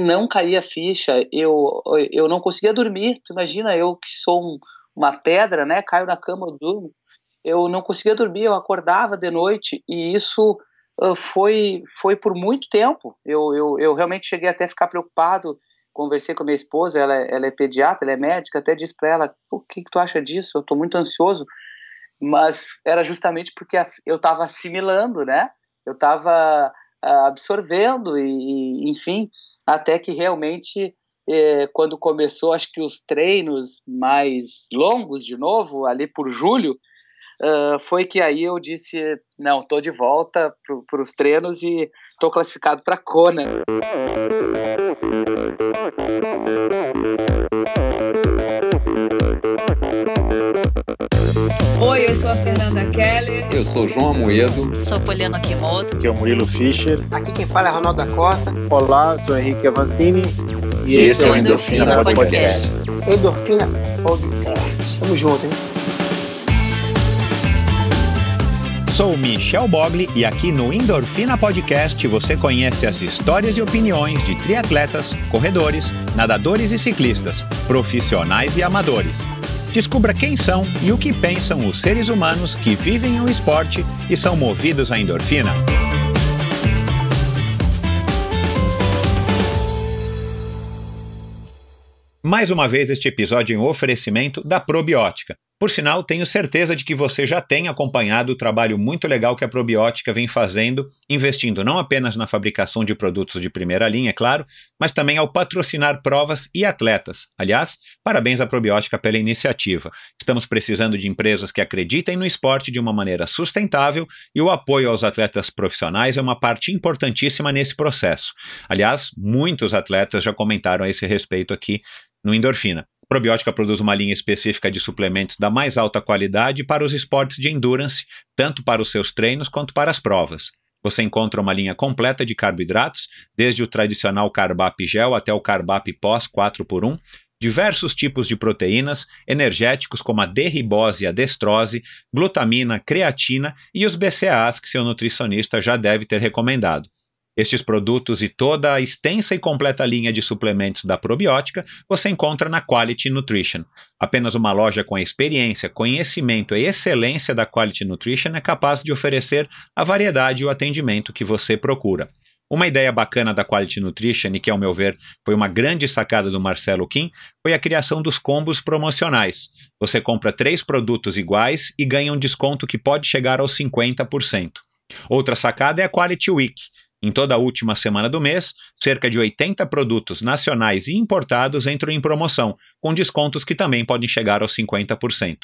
não caía ficha, eu, eu não conseguia dormir. Tu imagina, eu que sou um, uma pedra, né? Caio na cama, eu durmo. Eu não conseguia dormir, eu acordava de noite e isso uh, foi, foi por muito tempo. Eu, eu, eu realmente cheguei até a ficar preocupado. Conversei com a minha esposa, ela, é, ela é pediatra, ela é médica, até disse para ela: o que, que tu acha disso? Eu estou muito ansioso. Mas era justamente porque eu estava assimilando, né? Eu estava ah, absorvendo e, enfim, até que realmente eh, quando começou, acho que os treinos mais longos de novo ali por julho, uh, foi que aí eu disse, não, tô de volta para os treinos e tô classificado para Kona. Oi, eu sou a Fernanda Keller. Eu sou João Amoedo. Sou Poliana Kimoto. Aqui é o Murilo Fischer. Aqui quem fala é Ronaldo da Costa. Olá, sou Henrique Avancini. E, e esse, é o Endorfina, Endorfina Podcast. Podcast. Endorfina Podcast. Tamo junto, hein? sou Michel Bogli e aqui no Endorfina Podcast você conhece as histórias e opiniões de triatletas, corredores, nadadores e ciclistas, profissionais e amadores. Descubra quem são e o que pensam os seres humanos que vivem o esporte e são movidos à endorfina. Mais uma vez, este episódio em é oferecimento da probiótica. Por sinal, tenho certeza de que você já tem acompanhado o trabalho muito legal que a probiótica vem fazendo, investindo não apenas na fabricação de produtos de primeira linha, é claro, mas também ao patrocinar provas e atletas. Aliás, parabéns à probiótica pela iniciativa. Estamos precisando de empresas que acreditem no esporte de uma maneira sustentável e o apoio aos atletas profissionais é uma parte importantíssima nesse processo. Aliás, muitos atletas já comentaram a esse respeito aqui no Endorfina. Probiótica produz uma linha específica de suplementos da mais alta qualidade para os esportes de endurance, tanto para os seus treinos quanto para as provas. Você encontra uma linha completa de carboidratos, desde o tradicional Carbap Gel até o Carbap Pós 4x1, diversos tipos de proteínas, energéticos como a derribose e a destrose, glutamina, creatina e os BCAAs que seu nutricionista já deve ter recomendado. Estes produtos e toda a extensa e completa linha de suplementos da probiótica você encontra na Quality Nutrition. Apenas uma loja com a experiência, conhecimento e excelência da Quality Nutrition é capaz de oferecer a variedade e o atendimento que você procura. Uma ideia bacana da Quality Nutrition, e que, ao meu ver, foi uma grande sacada do Marcelo Kim, foi a criação dos combos promocionais. Você compra três produtos iguais e ganha um desconto que pode chegar aos 50%. Outra sacada é a Quality Week em toda a última semana do mês, cerca de 80 produtos nacionais e importados entram em promoção, com descontos que também podem chegar aos 50%.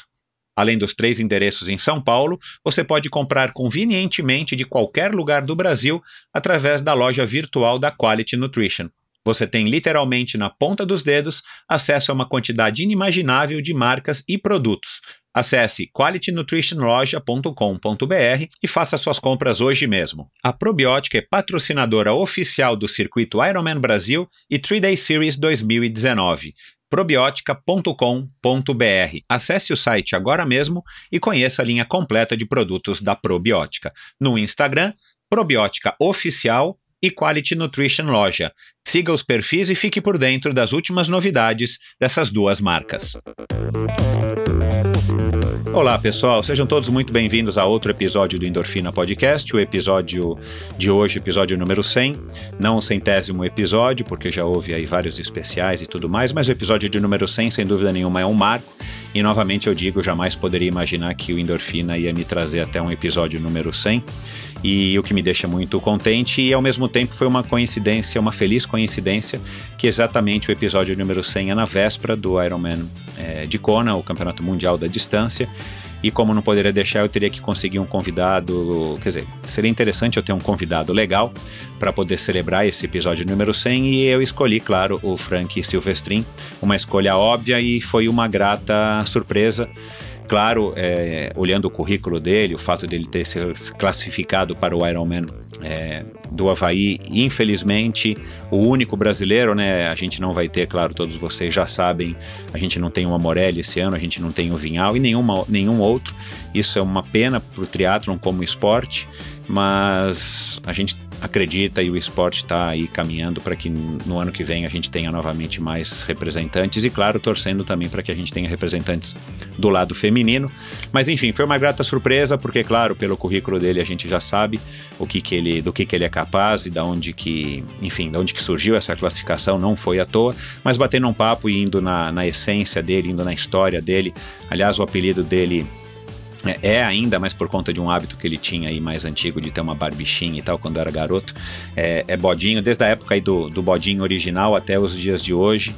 Além dos três endereços em São Paulo, você pode comprar convenientemente de qualquer lugar do Brasil através da loja virtual da Quality Nutrition. Você tem literalmente na ponta dos dedos acesso a uma quantidade inimaginável de marcas e produtos, Acesse qualitynutritionloja.com.br e faça suas compras hoje mesmo. A Probiótica é patrocinadora oficial do circuito Ironman Brasil e 3-Day Series 2019. Probiótica.com.br. Acesse o site agora mesmo e conheça a linha completa de produtos da Probiótica. No Instagram, Probiótica Oficial e Quality Nutrition Loja. Siga os perfis e fique por dentro das últimas novidades dessas duas marcas. Olá, pessoal. Sejam todos muito bem-vindos a outro episódio do Endorfina Podcast. O episódio de hoje, episódio número 100. Não o centésimo episódio, porque já houve aí vários especiais e tudo mais, mas o episódio de número 100, sem dúvida nenhuma, é um marco. E novamente eu digo, jamais poderia imaginar que o Endorfina ia me trazer até um episódio número 100 e o que me deixa muito contente e ao mesmo tempo foi uma coincidência, uma feliz coincidência, que exatamente o episódio número 100 é na véspera do Ironman é, de Kona, o Campeonato Mundial da Distância. E como não poderia deixar, eu teria que conseguir um convidado. Quer dizer, seria interessante eu ter um convidado legal para poder celebrar esse episódio número 100. E eu escolhi, claro, o Frank Silvestrin. Uma escolha óbvia e foi uma grata surpresa Claro, é, olhando o currículo dele, o fato dele ter se classificado para o Ironman é, do Havaí, infelizmente, o único brasileiro, né? A gente não vai ter, claro, todos vocês já sabem, a gente não tem o Amorelli esse ano, a gente não tem o Vinhal e nenhuma, nenhum outro. Isso é uma pena para o triatlon como esporte mas a gente acredita e o esporte está aí caminhando para que no ano que vem a gente tenha novamente mais representantes e, claro, torcendo também para que a gente tenha representantes do lado feminino. Mas enfim, foi uma grata surpresa porque, claro, pelo currículo dele a gente já sabe o que, que ele, do que, que ele é capaz e da onde que, enfim, da onde que surgiu essa classificação não foi à toa. Mas batendo um papo e indo na, na essência dele, indo na história dele, aliás, o apelido dele é, é ainda, mas por conta de um hábito que ele tinha aí mais antigo de ter uma barbichinha e tal quando era garoto, é, é bodinho, desde a época aí do, do bodinho original até os dias de hoje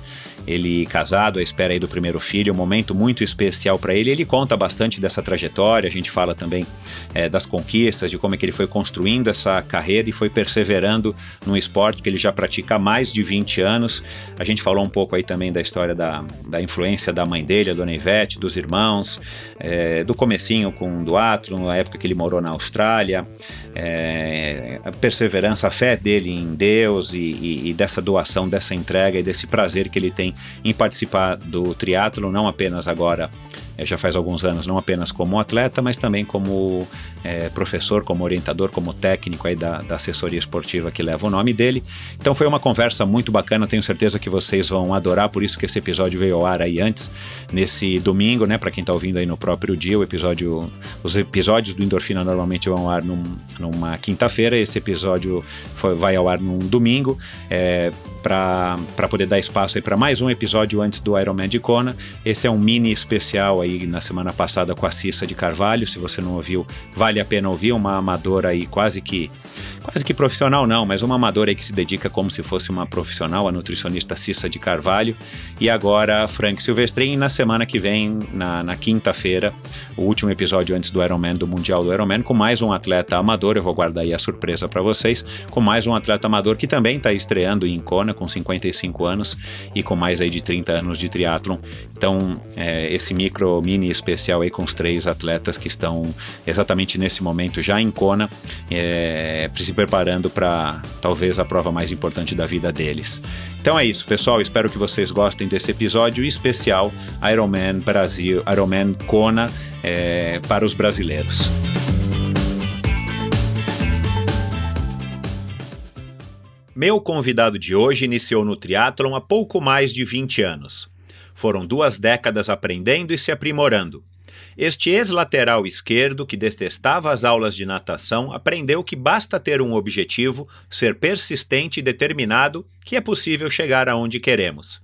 ele casado, à espera aí do primeiro filho, um momento muito especial para ele. Ele conta bastante dessa trajetória, a gente fala também é, das conquistas, de como é que ele foi construindo essa carreira e foi perseverando num esporte que ele já pratica há mais de 20 anos. A gente falou um pouco aí também da história da, da influência da mãe dele, a dona Ivete, dos irmãos, é, do comecinho com o Duatro, na época que ele morou na Austrália, é, a perseverança, a fé dele em Deus e, e, e dessa doação, dessa entrega e desse prazer que ele tem em participar do triatlo, não apenas agora eh, já faz alguns anos, não apenas como atleta, mas também como é, professor, como orientador, como técnico aí da, da, assessoria esportiva que leva o nome dele. Então foi uma conversa muito bacana, tenho certeza que vocês vão adorar, por isso que esse episódio veio ao ar aí antes, nesse domingo, né? Para quem está ouvindo aí no próprio dia, o episódio, os episódios do Endorfina normalmente vão ao ar num, numa quinta-feira, esse episódio foi, vai ao ar num domingo. É, para poder dar espaço aí para mais um episódio antes do Ironman de Kona. Esse é um mini especial aí na semana passada com a Cissa de Carvalho. Se você não ouviu, vale a pena ouvir. Uma amadora aí quase que quase que profissional não, mas uma amadora aí que se dedica como se fosse uma profissional, a nutricionista Cissa de Carvalho. E agora Frank Silvestrin na semana que vem, na, na quinta-feira, o último episódio antes do Ironman do Mundial do Ironman com mais um atleta amador. Eu vou guardar aí a surpresa para vocês com mais um atleta amador que também está estreando em Kona com 55 anos e com mais aí de 30 anos de triatlon. Então, é, esse micro mini especial aí com os três atletas que estão exatamente nesse momento já em Kona, é, se preparando para talvez a prova mais importante da vida deles. Então é isso, pessoal. Espero que vocês gostem desse episódio especial Ironman Brasil, Ironman Kona é, para os brasileiros. Meu convidado de hoje iniciou no triatlon há pouco mais de 20 anos. Foram duas décadas aprendendo e se aprimorando. Este ex-lateral esquerdo, que detestava as aulas de natação, aprendeu que basta ter um objetivo, ser persistente e determinado, que é possível chegar aonde queremos.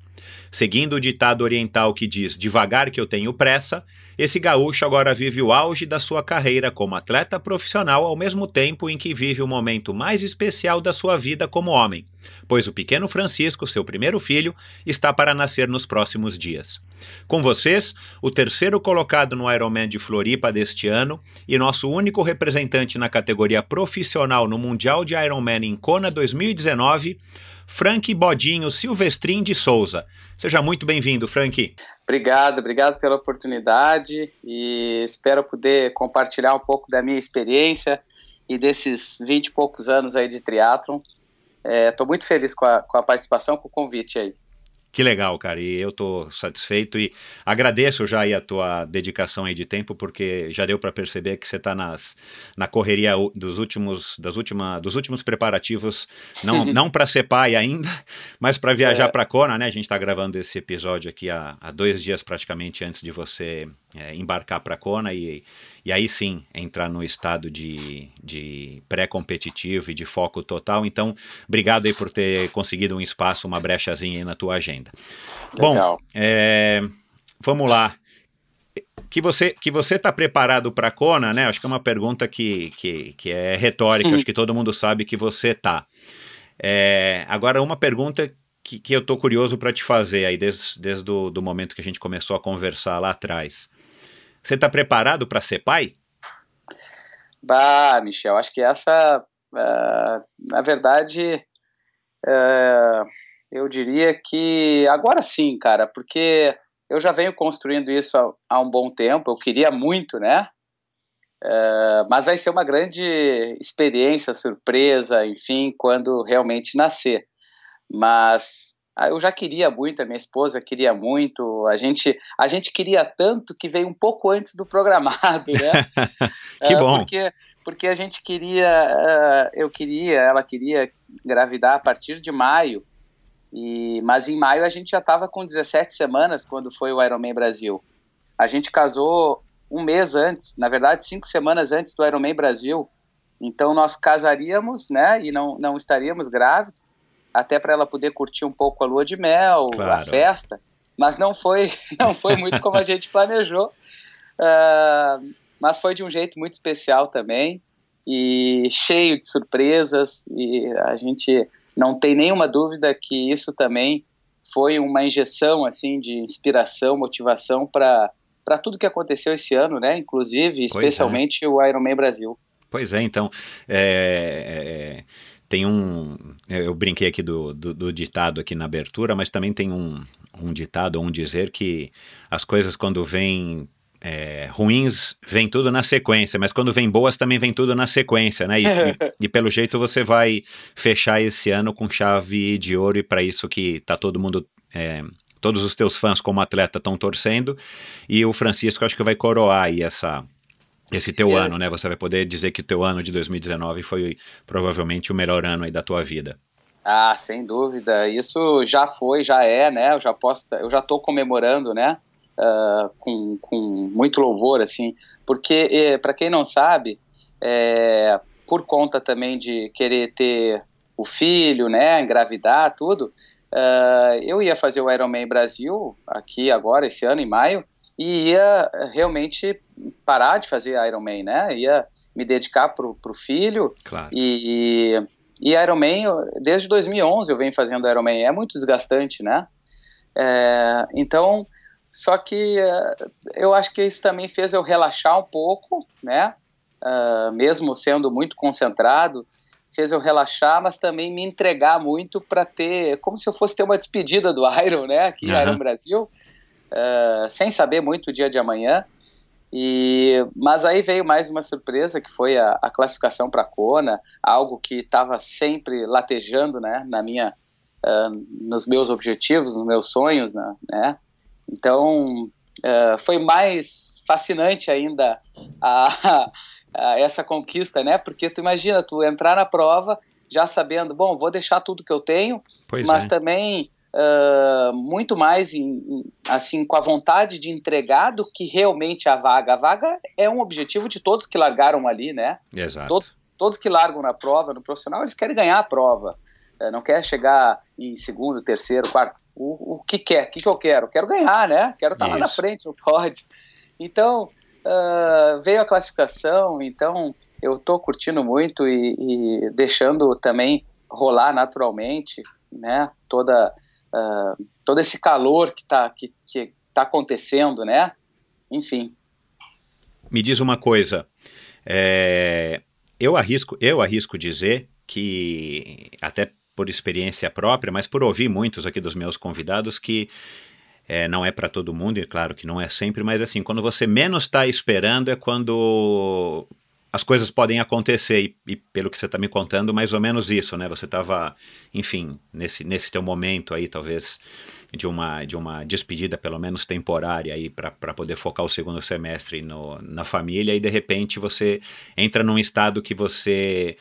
Seguindo o ditado oriental que diz devagar que eu tenho pressa, esse gaúcho agora vive o auge da sua carreira como atleta profissional ao mesmo tempo em que vive o momento mais especial da sua vida como homem, pois o pequeno Francisco, seu primeiro filho, está para nascer nos próximos dias. Com vocês, o terceiro colocado no Ironman de Floripa deste ano e nosso único representante na categoria profissional no Mundial de Ironman em Kona 2019, Frank Bodinho Silvestrin de Souza. Seja muito bem-vindo, Frank. Obrigado, obrigado pela oportunidade e espero poder compartilhar um pouco da minha experiência e desses 20 e poucos anos aí de triatlon. Estou é, muito feliz com a, com a participação, com o convite aí. Que legal, cara. E eu tô satisfeito e agradeço já aí a tua dedicação aí de tempo, porque já deu para perceber que você tá nas, na correria dos últimos das última, dos últimos preparativos, não não para ser pai ainda, mas para viajar é. para Kona, né? A gente tá gravando esse episódio aqui há, há dois dias praticamente antes de você é, embarcar para Kona e e aí sim, entrar no estado de, de pré-competitivo e de foco total. Então, obrigado aí por ter conseguido um espaço, uma brechazinha aí na tua agenda. Legal. Bom, é, vamos lá que você que você está preparado para a Kona, né? Acho que é uma pergunta que, que, que é retórica, Sim. acho que todo mundo sabe que você está. É, agora, uma pergunta que, que eu estou curioso para te fazer aí, desde, desde o do momento que a gente começou a conversar lá atrás. Você está preparado para ser pai? Bah, Michel, acho que essa, uh, na verdade, uh, eu diria que agora sim, cara, porque eu já venho construindo isso há, há um bom tempo, eu queria muito, né? Uh, mas vai ser uma grande experiência, surpresa, enfim, quando realmente nascer. Mas ah, eu já queria muito, a minha esposa queria muito, a gente, a gente queria tanto que veio um pouco antes do programado, né? que ah, bom. Porque, porque a gente queria, ah, eu queria, ela queria engravidar a partir de maio, e, mas em maio a gente já estava com 17 semanas quando foi o Ironman Brasil. A gente casou um mês antes, na verdade cinco semanas antes do Ironman Brasil, então nós casaríamos, né, e não, não estaríamos grávidos, até para ela poder curtir um pouco a lua de mel, claro. a festa, mas não foi, não foi muito como a gente planejou. Uh, mas foi de um jeito muito especial também e cheio de surpresas e a gente não tem nenhuma dúvida que isso também foi uma injeção assim de inspiração, motivação para para tudo que aconteceu esse ano, né? Inclusive, é. especialmente é. o Ironman Brasil. Pois é, então é, é tem um. É, eu brinquei aqui do, do, do ditado aqui na abertura, mas também tem um, um ditado, um dizer que as coisas quando vêm é, ruins vem tudo na sequência, mas quando vem boas também vem tudo na sequência, né? E, e, e pelo jeito você vai fechar esse ano com chave de ouro e para isso que tá todo mundo, é, todos os teus fãs como atleta estão torcendo e o Francisco acho que vai coroar aí essa esse teu é ano, né? Você vai poder dizer que o teu ano de 2019 foi provavelmente o melhor ano aí da tua vida. Ah, sem dúvida. Isso já foi, já é, né? Eu já posso, eu já estou comemorando, né? Uh, com, com muito louvor, assim, porque para quem não sabe, é, por conta também de querer ter o filho, né? Engravidar, tudo. Uh, eu ia fazer o Ironman Brasil aqui agora esse ano em maio e ia eh, realmente parar de fazer Iron Man, né? Ia me dedicar pro, pro filho. Claro. E, e, Iron Man, desde 2011 eu venho fazendo Iron Man, é muito desgastante, né? É, então, só que eh, eu acho que isso também fez eu relaxar um pouco, né? Uh, mesmo sendo muito concentrado, fez eu relaxar, mas também me entregar muito para ter, como se eu fosse ter uma despedida do Iron, né? Aqui, uhum. Iron Brasil. Eh, sem saber muito o dia de amanhã. E, mas aí veio mais uma surpresa que foi a, a classificação para a Kona, algo que estava sempre latejando, né, na minha, uh, nos meus objetivos, nos meus sonhos, né? né. Então uh, foi mais fascinante ainda a, a, essa conquista, né? Porque tu imagina tu entrar na prova já sabendo, bom, vou deixar tudo que eu tenho, pois mas é. também uh, muito mais em, assim com a vontade de entregar do que realmente a vaga. A vaga é um objetivo de todos que largaram ali, né? Exato. Todos, todos que largam na prova, no profissional, eles querem ganhar a prova. Uh, não quer chegar em segundo, terceiro, quarto. O, o que quer? O que, que eu quero? Quero ganhar, né? Quero estar tá lá na frente, não pode. Então, uh, veio a classificação, então eu estou curtindo muito e, e, deixando também rolar naturalmente, né? Toda uh, todo esse calor que está que, que tá acontecendo, né? Enfim. Me diz uma coisa. É, eu arrisco, eu arrisco dizer que até por experiência própria, mas por ouvir muitos aqui dos meus convidados que é, não é para todo mundo, e claro que não é sempre, mas assim, quando você menos está esperando é quando as coisas podem acontecer, e, e, pelo que você está me contando, mais ou menos isso, né? Você estava, enfim, nesse, nesse teu momento aí, talvez, de uma, de uma despedida, pelo menos temporária, aí, para poder focar o segundo semestre no, na família, e de repente você entra num estado que você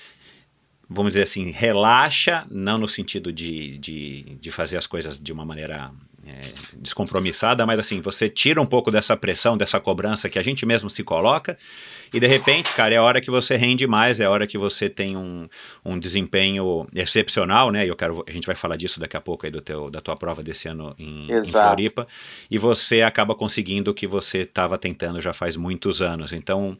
vamos dizer assim, relaxa, não no sentido de, de, de fazer as coisas de uma maneira é, descompromissada, mas assim, você tira um pouco dessa pressão, dessa cobrança que a gente mesmo se coloca, e de repente, cara, é a hora que você rende mais, é a hora que você tem um, um desempenho excepcional, né? Eu quero, a gente vai falar disso daqui a pouco aí do teu, da tua prova desse ano em, em Floripa, e você acaba conseguindo o que você estava tentando já faz muitos anos. Então.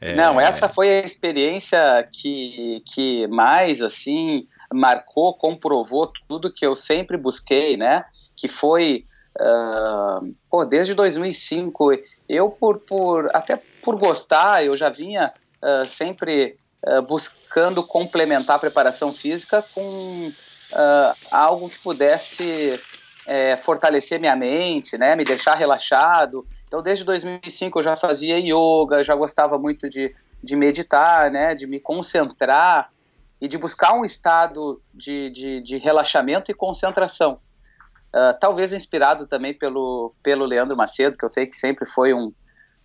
É... Não, essa foi a experiência que, que mais assim marcou, comprovou tudo que eu sempre busquei, né? que foi uh, pô, desde 2005. Eu, por, por, até por gostar, eu já vinha uh, sempre uh, buscando complementar a preparação física com algo que pudesse é, fortalecer minha mente, né, me deixar relaxado. Então, desde 2005 eu já fazia yoga, já gostava muito de, de meditar, né, de me concentrar e de buscar um estado de, de, de relaxamento e concentração. Ah, talvez inspirado também pelo, pelo Leandro Macedo, que eu sei que sempre foi um,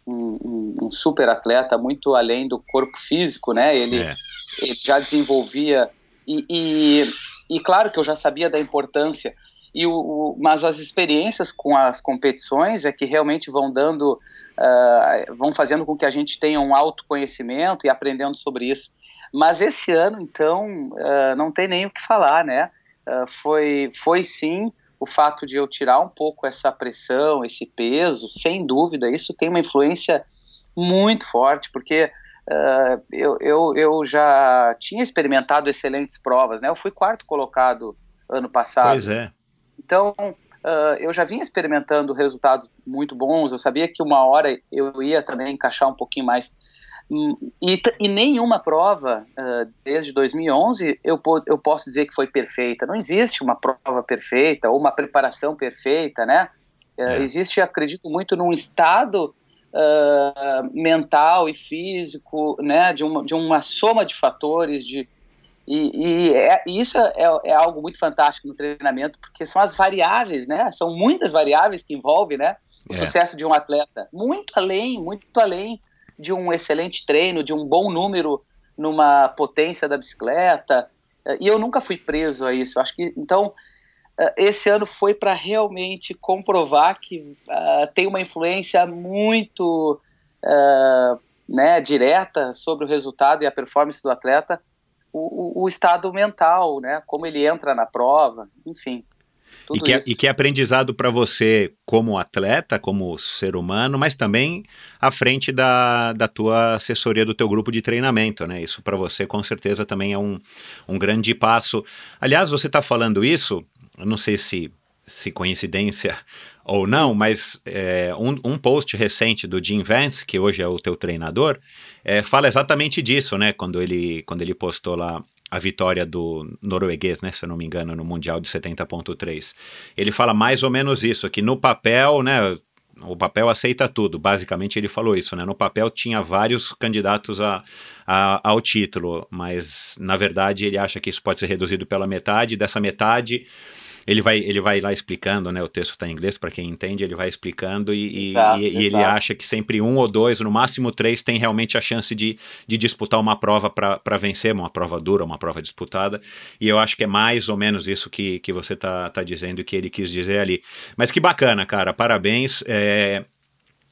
um, um super atleta, muito além do corpo físico, né? Ele, é. ele já desenvolvia. E, e, e, claro que eu já sabia da importância, e o, o, mas as experiências com as competições é que realmente vão dando, uh, vão fazendo com que a gente tenha um autoconhecimento e aprendendo sobre isso. Mas esse ano, então, uh, não tem nem o que falar, né? foi, foi sim o fato de eu tirar um pouco essa pressão, esse peso, sem dúvida, isso tem uma influência muito forte, porque uh, eu, eu, eu já tinha experimentado excelentes provas, né? Eu fui quarto colocado ano passado. Pois é. Então, Uh, eu já vinha experimentando resultados muito bons, eu sabia que uma hora eu ia também encaixar um pouquinho mais e, e nenhuma prova, uh, desde 2011, eu, eu posso dizer que foi perfeita. Não existe uma prova perfeita ou uma preparação perfeita, né? Eh, é. Uh, existe, acredito muito, num estado uh, mental e físico, né? De uma, de uma soma de fatores, de, e, e, é, isso é, é, algo muito fantástico no treinamento, porque são as variáveis, né? São muitas variáveis que envolvem né, o é. sucesso de um atleta. Muito além, muito além de um excelente treino, de um bom número numa potência da bicicleta. Eh, e eu nunca fui preso a isso. Eu acho que então eh, esse ano foi para realmente comprovar que uh, tem uma influência muito uh, né, direta sobre o resultado e a performance do atleta, o, o, o estado mental, né, como ele entra na prova, enfim. E que, é, e que, é aprendizado para você como atleta, como ser humano, mas também à frente da, da tua assessoria, do teu grupo de treinamento, né? Isso para você com certeza também é um, um grande passo. Aliás, você está falando isso, eu não sei se, se coincidência ou não, mas é, um, um, post recente do Jim Vance, que hoje é o teu treinador, é, fala exatamente disso, né? Quando ele, quando ele postou lá a vitória do norueguês, né, se eu não me engano, no Mundial de 70.3. Ele fala mais ou menos isso, que no papel, né, o papel aceita tudo. Basicamente, ele falou isso, né? No papel tinha vários candidatos a, a, ao título, mas na verdade ele acha que isso pode ser reduzido pela metade. Dessa metade, ele vai, ele vai lá explicando, né? O texto está em inglês, para quem entende, ele vai explicando e, exato, e, exato. ele acha que sempre um ou dois, no máximo três, tem realmente a chance de, de disputar uma prova para vencer, uma prova dura, uma prova disputada. E eu acho que é mais ou menos isso que, que você está tá dizendo e que ele quis dizer ali. Mas que bacana, cara, parabéns. É...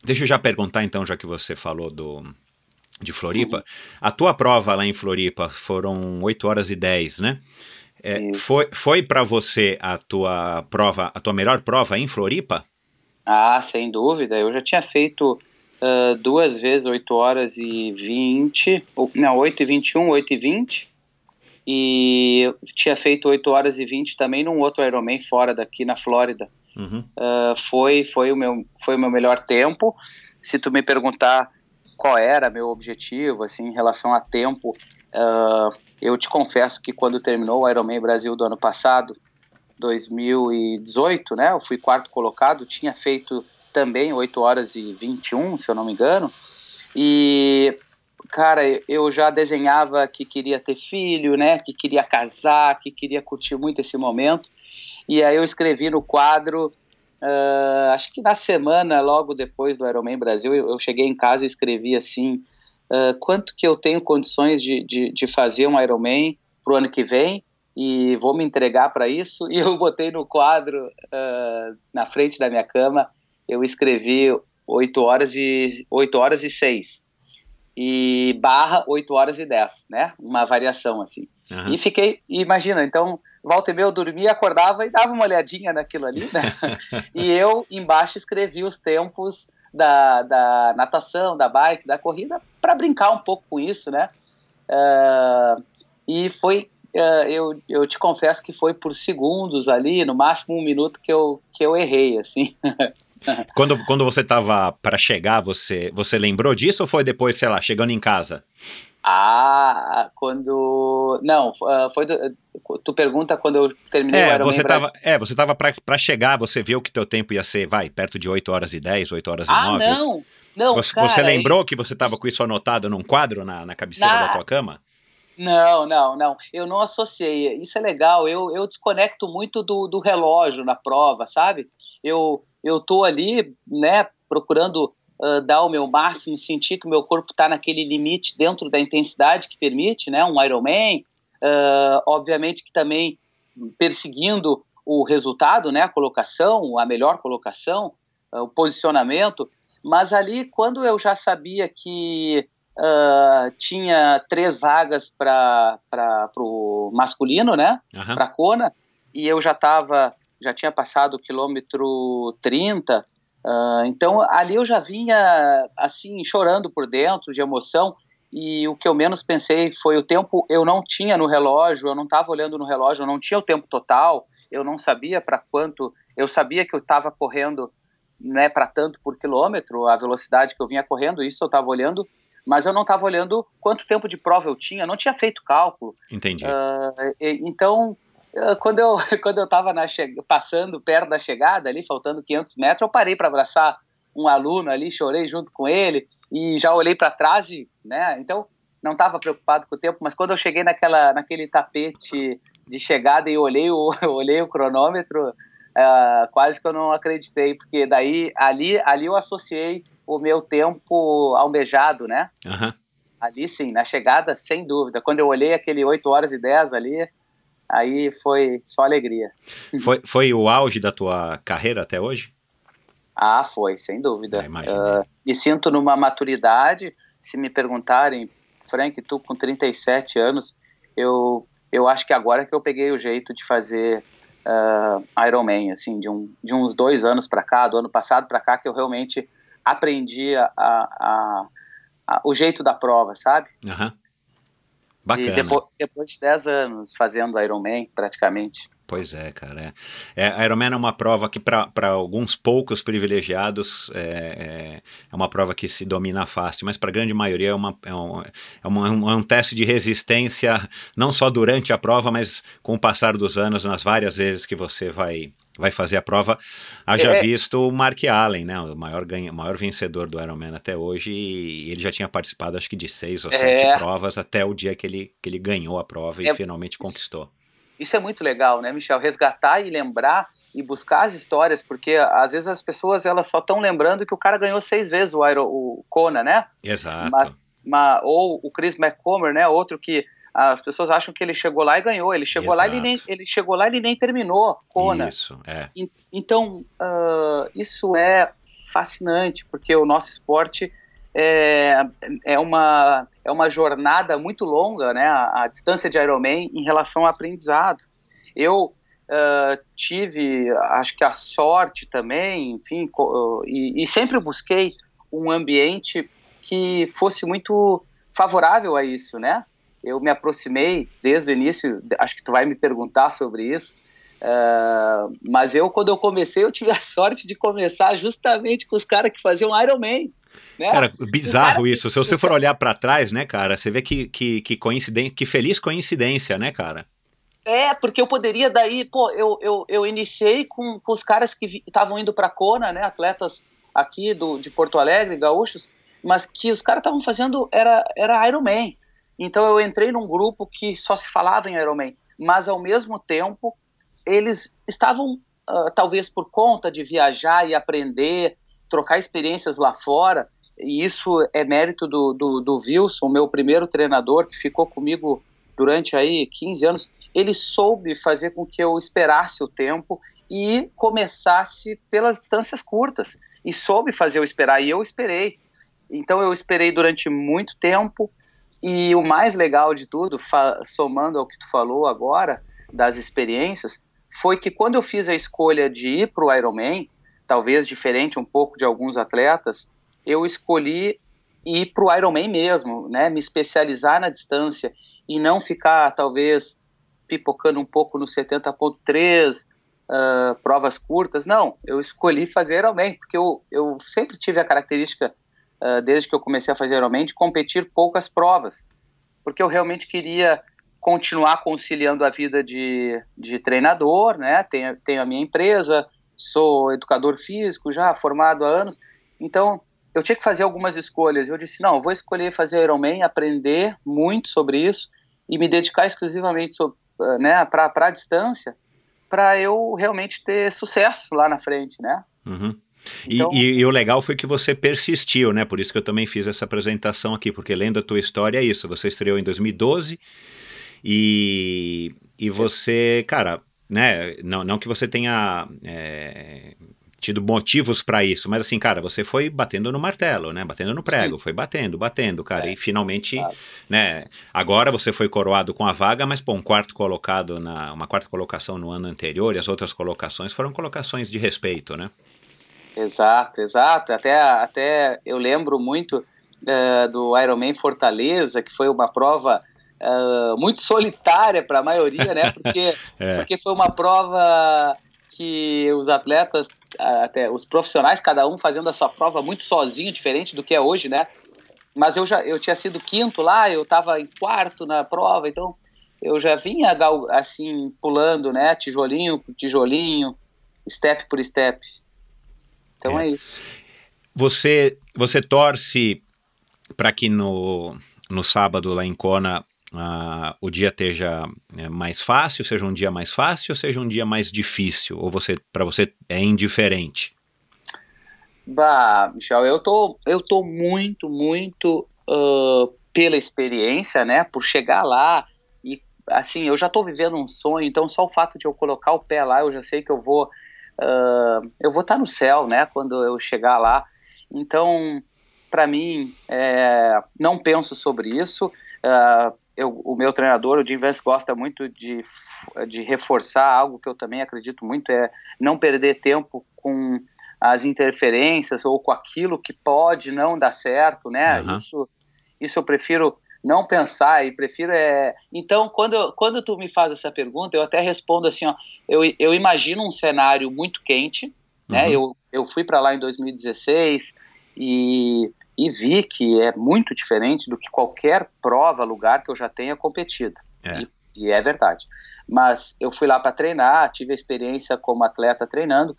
Deixa eu já perguntar então, já que você falou do, de Floripa. Uhum. A tua prova lá em Floripa foram 8 horas e 10, né? É, foi foi para você a tua prova, a tua melhor prova em Floripa? Ah, sem dúvida. Eu já tinha feito uh, duas vezes 8 horas e 20, ou, não, 8 e 21, 8 e 20. E tinha feito 8 horas e 20 também num outro Ironman fora daqui na Flórida. Uhum. Uh, foi, foi, o meu, foi o meu melhor tempo. Se tu me perguntar qual era meu objetivo, assim, em relação a tempo, Uh, eu te confesso que quando terminou o Ironman Brasil do ano passado, 2018, né? Eu fui quarto colocado, tinha feito também 8 horas e 21, se eu não me engano. E cara, eu já desenhava que queria ter filho, né? Que queria casar, que queria curtir muito esse momento. E aí eu escrevi no quadro, uh, acho que na semana logo depois do Ironman Brasil, eu, eu cheguei em casa e escrevi assim: ah, quanto que eu tenho condições de, de, de fazer um Ironman para o ano que vem e vou me entregar para isso. E eu botei no quadro uh, na frente da minha cama, eu escrevi 8 horas e 8 horas e 6 e barra 8 horas e 10, né? Uma variação assim. Uhum. E fiquei, imagina, então, volta e meia eu dormia, acordava e dava uma olhadinha naquilo ali, né? e eu embaixo escrevi os tempos da, da natação, da bike, da corrida, para brincar um pouco com isso, né? Uh, e foi, uh, eu, eu te confesso que foi por segundos ali, no máximo um minuto que eu, que eu errei, assim. quando, quando você estava para chegar, você, você lembrou disso ou foi depois, sei lá, chegando em casa? Ah, quando. Não, ah, foi. Do... Tu pergunta quando eu terminei é, o você tava, assim. É, você tava pra, pra chegar, você viu que teu tempo ia ser, vai, perto de 8 horas e 10, 8 horas e ah, 9. Ah, não! Não, você, cara, você lembrou que você estava com isso anotado num quadro na, na cabeceira na... da tua cama? Não, não, não. Eu não associei. Isso é legal. Eu, eu desconecto muito do, do relógio na prova, sabe? Eu eu tô ali, né, procurando uh, dar o meu máximo, sentir que o meu corpo está naquele limite dentro da intensidade que permite, né, um Ironman. Uh, obviamente que também perseguindo o resultado, né, a colocação, a melhor colocação, uh, o posicionamento. Mas ali, quando eu já sabia que uh, tinha três vagas para o masculino, né? Uhum. Para Kona, e eu já estava, já tinha passado o quilômetro 30, uh, ah, então ali eu já vinha assim, chorando por dentro, de emoção, e o que eu menos pensei foi o tempo eu não tinha no relógio, eu não estava olhando no relógio, eu não tinha o tempo total, eu não sabia para quanto, eu sabia que eu estava correndo é né, para tanto por quilômetro, a velocidade que eu vinha correndo, isso eu estava olhando, mas eu não estava olhando quanto tempo de prova eu tinha, eu não tinha feito cálculo. Entendi. Uh, então, ah, quando eu quando eu estava passando perto da chegada ali, faltando 500 metros, eu parei para abraçar um aluno ali, chorei junto com ele e já olhei para trás e, né? Então não estava preocupado com o tempo, mas quando eu cheguei naquela naquele tapete de chegada e olhei o olhei o cronômetro, ah, quase que eu não acreditei, porque daí ali, ali eu associei o meu tempo almejado, né? Uhum. Ali sim, na chegada, sem dúvida. Quando eu olhei aquele 8 horas e 10 ali, aí foi só alegria. Foi, foi o auge da tua carreira até hoje? Ah, foi, sem dúvida. Uh, me sinto numa maturidade. Se me perguntarem, Frank, tu com 37 anos, eu, eu acho que agora que eu peguei o jeito de fazer uh, Iron Man, assim, de, um, de uns dois anos para cá, do ano passado para cá, que eu realmente aprendi a, a, a, o jeito da prova, sabe? Uhum. Bacana. E depois, depois de 10 anos fazendo Iron Man, praticamente. Pois é, cara. É, é, Ironman é uma prova que, para alguns poucos privilegiados, é, é, é, uma prova que se domina fácil, mas para a grande maioria é, uma, é, um, é, um, é um teste de resistência, não só durante a prova, mas com o passar dos anos, nas várias vezes que você vai, vai fazer a prova. Haja é. é. visto o Mark Allen, né? O maior, ganha, maior vencedor do Ironman até hoje. E ele já tinha participado, acho que, de seis ou é. sete provas até o dia que ele, que ele ganhou a prova e é. finalmente conquistou. Isso é muito legal, né, Michel? Resgatar e lembrar e buscar as histórias, porque às vezes as pessoas elas só estão lembrando que o cara ganhou seis vezes o, Aero, o Kona, né? Exato. Mas, mas, ou o Chris McComber, né? Outro que as pessoas acham que ele chegou lá e ganhou. Ele chegou Exato. lá e ele nem, ele chegou lá ele nem terminou Kona. Isso, é. E, então, uh, isso é fascinante, porque o nosso esporte é, é uma é uma jornada muito longa, né, a, a distância de Ironman em relação ao aprendizado. Eu Uh, tive, acho que a sorte também, enfim, e, e, sempre busquei um ambiente que fosse muito favorável a isso, né? Eu me aproximei desde o início, acho que tu vai me perguntar sobre isso, uh, mas eu, quando eu comecei, eu tive a sorte de começar justamente com os caras que faziam Iron Man, né? Cara, bizarro cara, isso. Se você for olhar para trás, né, cara, você vê que, que, que coincidência, que feliz coincidência, né, cara? É, porque eu poderia daí, pô, eu, eu, eu iniciei com, com os caras que estavam indo para Kona, né, atletas aqui do, de Porto Alegre, gaúchos, mas que os caras estavam fazendo era, era Ironman. Então eu entrei num grupo que só se falava em Ironman, mas ao mesmo tempo eles estavam, uh, talvez por conta de viajar e aprender, trocar experiências lá fora, e isso é mérito do, do, do Wilson, meu primeiro treinador, que ficou comigo durante aí 15 anos, ele soube fazer com que eu esperasse o tempo e começasse pelas distâncias curtas. E soube fazer eu esperar, e eu esperei. Então eu esperei durante muito tempo, e o mais legal de tudo, somando ao que tu falou agora, das experiências, foi que quando eu fiz a escolha de ir para o Ironman, talvez diferente um pouco de alguns atletas, eu escolhi ir para o Ironman mesmo, né? Me especializar na distância e não ficar talvez pipocando um pouco no 70.3, uh, ah, provas curtas. Não, eu escolhi fazer Ironman porque eu, eu sempre tive a característica uh, desde que eu comecei a fazer Ironman de competir poucas provas, porque eu realmente queria continuar conciliando a vida de, de treinador, né? Tenho, tenho a minha empresa, sou educador físico já, formado há anos, então eu tinha que fazer algumas escolhas. Eu disse, não, eu vou escolher fazer Ironman, aprender muito sobre isso e me dedicar exclusivamente eh, né, para a distância, para eu realmente ter sucesso lá na frente, né? Uhum. Então... E, e, e, o legal foi que você persistiu, né? Por isso que eu também fiz essa apresentação aqui, porque lendo a tua história é isso. Você estreou em 2012 e, e é. você, cara, né? Não, não que você tenha é, tido motivos para isso, mas assim, cara, você foi batendo no martelo, né? Batendo no prego, Sim. foi batendo, batendo, cara, é, e finalmente, claro. né? Agora você foi coroado com a vaga, mas pô, um quarto colocado na uma quarta colocação no ano anterior e as outras colocações foram colocações de respeito, né? Exato, exato. Até até eu lembro muito uh, do Ironman Fortaleza, que foi uma prova uh, muito solitária para a maioria, né? Porque, é. porque foi uma prova que os atletas, ah, até os profissionais, cada um fazendo a sua prova muito sozinho, diferente do que é hoje, né? Mas eu já eu tinha sido quinto lá, eu estava em quarto na prova, então eu já vinha assim pulando, né? Tijolinho por tijolinho, step por step. Então é, é isso. Você você torce para que no no sábado lá em Kona ah, o dia esteja né, mais fácil, seja um dia mais fácil, seja um dia mais difícil, ou você para você é indiferente? Bah, Michel, eu tô, eu tô muito, muito uh, pela experiência, né? Por chegar lá e assim, eu já estou vivendo um sonho, então só o fato de eu colocar o pé lá, eu já sei que eu vou, uh, eu vou estar tá no céu, né? Quando eu chegar lá, então para mim é, não penso sobre isso. Uh, eu, o meu treinador, o Jim Vance, gosta muito de, de reforçar algo que eu também acredito muito, é não perder tempo com as interferências ou com aquilo que pode não dar certo, né? Uhum. Isso, isso eu prefiro não pensar e prefiro é... Então, quando, quando tu me faz essa pergunta, eu até respondo assim, ó, eu, eu imagino um cenário muito quente, né? Uhum. Eu, eu fui para lá em 2016 e e vi que é muito diferente do que qualquer prova, lugar que eu já tenha competido. É. E, e é verdade. Mas eu fui lá para treinar, tive a experiência como atleta treinando,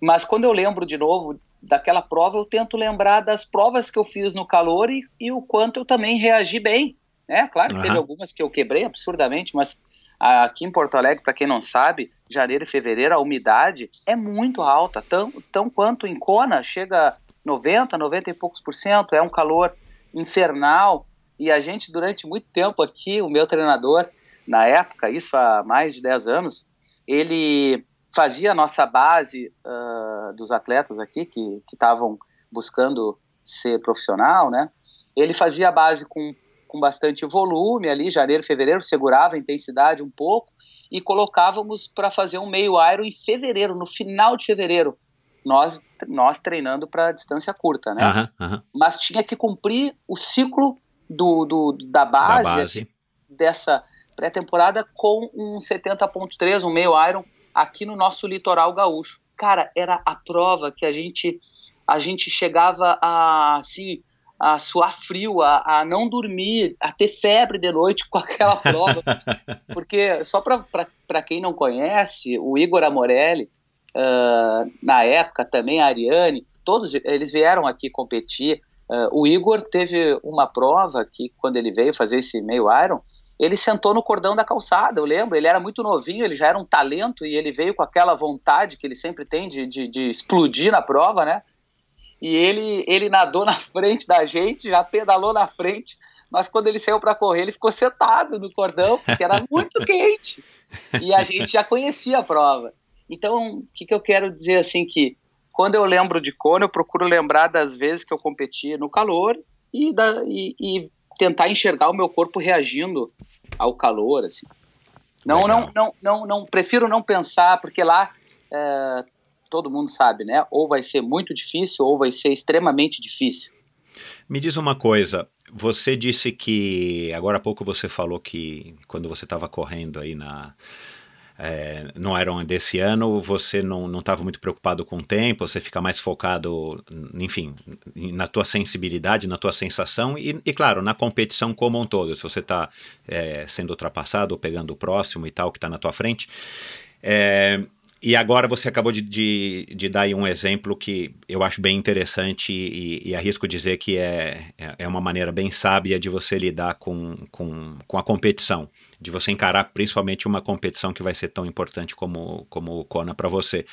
mas quando eu lembro de novo daquela prova, eu tento lembrar das provas que eu fiz no calor e, e o quanto eu também reagi bem. é Claro que uhum. teve algumas que eu quebrei absurdamente, mas aqui em Porto Alegre, para quem não sabe, janeiro e fevereiro a umidade é muito alta, tão, tão quanto em Kona chega 90, 90 e poucos por cento, é um calor infernal. E a gente, durante muito tempo aqui, o meu treinador, na época, isso há mais de 10 anos, ele fazia a nossa base uh, dos atletas aqui, que estavam buscando ser profissional, né? Ele fazia a base com, com bastante volume ali, janeiro, fevereiro, segurava a intensidade um pouco, e colocávamos para fazer um meio iron em fevereiro, no final de fevereiro, nós, nós treinando para distância curta, né? Uhum, uhum. Mas tinha que cumprir o ciclo do, do da, base da base. dessa pré-temporada com um 70.3, um meio iron, aqui no nosso litoral gaúcho. Cara, era a prova que a gente a gente chegava a assim a suar frio, a, a não dormir, a ter febre de noite com aquela prova. Porque, só para quem não conhece, o Igor Amorelli, uh, na época também, a Ariane, todos eles vieram aqui competir. Uh, o Igor teve uma prova que, quando ele veio fazer esse meio Iron, ele sentou no cordão da calçada, eu lembro. Ele era muito novinho, ele já era um talento e ele veio com aquela vontade que ele sempre tem de, de, de explodir na prova, né? E ele, ele nadou na frente da gente, já pedalou na frente, mas quando ele saiu para correr, ele ficou sentado no cordão, porque era muito quente. E a gente já conhecia a prova. Então, o que, que eu quero dizer assim que quando eu lembro de cone, eu procuro lembrar das vezes que eu competi no calor e, da, e, e tentar enxergar o meu corpo reagindo ao calor, assim. Não, não, não, não, não, prefiro não pensar, porque lá é, todo mundo sabe, né? Ou vai ser muito difícil, ou vai ser extremamente difícil. Me diz uma coisa, você disse que agora há pouco você falou que quando você estava correndo aí na é, não eram desse ano, você não estava muito preocupado com o tempo, você fica mais focado, enfim, na tua sensibilidade, na tua sensação e, e claro, na competição como um todo. Se você está é, sendo ultrapassado ou pegando o próximo e tal que está na tua frente. É, e agora você acabou de, de, de, dar aí um exemplo que eu acho bem interessante e, e arrisco dizer que é, é, é uma maneira bem sábia de você lidar com, com, com a competição, de você encarar principalmente uma competição que vai ser tão importante como, como o Kona para você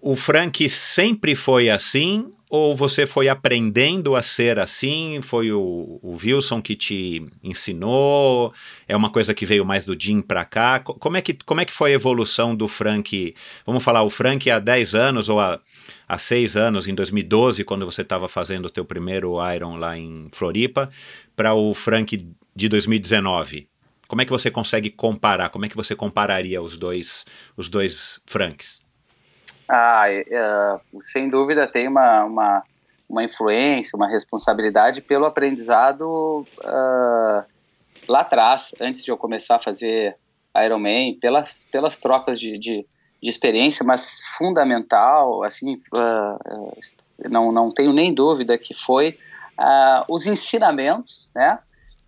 o Frank sempre foi assim ou você foi aprendendo a ser assim? Foi o, o Wilson que te ensinou? É uma coisa que veio mais do Jim para cá? Como é, que, como é que foi a evolução do Frank? Vamos falar, o Frank há 10 anos ou há, há 6 anos, em 2012, quando você estava fazendo o teu primeiro Iron lá em Floripa, para o Frank de 2019? Como é que você consegue comparar? Como é que você compararia os dois, os dois Franks? Ah, é, é, sem dúvida tem uma, uma, uma, influência, uma responsabilidade pelo aprendizado uh, lá atrás, antes de eu começar a fazer Ironman, pelas, pelas trocas de, de, de experiência, mas fundamental, assim, uh, não, não tenho nem dúvida que foi os ensinamentos, né,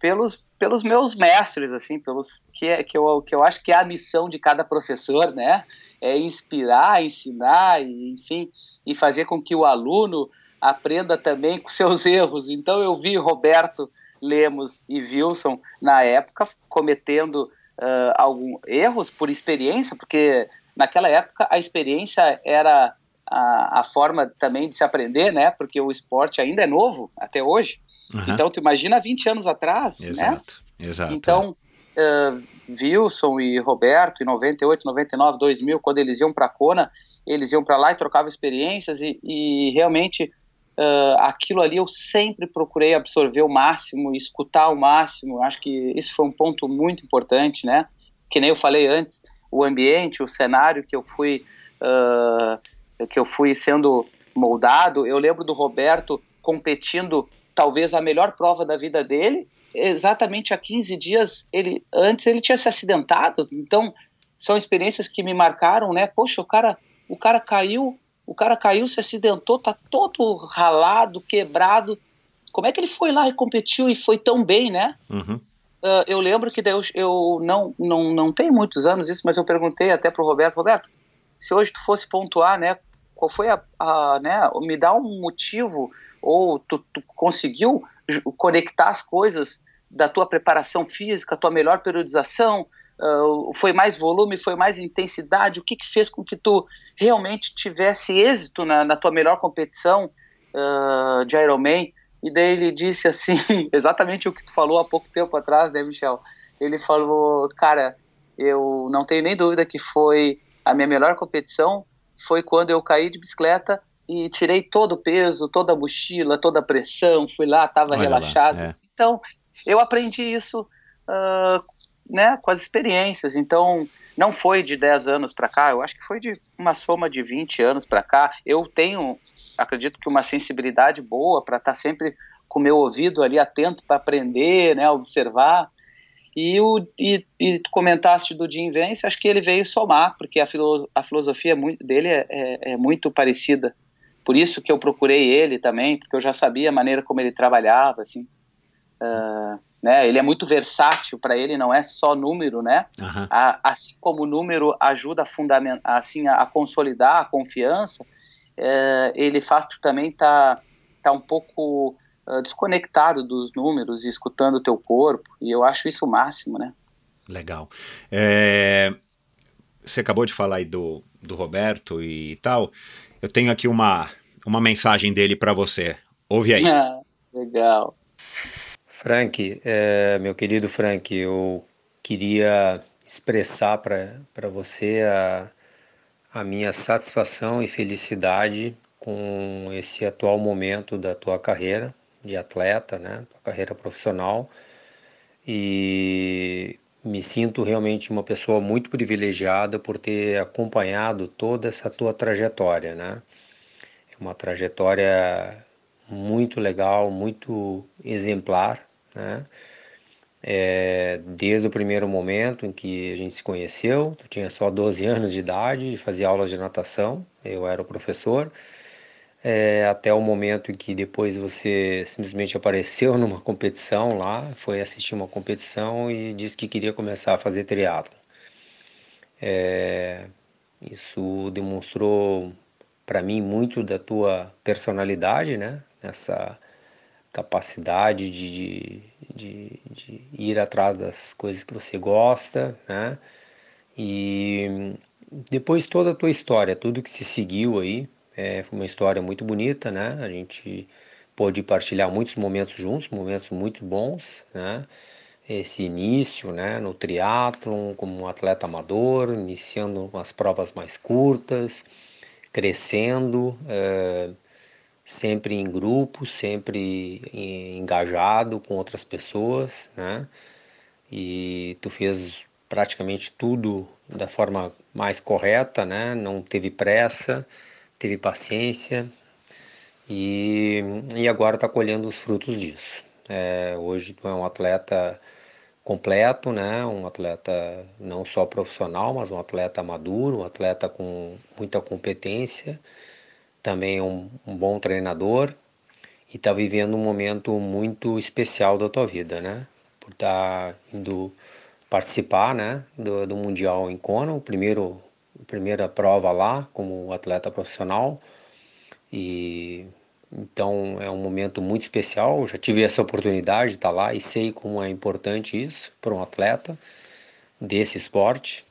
pelos, pelos meus mestres, assim, pelos que, é, que, eu, que eu acho que é a missão de cada professor, né, é inspirar, ensinar, enfim, e fazer com que o aluno aprenda também com seus erros. Então eu vi Roberto Lemos e Wilson na época cometendo uh, ah, alguns erros por experiência, porque naquela época a experiência era a, a, forma também de se aprender, né? Porque o esporte ainda é novo até hoje. Uhum. Então tu imagina 20 anos atrás, Exato. né? Exato. Então eh, Wilson e Roberto em 98, 99, 2000, quando eles iam para a Kona, eles iam para lá e trocavam experiências e, e realmente uh, aquilo ali eu sempre procurei absorver o máximo, escutar o máximo. Acho que isso foi um ponto muito importante, né? Que nem eu falei antes, o ambiente, o cenário que eu fui uh, que eu fui sendo moldado. Eu lembro do Roberto competindo talvez a melhor prova da vida dele exatamente há 15 dias, ele antes ele tinha se acidentado. Então, são experiências que me marcaram, né? Poxa, o cara, o cara caiu, o cara caiu, se acidentou, tá todo ralado, quebrado. Como é que ele foi lá e competiu e foi tão bem, né? Uhum. Uh, eu lembro que Deus eu não, não, não tem muitos anos isso, mas eu perguntei até pro Roberto, Roberto, se hoje tu fosse pontuar, né? Qual foi a, a né? Me dá um motivo ou tu, tu conseguiu conectar as coisas da tua preparação física, tua melhor periodização, uh, foi mais volume, foi mais intensidade, o que, que fez com que tu realmente tivesse êxito na, na tua melhor competição uh, de Ironman? E daí ele disse assim, exatamente o que tu falou há pouco tempo atrás, né, Michel? Ele falou, cara, eu não tenho nem dúvida que foi a minha melhor competição foi quando eu caí de bicicleta e tirei todo o peso, toda a mochila, toda a pressão, fui lá, estava relaxado. Lá, é. Então, eu aprendi isso uh, né, com as experiências. Então, não foi de 10 anos para cá, eu acho que foi de uma soma de 20 anos para cá. Eu tenho, acredito que uma sensibilidade boa para estar tá sempre com o meu ouvido ali atento para aprender, né, observar. E, o, e, e comentaste do Jim Vance, acho que ele veio somar, porque a, filo, a filosofia muito, dele é, é, é muito parecida por isso que eu procurei ele também, porque eu já sabia a maneira como ele trabalhava, assim. Uh, né? Ele é muito versátil para ele, não é só número, né? Uhum. A, assim como o número ajuda a fundamentar, assim a, a, consolidar a confiança, é, ele faz tu também tá tá um pouco uh, desconectado dos números, escutando o teu corpo, e eu acho isso o máximo, né? Legal. É, você acabou de falar aí do, do Roberto e tal. Eu tenho aqui uma, uma mensagem dele para você. Ouve aí. legal. Frank, é, meu querido Frank, eu queria expressar para você a, a minha satisfação e felicidade com esse atual momento da tua carreira de atleta, né, tua carreira profissional. E me sinto realmente uma pessoa muito privilegiada por ter acompanhado toda essa tua trajetória, né? É uma trajetória muito legal, muito exemplar, né? É, desde o primeiro momento em que a gente se conheceu, tu tinha só 12 anos de idade, fazia aulas de natação, eu era o professor, é, até o momento em que depois você simplesmente apareceu numa competição lá, foi assistir uma competição e disse que queria começar a fazer triatlo. É, isso demonstrou para mim muito da tua personalidade, né? Essa capacidade de, de, de, de ir atrás das coisas que você gosta, né? E depois toda a tua história, tudo que se seguiu aí, é, foi uma história muito bonita, né? A gente pôde partilhar muitos momentos juntos, momentos muito bons, né? Esse início, né, no triatlon, como um atleta amador, iniciando as provas mais curtas, crescendo, é, sempre em grupo, sempre engajado com outras pessoas, né? E tu fez praticamente tudo da forma mais correta, né? Não teve pressa, teve paciência e, e agora está colhendo os frutos disso. É, hoje tu é um atleta completo, né? Um atleta não só profissional, mas um atleta maduro, um atleta com muita competência, também é um, um bom treinador e está vivendo um momento muito especial da tua vida, né? Por estar tá indo participar, né, do, do mundial em Kona, o primeiro primeira prova lá como atleta profissional e então é um momento muito especial. já tive essa oportunidade de estar lá e sei como é importante isso para um atleta desse esporte.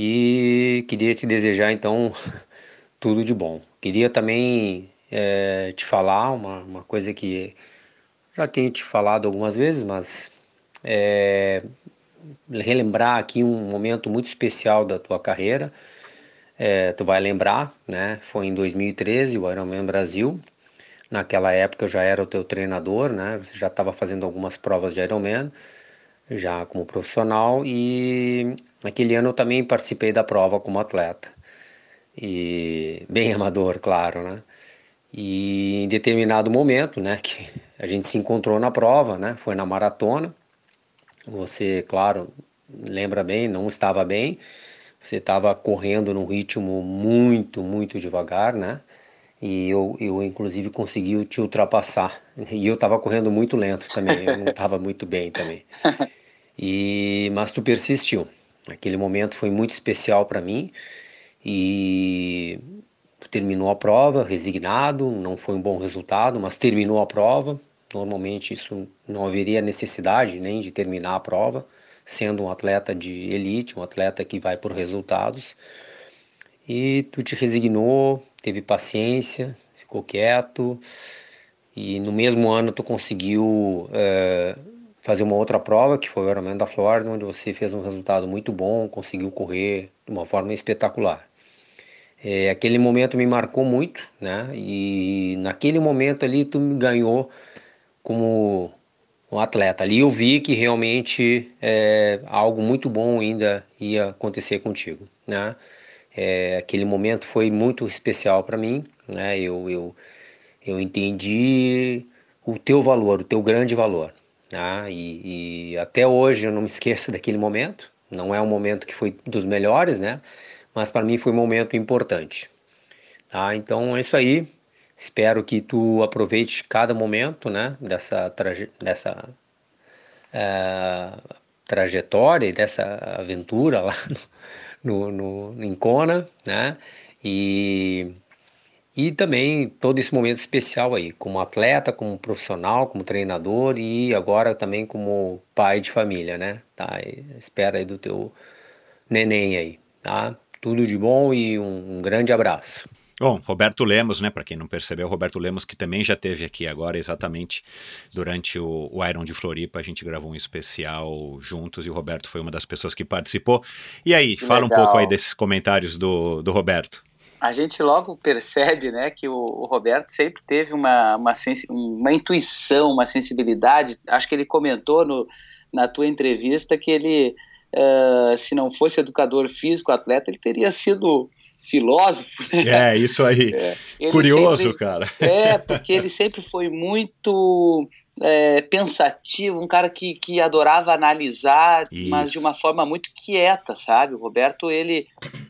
E queria te desejar então tudo de bom. Queria também é, te falar uma, uma coisa que já tenho te falado algumas vezes, mas é, relembrar aqui um momento muito especial da tua carreira. É, tu vai lembrar, né? Foi em 2013 o Ironman Brasil. Naquela época eu já era o teu treinador, né? Você já estava fazendo algumas provas de Ironman, já como profissional. E naquele ano eu também participei da prova como atleta. E bem amador, claro, né? E em determinado momento, né, que a gente se encontrou na prova, né? Foi na maratona. Você, claro, lembra bem, não estava bem. Você estava correndo num ritmo muito, muito devagar, né? E eu, eu inclusive, consegui te ultrapassar. E eu estava correndo muito lento também, eu não estava muito bem também. E, mas tu persistiu. Aquele momento foi muito especial para mim e tu terminou a prova resignado, não foi um bom resultado, mas terminou a prova, Normalmente isso não haveria necessidade nem de terminar a prova, sendo um atleta de elite, um atleta que vai por resultados. E tu te resignou, teve paciência, ficou quieto e no mesmo ano tu conseguiu é, fazer uma outra prova que foi o Ironman da Flórida, onde você fez um resultado muito bom, conseguiu correr de uma forma espetacular. É, aquele momento me marcou muito, né? E naquele momento ali tu me ganhou como um atleta. Ali eu vi que realmente é, algo muito bom ainda ia acontecer contigo, né? É, aquele momento foi muito especial para mim, né? Eu, eu, eu entendi o teu valor, o teu grande valor, né? E, e até hoje eu não me esqueço daquele momento. Não é um momento que foi dos melhores, né? Mas para mim foi um momento importante. Tá? Então é isso aí. Espero que tu aproveite cada momento, né, dessa, traje dessa uh, trajetória e dessa aventura lá no, no, no, em Kona, né, e, e também todo esse momento especial aí, como atleta, como profissional, como treinador e agora também como pai de família, né, tá? espera aí do teu neném aí, tá? Tudo de bom e um, um grande abraço. Bom, Roberto Lemos, né? Para quem não percebeu, Roberto Lemos, que também já teve aqui agora, exatamente durante o, o, Iron de Floripa, a gente gravou um especial juntos e o Roberto foi uma das pessoas que participou. E aí, que fala legal. um pouco aí desses comentários do, do Roberto. A gente logo percebe né, que o, o Roberto sempre teve uma, uma, uma intuição, uma sensibilidade. Acho que ele comentou no, na tua entrevista que ele Uh, se não fosse educador físico, atleta, ele teria sido filósofo. Né? É, isso aí. É. Curioso, sempre, cara. É, porque ele sempre foi muito é, pensativo, um cara que, que adorava analisar, isso. mas de uma forma muito quieta, sabe? O Roberto, ele,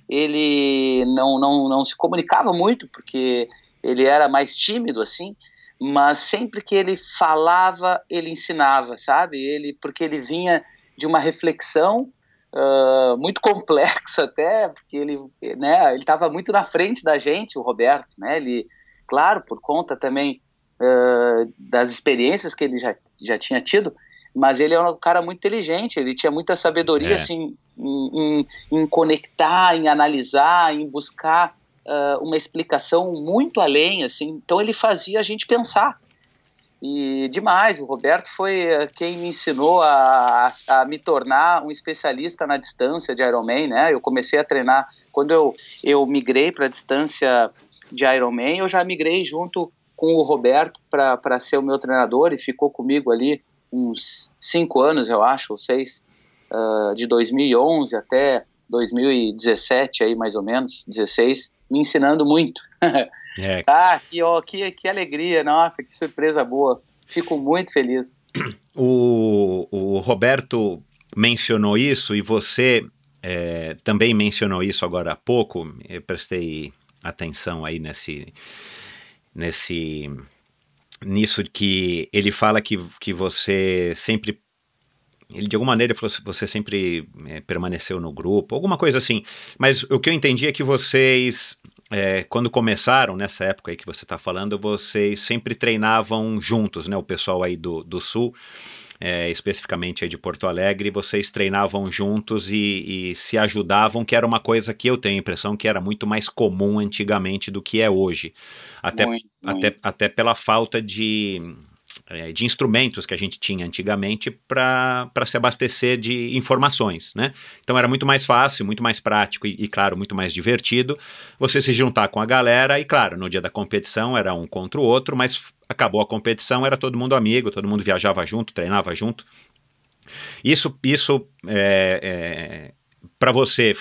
ele não, não, não se comunicava muito, porque ele era mais tímido, assim, mas sempre que ele falava, ele ensinava, sabe? Ele, porque ele vinha de uma reflexão uh, muito complexo até, porque ele né, estava muito na frente da gente, o Roberto. Né, ele, claro, por conta também uh, das experiências que ele já, já tinha tido, mas ele é um cara muito inteligente, ele tinha muita sabedoria é. assim, em, em, em, conectar, em analisar, em buscar uh, uma explicação muito além. assim. Então ele fazia a gente pensar. E demais, o Roberto foi eh, quem me ensinou a, a, me tornar um especialista na distância de Ironman, né? Eu comecei a treinar quando eu, eu migrei para a distância de Ironman, eu já migrei junto com o Roberto para ser o meu treinador e ficou comigo ali uns cinco anos, eu acho, ou seis, uh, de 2011 até 2017 aí mais ou menos, 16, me ensinando muito. É. ah, que, ó, que, que alegria, nossa, que surpresa boa. Fico muito feliz. O, o Roberto mencionou isso e você é, também mencionou isso agora há pouco. Eu prestei atenção aí nesse, nesse nisso que ele fala que, que você sempre ele de alguma maneira falou você sempre é, permaneceu no grupo, alguma coisa assim. Mas o que eu entendi é que vocês, é, quando começaram nessa época aí que você está falando, vocês sempre treinavam juntos, né? O pessoal aí do, do Sul, é, especificamente aí de Porto Alegre, vocês treinavam juntos e, e se ajudavam, que era uma coisa que eu tenho a impressão que era muito mais comum antigamente do que é hoje. Até, muito, até, até pela falta de é, de instrumentos que a gente tinha antigamente para se abastecer de informações, né? Então era muito mais fácil, muito mais prático e, e, claro, muito mais divertido você se juntar com a galera e, claro, no dia da competição era um contra o outro, mas acabou a competição, era todo mundo amigo, todo mundo viajava junto, treinava junto. Isso, isso é, é para você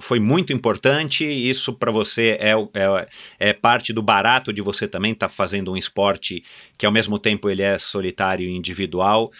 foi muito importante, isso para você é, é, é, parte do barato de você também estar tá fazendo um esporte que ao mesmo tempo ele é solitário e individual,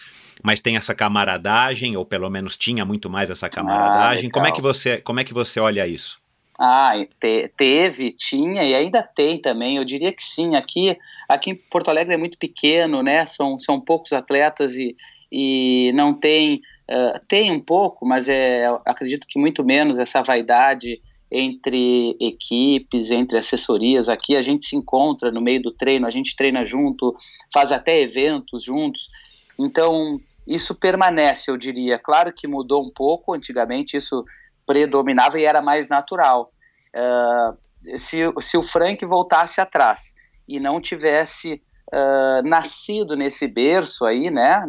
mas tem essa camaradagem, ou pelo menos tinha muito mais essa ah, camaradagem. Ah, como, é que você, como é que você olha isso? Ah, te, teve, tinha e ainda tem também, eu diria que sim. Aqui, aqui em Porto Alegre é muito pequeno, né? São, são poucos atletas e, e não tem uh, tem um pouco, mas é acredito que muito menos essa vaidade entre equipes, entre assessorias. Aqui a gente se encontra no meio do treino, a gente treina junto, faz até eventos juntos. Então isso permanece, eu diria. Claro que mudou um pouco. Antigamente isso predominava e era mais natural. Uh, se, se o Frank voltasse atrás e não tivesse ah, nascido nesse berço aí, né,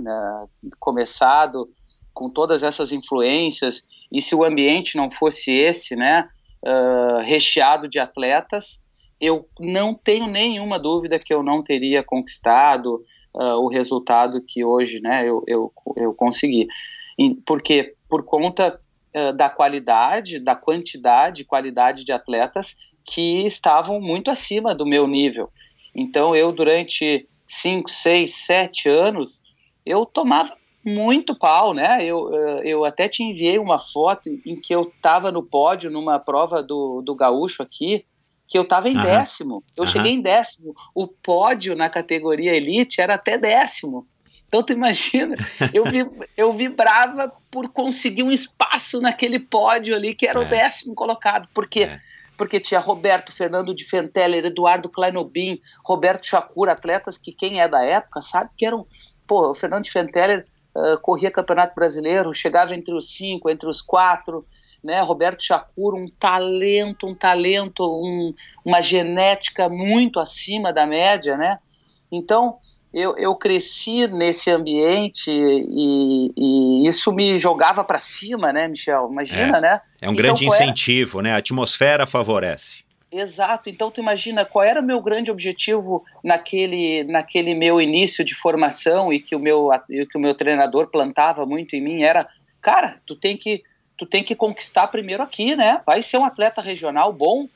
começado com todas essas influências, e se o ambiente não fosse esse, né, uh, recheado de atletas, eu não tenho nenhuma dúvida que eu não teria conquistado ah, o resultado que hoje, né, eu, eu, eu consegui. Porque por conta da qualidade, da quantidade, qualidade de atletas que estavam muito acima do meu nível. Então eu durante cinco, seis, sete anos eu tomava muito pau, né? Eu, eh, eu até te enviei uma foto em que eu tava no pódio numa prova do, do gaúcho aqui, que eu tava em décimo. Eu cheguei em décimo. O pódio na categoria elite era até décimo. Então tu imagina, eu, vi, eu vibrava por conseguir um espaço naquele pódio ali que era é. o décimo colocado, porque é porque tinha Roberto, Fernando de Fenteller, Eduardo Kleinobin, Roberto Chacur, atletas que quem é da época sabe que eram. Pô, o Fernando de Fenteller uh, corria Campeonato Brasileiro, chegava entre os cinco, entre os quatro. Né, Roberto Chacur, um talento, um talento, um, uma genética muito acima da média, né? Então, eu, eu cresci nesse ambiente e, e isso me jogava para cima, né, Michel? Imagina, é, né? É um então, grande incentivo, era... né? A atmosfera favorece. Exato. Então tu imagina qual era o meu grande objetivo naquele, naquele meu início de formação e que o meu que o meu treinador plantava muito em mim era, cara, tu tem que tu tem que conquistar primeiro aqui, né? Vai ser um atleta regional bom,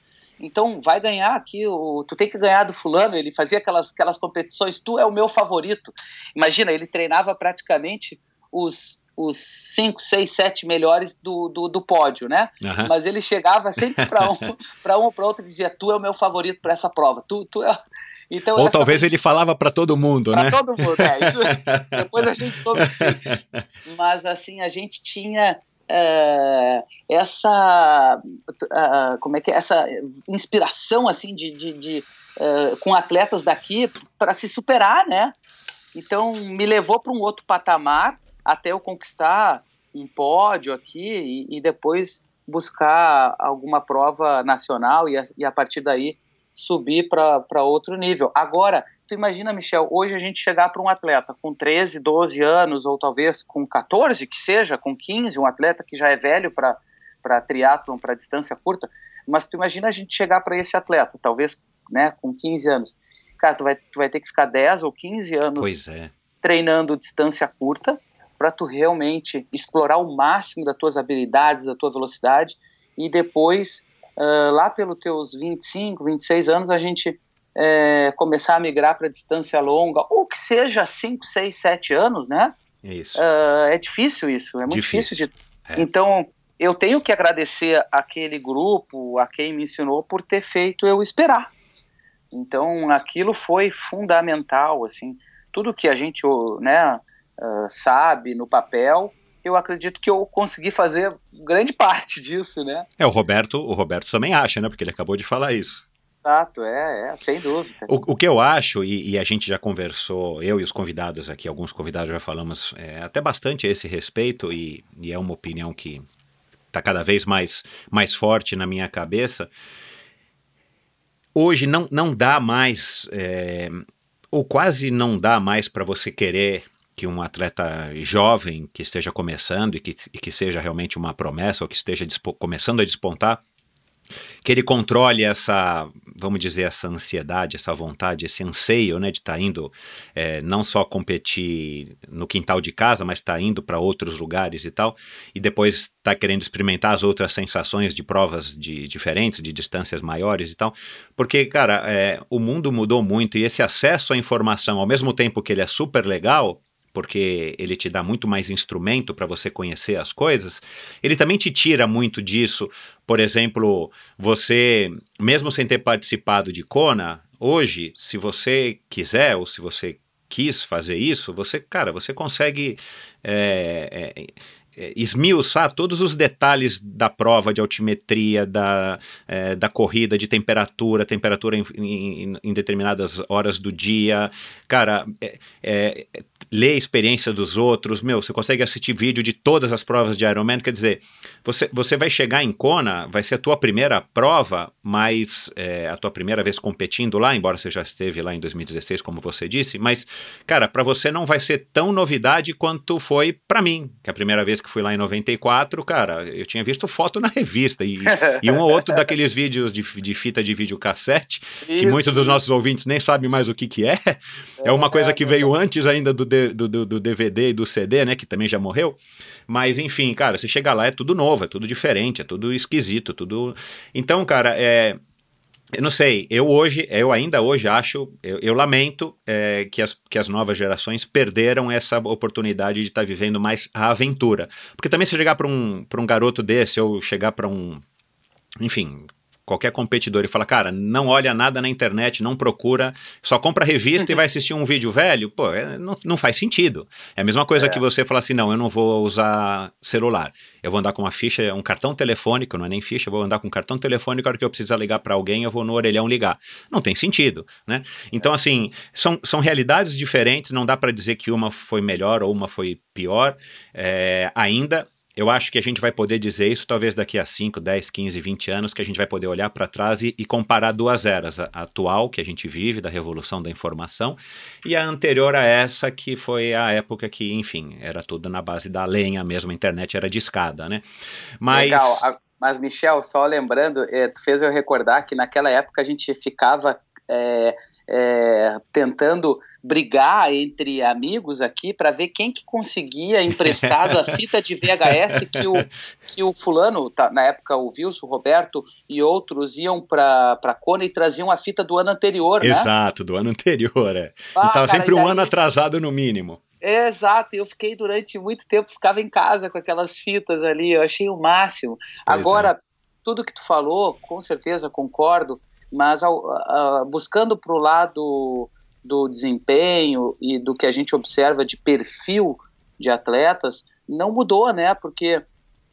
então vai ganhar aqui, o, tu tem que ganhar do fulano. Ele fazia aquelas, aquelas competições, tu é o meu favorito. Imagina, ele treinava praticamente os, os 5, 6, 7 melhores do, do, do pódio, né? Uhum. Mas ele chegava sempre para um, para um ou para outro e dizia: Tu é o meu favorito para essa prova. Tu, tu é... então, ou talvez ele falava para todo mundo, pra né? Para todo mundo, é. Isso... Depois a gente soube sim. Mas assim, a gente tinha é, essa uh, como é que é? essa inspiração assim de, de, de uh, com atletas daqui para se superar né então me levou para um outro patamar até eu conquistar um pódio aqui e, e depois buscar alguma prova nacional e a, e a, partir daí subir para outro nível. Agora, tu imagina, Michel, hoje a gente chegar para um atleta com 13, 12 anos, ou talvez com 14, que seja, com 15, um atleta que já é velho para para triatlon, para distância curta, mas tu imagina a gente chegar para esse atleta, talvez né, com 15 anos. Cara, tu vai, tu vai ter que ficar 10 ou 15 anos é. treinando distância curta para tu realmente explorar o máximo das tuas habilidades, da tua velocidade e depois ah, lá pelos teus 25, 26 anos, a gente é, começar a migrar para distância longa, ou que seja 5, 6, 7 anos, né? É isso. Uh, é difícil isso, é muito difícil. difícil de... é. Então, eu tenho que agradecer aquele grupo, a quem me ensinou, por ter feito eu esperar. Então, aquilo foi fundamental, assim, tudo que a gente né, uh, sabe no papel, eu acredito que eu consegui fazer grande parte disso, né? É, o Roberto, o Roberto também acha, né? Porque ele acabou de falar isso. Exato, é, é sem dúvida. O, o que eu acho, e, e, a gente já conversou, eu e os convidados aqui, alguns convidados já falamos é, até bastante a esse respeito, e, e é uma opinião que está cada vez mais, mais forte na minha cabeça. Hoje não, não dá mais, é, ou quase não dá mais para você querer que um atleta jovem que esteja começando e que, e que seja realmente uma promessa ou que esteja começando a despontar, que ele controle essa, vamos dizer, essa ansiedade, essa vontade, esse anseio, né, de estar tá indo é, não só competir no quintal de casa, mas estar tá indo para outros lugares e tal, e depois estar tá querendo experimentar as outras sensações de provas de, diferentes, de distâncias maiores e tal, porque, cara, é, o mundo mudou muito e esse acesso à informação, ao mesmo tempo que ele é super legal, porque ele te dá muito mais instrumento para você conhecer as coisas, ele também te tira muito disso. Por exemplo, você, mesmo sem ter participado de Kona, hoje, se você quiser ou se você quis fazer isso, você, cara, você consegue é, é, é esmiuçar todos os detalhes da prova de altimetria, da, é, da corrida, de temperatura, temperatura em, em, em, determinadas horas do dia. Cara, é, é, ler a experiência dos outros, meu, você consegue assistir vídeo de todas as provas de Ironman, quer dizer, você, você vai chegar em Kona, vai ser a tua primeira prova, mas é, a tua primeira vez competindo lá, embora você já esteve lá em 2016, como você disse, mas, cara, para você não vai ser tão novidade quanto foi para mim, que é a primeira vez que fui lá em 94, cara, eu tinha visto foto na revista e, e um ou outro daqueles vídeos de, de fita de videocassete, cassete, que muitos dos nossos ouvintes nem sabem mais o que que é, é uma coisa que veio antes ainda do do, do, do, DVD e do CD, né? Que também já morreu. Mas, enfim, cara, você chega lá, é tudo novo, é tudo diferente, é tudo esquisito, tudo. Então, cara, é. Eu não sei, eu hoje, eu ainda hoje acho, eu, eu lamento é, que, as, que as novas gerações perderam essa oportunidade de estar tá vivendo mais a aventura. Porque também se chegar para um, pra um garoto desse ou chegar para um, enfim, qualquer competidor e fala, cara, não olha nada na internet, não procura, só compra revista e vai assistir um vídeo velho, pô, é, não, não faz sentido. É a mesma coisa é. que você falar assim, não, eu não vou usar celular, eu vou andar com uma ficha, um cartão telefônico, não é nem ficha, eu vou andar com um cartão telefônico, a hora que eu precisar ligar para alguém, eu vou no orelhão ligar. Não tem sentido, né? Então, é. assim, são, são realidades diferentes, não dá para dizer que uma foi melhor ou uma foi pior é, ainda, eu acho que a gente vai poder dizer isso talvez daqui a 5, 10, 15, 20 anos, que a gente vai poder olhar para trás e, e, comparar duas eras, a, a, atual que a gente vive, da revolução da informação, e a anterior a essa, que foi a época que, enfim, era tudo na base da lenha mesmo, a internet era discada, né? Mas... Legal, a, mas Michel, só lembrando, é, tu fez eu recordar que naquela época a gente ficava... É, é, tentando brigar entre amigos aqui para ver quem que conseguia emprestado a fita de VHS que o, que o fulano, tá, na época o Wilson, o Roberto e outros iam para Cone e traziam a fita do ano anterior, né? Exato, do ano anterior, é. Ah, e sempre um daí... ano atrasado no mínimo. Exato, eu fiquei durante muito tempo, ficava em casa com aquelas fitas ali, eu achei o máximo. Pois é. Agora, é. tudo que tu falou, com certeza concordo, mas ao, a, buscando para o lado do desempenho e do que a gente observa de perfil de atletas, não mudou, né? Porque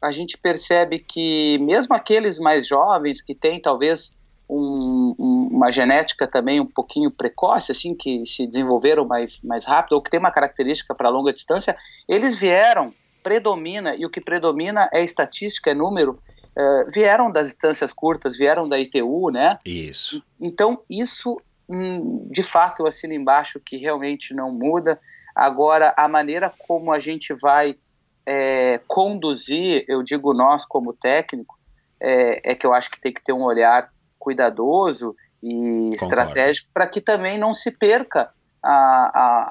a gente percebe que mesmo aqueles mais jovens que têm talvez um, uma genética também um pouquinho precoce, assim, que se desenvolveram mais, mais rápido ou que tem uma característica para longa distância, eles vieram, predomina, e o que predomina é estatística, é número, é, vieram das distâncias curtas, vieram da ITU, né? Isso. Então, isso, hum, de fato, eu assino embaixo que realmente não muda. Agora, a maneira como a gente vai é, conduzir, eu digo nós como técnico, é, é, que eu acho que tem que ter um olhar cuidadoso e Concordo. estratégico para que também não se perca a,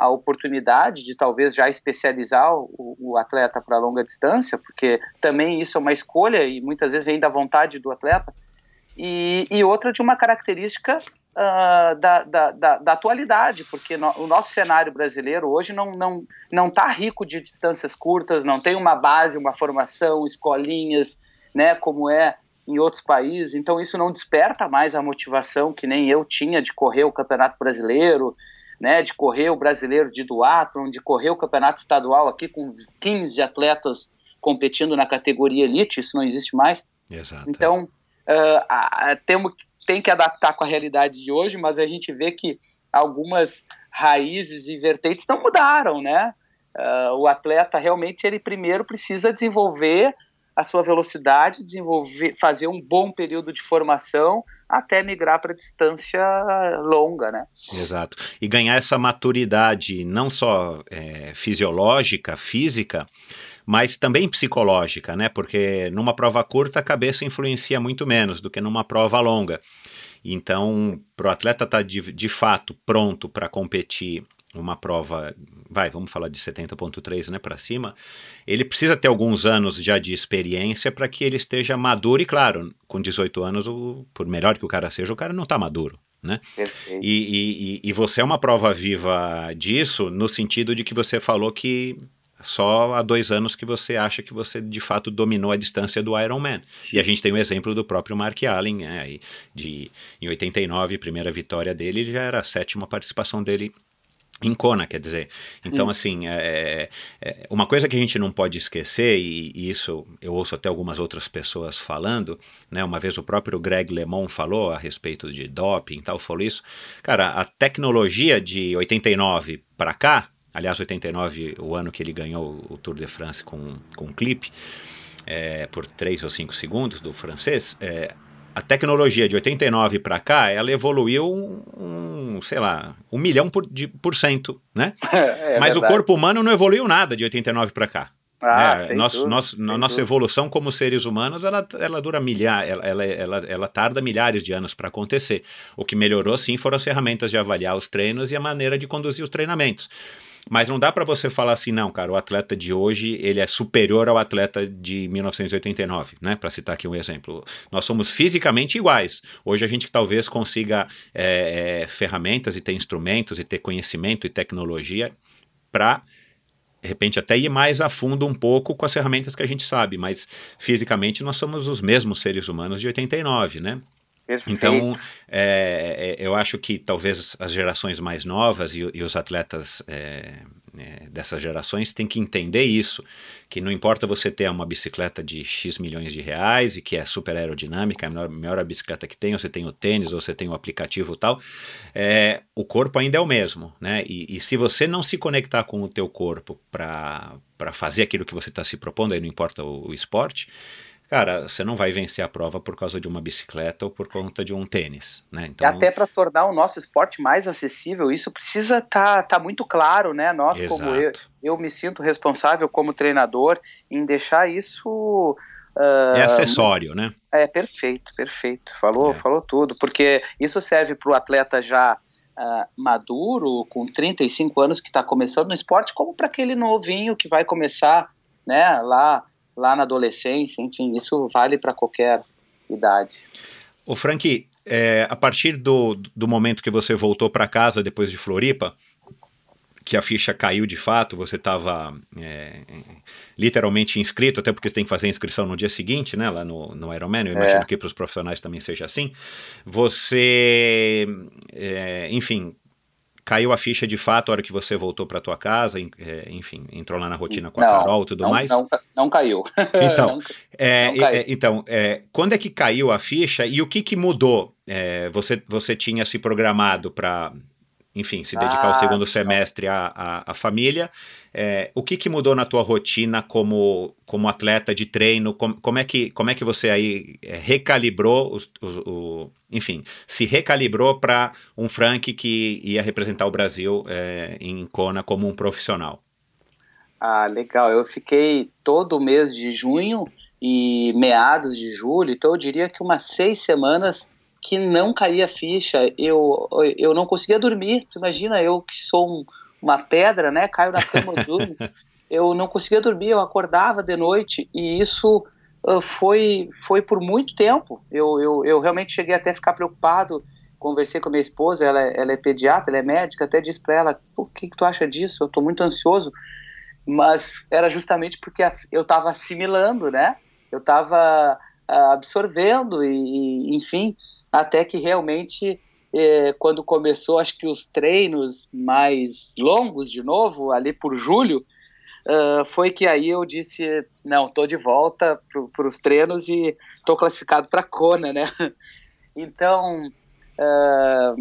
a, a, oportunidade de talvez já especializar o, o atleta para longa distância, porque também isso é uma escolha e muitas vezes vem da vontade do atleta, e, e outra de uma característica uh, da, da, da, da, atualidade, porque no, o nosso cenário brasileiro hoje não está não, não tá rico de distâncias curtas, não tem uma base, uma formação, escolinhas, né, como é em outros países, então isso não desperta mais a motivação que nem eu tinha de correr o Campeonato Brasileiro, né, de correr o brasileiro de duatron, de correr o campeonato estadual aqui com 15 atletas competindo na categoria elite, isso não existe mais. Exato. Então, uh, a, a, temos, tem que adaptar com a realidade de hoje, mas a gente vê que algumas raízes e vertentes não mudaram, né? Uh, o atleta realmente ele primeiro precisa desenvolver a sua velocidade, desenvolver, fazer um bom período de formação, até migrar para distância longa, né? Exato. E ganhar essa maturidade não só é, fisiológica, física, mas também psicológica, né? Porque numa prova curta a cabeça influencia muito menos do que numa prova longa. Então, para o atleta estar tá de, de fato pronto para competir uma prova, vai, vamos falar de 70.3, né, para cima, ele precisa ter alguns anos já de experiência para que ele esteja maduro e claro, com 18 anos, o, por melhor que o cara seja, o cara não está maduro, né? E, e, e, você é uma prova viva disso no sentido de que você falou que só há dois anos que você acha que você de fato dominou a distância do Ironman. E a gente tem o um exemplo do próprio Mark Allen, né? de, em 89, primeira vitória dele, já era a sétima participação dele em Kona, quer dizer. Então, Sim. assim, é, é, é, uma coisa que a gente não pode esquecer, e, e, isso eu ouço até algumas outras pessoas falando, né? Uma vez o próprio Greg LeMond falou a respeito de doping e tal, falou isso. Cara, a tecnologia de 89 para cá, aliás, 89, o ano que ele ganhou o Tour de France com, com um clipe, é, por 3 ou 5 segundos do francês, é, a tecnologia de 89 para cá, ela evoluiu um, sei lá, um milhão por, de, por cento, né? É, é, Mas o corpo humano não evoluiu nada de 89 para cá. Ah, é, tudo, nossa tudo. evolução como seres humanos, ela, ela dura milhares, ela, ela, ela, ela, tarda milhares de anos para acontecer. O que melhorou, sim, foram as ferramentas de avaliar os treinos e a maneira de conduzir os treinamentos. Mas não dá para você falar assim, não, cara, o atleta de hoje, ele é superior ao atleta de 1989, né? Para citar aqui um exemplo. Nós somos fisicamente iguais. Hoje a gente talvez consiga é, é, ferramentas e ter instrumentos e ter conhecimento e tecnologia para de repente até ir mais a fundo um pouco com as ferramentas que a gente sabe, mas fisicamente nós somos os mesmos seres humanos de 89, né? Perfeito. Então, é, é, eu acho que talvez as gerações mais novas e, e os atletas é, é, dessas gerações têm que entender isso, que não importa você ter uma bicicleta de X milhões de reais e que é super aerodinâmica, é a melhor, melhor bicicleta que tem, ou você tem o tênis, ou você tem o aplicativo tal, é, o corpo ainda é o mesmo, né? E, e se você não se conectar com o teu corpo para fazer aquilo que você está se propondo, aí não importa o, o esporte, Cara, você não vai vencer a prova por causa de uma bicicleta ou por conta de um tênis, né? Então... E até para tornar o nosso esporte mais acessível, isso precisa estar tá, tá muito claro, né? Nós, Exato. como eu, eu me sinto responsável como treinador em deixar isso ah, é acessório, né? É perfeito, perfeito. Falou, é. falou tudo, porque isso serve para o atleta já uh, maduro, com 35 anos que está começando no esporte, como para aquele novinho que vai começar, né, lá lá na adolescência, enfim, isso vale para qualquer idade. O Frank, é, a partir do, do momento que você voltou para casa depois de Floripa, que a ficha caiu de fato, você estava é, literalmente inscrito, até porque você tem que fazer a inscrição no dia seguinte, né, lá no, no Ironman, eu imagino é. que para os profissionais também seja assim. Você, é, enfim, caiu a ficha de fato a hora que você voltou para tua casa, é, enfim, entrou lá na rotina com a não, Carol e tudo não, mais? Não, não caiu. Então, não, é, caiu. É, então é, quando é que caiu a ficha e o que, que mudou? É, você, você tinha se programado para enfim, se dedicar ah, segundo semestre à, à, à família. É, o que, que mudou na tua rotina como, como atleta de treino? Com, como, é que, como é que você aí é, recalibrou, o, o, o enfim, se recalibrou para um Frank que ia representar o Brasil é, em Kona como um profissional? Ah, legal. Eu fiquei todo mês de junho e meados de julho, então eu diria que umas seis semanas que não caía a ficha. Eu, eu não conseguia dormir. Tu imagina, eu que sou um, uma pedra, né? Caio na cama, durmo. eu não conseguia dormir, eu acordava de noite e isso uh, foi, foi por muito tempo. Eu, eu, eu realmente cheguei até a ficar preocupado. Conversei com a minha esposa, ela, ela é pediatra, ela é médica, até disse para ela: o que, que tu acha disso? Eu estou muito ansioso. Mas era justamente porque eu estava assimilando, né? Eu estava ah, absorvendo e, enfim, até que realmente eh, quando começou, acho que os treinos mais longos de novo, ali por julho, uh, foi que aí eu disse, não, tô de volta para os treinos e tô classificado para Kona, né? Então, ah,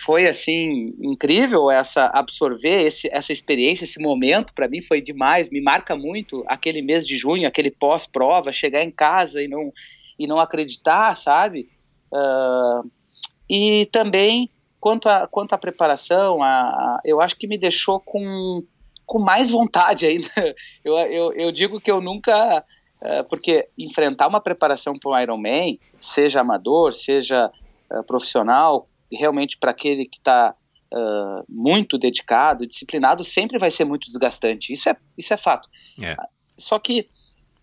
foi assim incrível essa absorver esse, essa experiência, esse momento para mim foi demais, me marca muito aquele mês de junho, aquele pós-prova, chegar em casa e não e não acreditar, sabe? Uh, e também quanto à quanto à preparação, a, a, eu acho que me deixou com com mais vontade ainda. Eu, eu, eu digo que eu nunca ah, porque enfrentar uma preparação para um Ironman, seja amador, seja eh, profissional, realmente para aquele que está uh, eh, muito dedicado, disciplinado, sempre vai ser muito desgastante. Isso é, isso é fato. É. Só que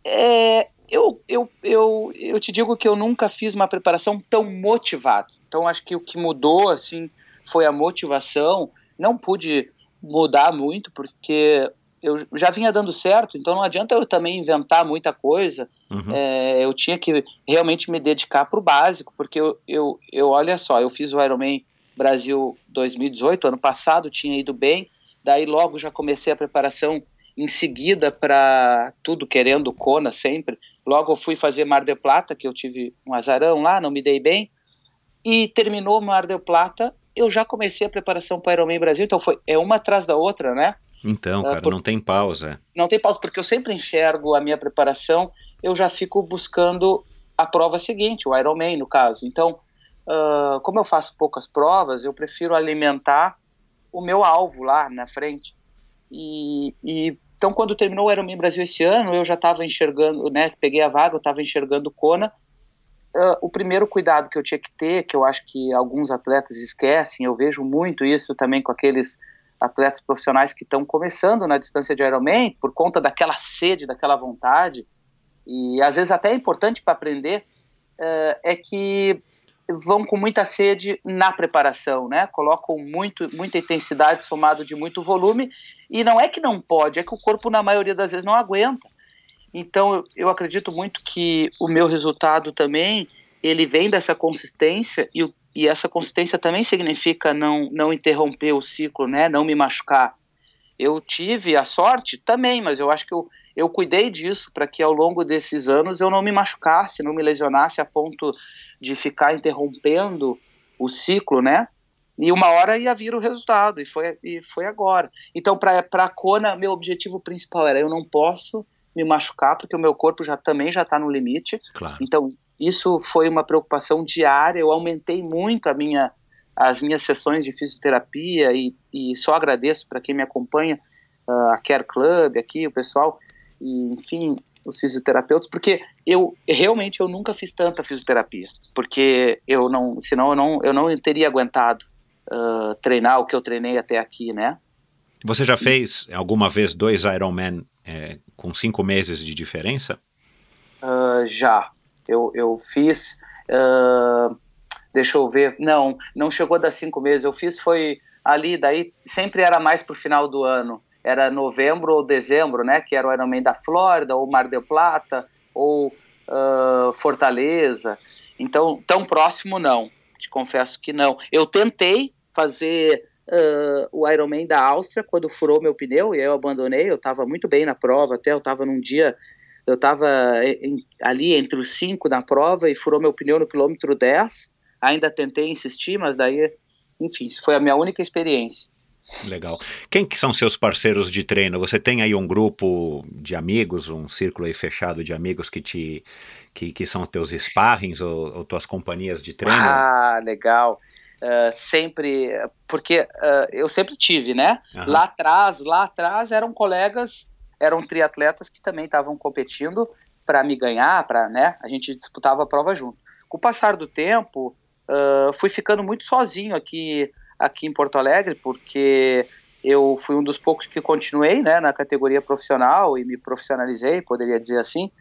é, eu, eu, eu, eu te digo que eu nunca fiz uma preparação tão motivada. Então acho que o que mudou assim foi a motivação. Não pude mudar muito porque eu já vinha dando certo, então não adianta eu também inventar muita coisa. Uhum. É, eu tinha que realmente me dedicar para o básico, porque eu, eu, eu, olha só, eu fiz o Ironman Brasil 2018, ano passado, tinha ido bem, daí logo já comecei a preparação em seguida para tudo, querendo Kona sempre. Logo eu fui fazer Mar del Plata, que eu tive um azarão lá, não me dei bem, e terminou Mar del Plata, eu já comecei a preparação para o Ironman Brasil, então foi é uma atrás da outra, né? Então, ah, cara, por... não tem pausa. Não tem pausa, porque eu sempre enxergo a minha preparação, eu já fico buscando a prova seguinte, o Ironman, no caso. Então, uh, como eu faço poucas provas, eu prefiro alimentar o meu alvo lá na frente. E, e então, quando terminou o Ironman Brasil esse ano, eu já estava enxergando, né, peguei a vaga, eu estava enxergando o Kona. Uh, o primeiro cuidado que eu tinha que ter, que eu acho que alguns atletas esquecem, eu vejo muito isso também com aqueles atletas profissionais que estão começando na distância de Ironman por conta daquela sede, daquela vontade, e às vezes até é importante para aprender, uh, é que vão com muita sede na preparação, né? Colocam muito, muita intensidade somado de muito volume, e não é que não pode, é que o corpo na maioria das vezes não aguenta. Então eu, eu acredito muito que o meu resultado também ele vem dessa consistência e o e essa consistência também significa não, não interromper o ciclo, né? Não me machucar. Eu tive a sorte também, mas eu acho que eu, eu cuidei disso para que ao longo desses anos eu não me machucasse, não me lesionasse a ponto de ficar interrompendo o ciclo, né? E uma hora ia vir o resultado, e foi, e foi agora. Então, para a Kona, meu objetivo principal era: eu não posso me machucar, porque o meu corpo já também já está no limite. Claro. Então, isso foi uma preocupação diária. Eu aumentei muito a minha, as minhas sessões de fisioterapia e, e só agradeço para quem me acompanha, uh, a Care Club aqui, o pessoal, e, enfim, os fisioterapeutas, porque eu realmente eu nunca fiz tanta fisioterapia, porque eu não, senão eu não, eu não teria aguentado uh, treinar o que eu treinei até aqui, né? Você já fez alguma vez dois Ironman é, com cinco meses de diferença? Uh, já, eu, eu fiz. Uh, deixa eu ver. Não, não chegou a dar cinco meses. Eu fiz foi ali, daí sempre era mais para o final do ano. Era novembro ou dezembro, né? Que era o Ironman da Flórida, ou Mar del Plata, ou uh, Fortaleza. Então, tão próximo não. Te confesso que não. Eu tentei fazer uh, o Ironman da Áustria quando furou meu pneu e eu abandonei. Eu estava muito bem na prova, até eu estava num dia eu estava ali entre os cinco na prova e furou meu pneu no quilômetro 10. Ainda tentei insistir, mas daí, enfim, foi a minha única experiência. Legal. Quem que são seus parceiros de treino? Você tem aí um grupo de amigos, um círculo aí fechado de amigos que te que, que são teus sparrings ou, ou tuas companhias de treino? Ah, legal. Uh, sempre, porque uh, eu sempre tive, né? Uhum. Lá atrás, lá atrás eram colegas eram triatletas que também estavam competindo para me ganhar, para né? A gente disputava a prova junto. Com o passar do tempo, uh, fui ficando muito sozinho aqui aqui em Porto Alegre, porque eu fui um dos poucos que continuei, né, na categoria profissional e me profissionalizei, poderia dizer assim.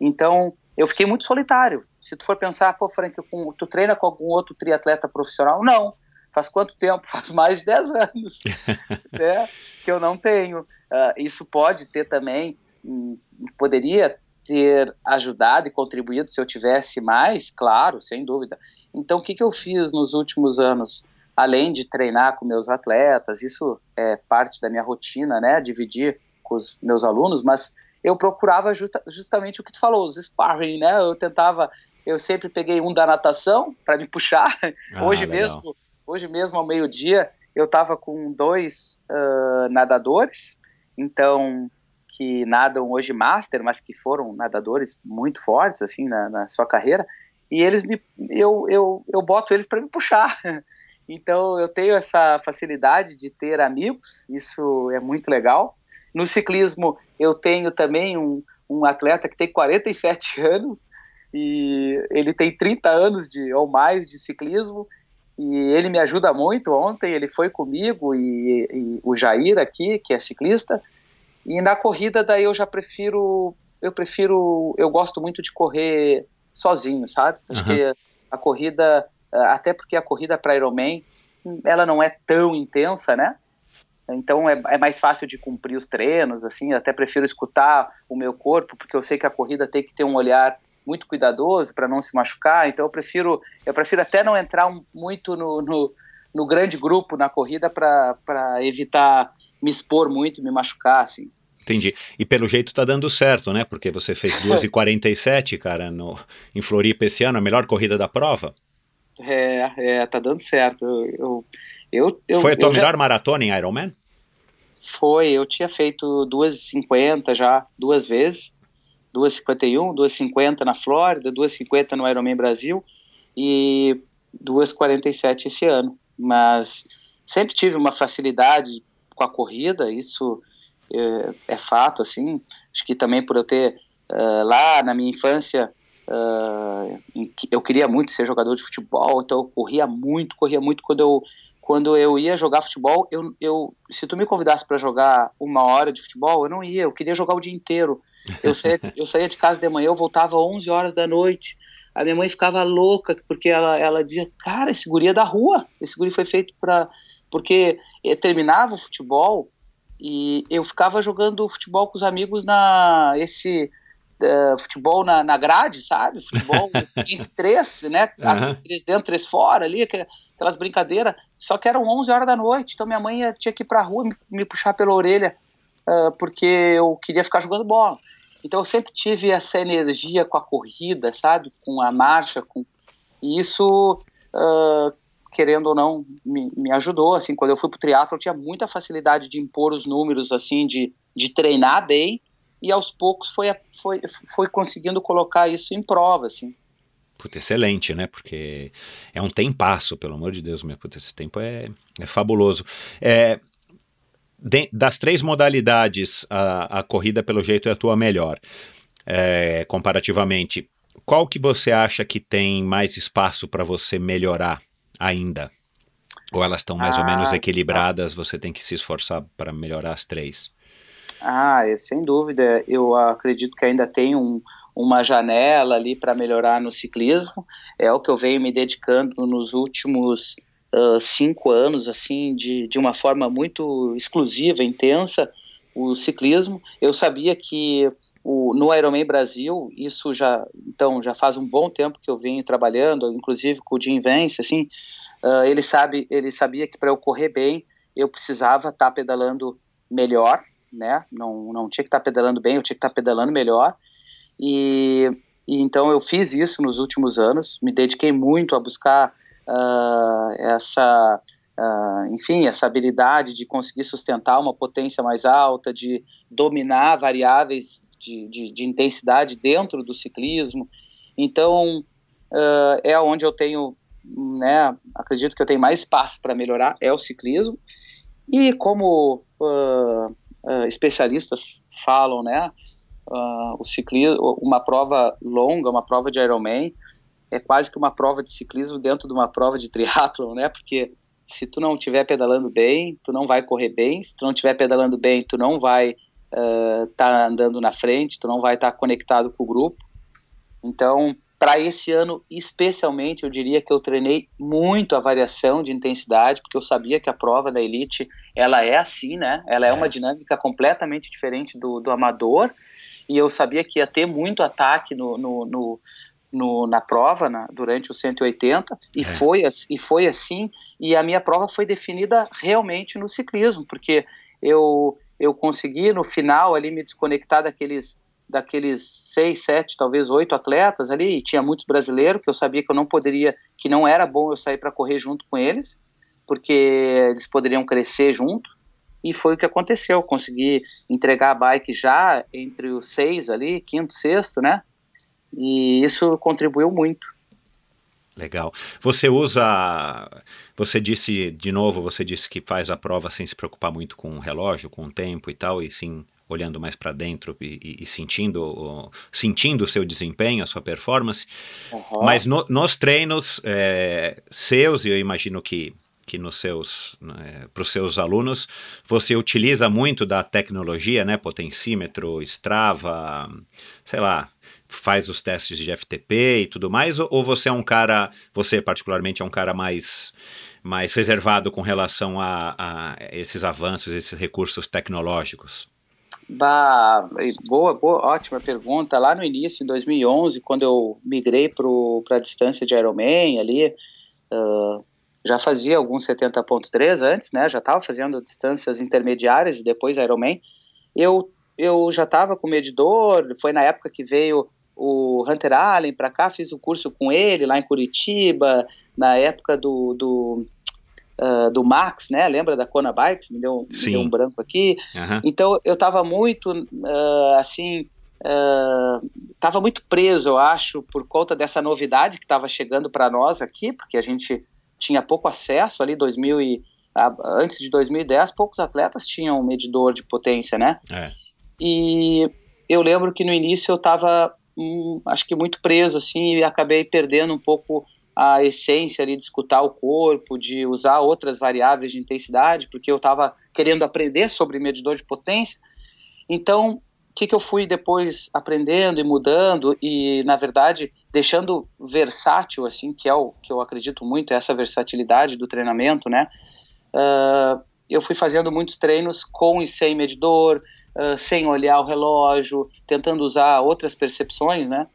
Então, eu fiquei muito solitário. Se tu for pensar, pô, Frank, tu treina com algum outro triatleta profissional? Não. Faz quanto tempo? Faz mais de 10 anos né, que eu não tenho. Uh, isso pode ter também, hum, poderia ter ajudado e contribuído se eu tivesse mais, claro, sem dúvida. Então, o que, que eu fiz nos últimos anos? Além de treinar com meus atletas, isso é parte da minha rotina, né? Dividir com os meus alunos, mas eu procurava justa, justamente o que tu falou, os sparring, né? Eu tentava, eu sempre peguei um da natação para me puxar. Ah, Hoje legal. mesmo Hoje mesmo, ao meio-dia, eu estava com dois uh, nadadores, então, que nadam hoje master, mas que foram nadadores muito fortes, assim, na, na sua carreira, e eles me, eu, eu, eu boto eles para me puxar. Então, eu tenho essa facilidade de ter amigos, isso é muito legal. No ciclismo, eu tenho também um, um atleta que tem 47 anos e ele tem 30 anos de, ou mais de ciclismo e ele me ajuda muito. Ontem ele foi comigo e, e, o Jair aqui, que é ciclista, e na corrida daí eu já prefiro, eu prefiro, eu gosto muito de correr sozinho, sabe? Acho uhum. que a corrida, até porque a corrida para Ironman, ela não é tão intensa, né? Então é, é, mais fácil de cumprir os treinos, assim, até prefiro escutar o meu corpo, porque eu sei que a corrida tem que ter um olhar muito cuidadoso para não se machucar, então eu prefiro, eu prefiro até não entrar muito no, no, no grande grupo na corrida para evitar me expor muito, me machucar, assim. Entendi. E pelo jeito tá dando certo, né? Porque você fez 2h47, cara, no, em Floripa esse ano, a melhor corrida da prova. É, é tá dando certo. Eu, eu, eu Foi a tua melhor já... maratona em Ironman? Foi, eu tinha feito 2h50 já, duas vezes. 2,51, 2,50 na Flórida, 2,50 no Ironman Brasil e 2,47 esse ano. Mas sempre tive uma facilidade com a corrida, isso é, é fato, assim. Acho que também por eu ter uh, lá na minha infância Uh, eu queria muito ser jogador de futebol, então eu corria muito, corria muito quando eu quando eu ia jogar futebol, eu, eu se tu me convidasse para jogar uma hora de futebol, eu não ia, eu queria jogar o dia inteiro. Eu saía, eu saía de casa de manhã, eu voltava 11 horas da noite. A minha mãe ficava louca, porque ela, ela dizia, cara, esse guri é da rua, esse guri foi feito para... Porque eh, terminava o futebol e eu ficava jogando futebol com os amigos na... esse Uh, futebol na, na grade, sabe? Futebol entre três, né? Uhum. Três dentro, três fora ali, aquelas brincadeiras. Só que eram 11 horas da noite, então minha mãe tinha que ir para a rua me, me puxar pela orelha, uh, porque eu queria ficar jogando bola. Então eu sempre tive essa energia com a corrida, sabe? Com a marcha, com... e isso, uh, querendo ou não, me, me ajudou. Assim, quando eu fui para o triatlo, eu tinha muita facilidade de impor os números, assim, de, de treinar bem, e aos poucos foi, foi, foi conseguindo colocar isso em prova, assim. Puta, excelente, né? Porque é um tempasso, pelo amor de Deus, meu. Puta, esse tempo é, é fabuloso. É, de, das três modalidades, a, a, corrida, pelo jeito, é a tua melhor, é, comparativamente. Qual que você acha que tem mais espaço para você melhorar ainda? Ou elas estão mais ah, ou menos tá. equilibradas, você tem que se esforçar para melhorar as três? Ah, é, sem dúvida. Eu acredito que ainda tem um, uma janela ali para melhorar no ciclismo. É o que eu venho me dedicando nos últimos uh, cinco anos, assim, de, de uma forma muito exclusiva, intensa, o ciclismo. Eu sabia que o, no Ironman Brasil, isso já, então, já faz um bom tempo que eu venho trabalhando, inclusive com o Jim Vence, assim, uh, ele, sabe, ele sabia que para eu correr bem, eu precisava estar tá pedalando melhor, né? Não, não tinha que estar tá pedalando bem, eu tinha que estar tá pedalando melhor. E, e, então eu fiz isso nos últimos anos, me dediquei muito a buscar uh, essa, uh, enfim, essa habilidade de conseguir sustentar uma potência mais alta, de dominar variáveis de, de, de intensidade dentro do ciclismo. Então uh, é onde eu tenho, né, acredito que eu tenho mais espaço para melhorar é o ciclismo. E como especialistas falam, né? uh, o ciclismo, uma prova longa, uma prova de Ironman, é quase que uma prova de ciclismo dentro de uma prova de triatlon, né? Porque se tu não estiver pedalando bem, tu não vai correr bem. Se tu não estiver pedalando bem, tu não vai estar uh, tá andando na frente, tu não vai estar tá conectado com o grupo. Então, para esse ano especialmente, eu diria que eu treinei muito a variação de intensidade, porque eu sabia que a prova da elite, ela é assim, né? Ela é, é. uma dinâmica completamente diferente do, do amador e eu sabia que ia ter muito ataque no, no, no no, na prova na, durante os 180 e, é. foi, e foi assim e a minha prova foi definida realmente no ciclismo porque eu eu consegui no final ali me desconectar daqueles daqueles seis sete talvez oito atletas ali e tinha muitos brasileiros que eu sabia que eu não poderia que não era bom eu sair para correr junto com eles porque eles poderiam crescer junto e foi o que aconteceu. Consegui entregar a bike já entre os seis ali, quinto, sexto, né? E isso contribuiu muito. Legal. Você usa. Você disse, de novo, você disse que faz a prova sem se preocupar muito com o relógio, com o tempo e tal, e sim olhando mais para dentro e, e, sentindo sentindo o seu desempenho, a sua performance. Uhum. Mas no, nos treinos é, seus, e eu imagino que que nos seus né, para os seus alunos você utiliza muito da tecnologia, né? Potencímetro, Strava, sei lá, faz os testes de FTP e tudo mais, ou, ou você é um cara, você particularmente é um cara mais mais reservado com relação a, a esses avanços, esses recursos tecnológicos? Bah, boa, boa, ótima pergunta. Lá no início, em 2011, quando eu migrei para a distância de Ironman, ali, uh, já fazia alguns 70.3 antes, né? Já estava fazendo distâncias intermediárias e depois Ironman. Eu eu já estava com medidor, foi na época que veio o Hunter Allen para cá, fiz o um curso com ele lá em Curitiba, na época do, do, uh, do Max, né? Lembra da Kona Bikes? Me deu, me deu um branco aqui. Uhum. Então eu estava muito, uh, assim, estava ah, uh, muito preso, eu acho, por conta dessa novidade que estava chegando para nós aqui, porque a gente tinha pouco acesso ali, 2000 e, antes de 2010, poucos atletas tinham um medidor de potência, né? É. E eu lembro que no início eu estava, hum, acho que muito preso, assim, e acabei perdendo um pouco a essência ali de escutar o corpo, de usar outras variáveis de intensidade, porque eu estava querendo aprender sobre medidor de potência. Então, que, que eu fui depois aprendendo e mudando e, na verdade, deixando versátil, assim, que é o que eu acredito muito, é essa versatilidade do treinamento, né? Uh, eu fui fazendo muitos treinos com e sem medidor, uh, sem olhar o relógio, tentando usar outras percepções, né?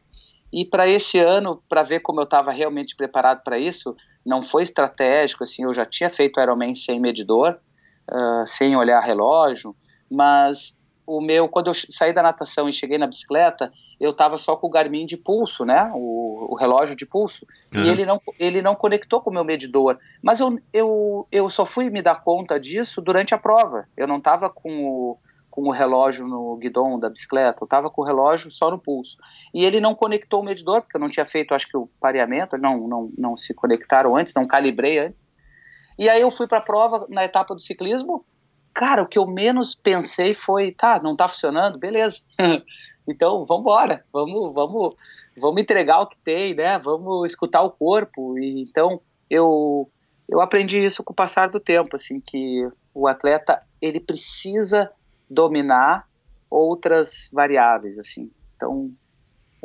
E para esse ano, para ver como eu estava realmente preparado para isso, não foi estratégico, assim, eu já tinha feito Ironman sem medidor, uh, sem olhar relógio, mas o meu, quando eu saí da natação e cheguei na bicicleta, eu estava só com o Garmin de pulso, né? O, o relógio de pulso. Uhum. E ele não, ele não conectou com o meu medidor. Mas eu, eu, eu só fui me dar conta disso durante a prova. Eu não estava com o, com o relógio no guidão da bicicleta, eu estava com o relógio só no pulso. E ele não conectou o medidor, porque eu não tinha feito, acho que, o pareamento, não, não, não se conectaram antes, não calibrei antes. E aí eu fui para a prova na etapa do ciclismo, cara, o que eu menos pensei foi, tá, não tá funcionando, beleza. então, vamos embora, vamos, vamos, vamos entregar o que tem, né? Vamos escutar o corpo. E, então, eu eu aprendi isso com o passar do tempo, assim, que o atleta ele precisa dominar outras variáveis, assim. Então,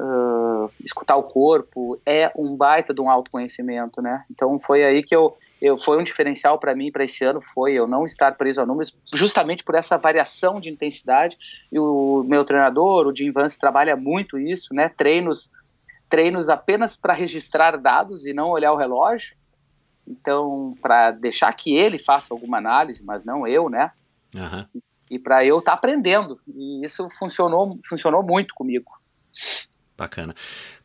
Uh, escutar o corpo é um baita de um autoconhecimento, né? Então foi aí que eu, eu foi um diferencial para mim para esse ano foi eu não estar preso a números, justamente por essa variação de intensidade. E o meu treinador, o Jim Vance, trabalha muito isso, né? Treinos treinos apenas para registrar dados e não olhar o relógio. Então, para deixar que ele faça alguma análise, mas não eu, né? Uhum. E para eu estar tá aprendendo. E isso funcionou, funcionou muito comigo. Bacana.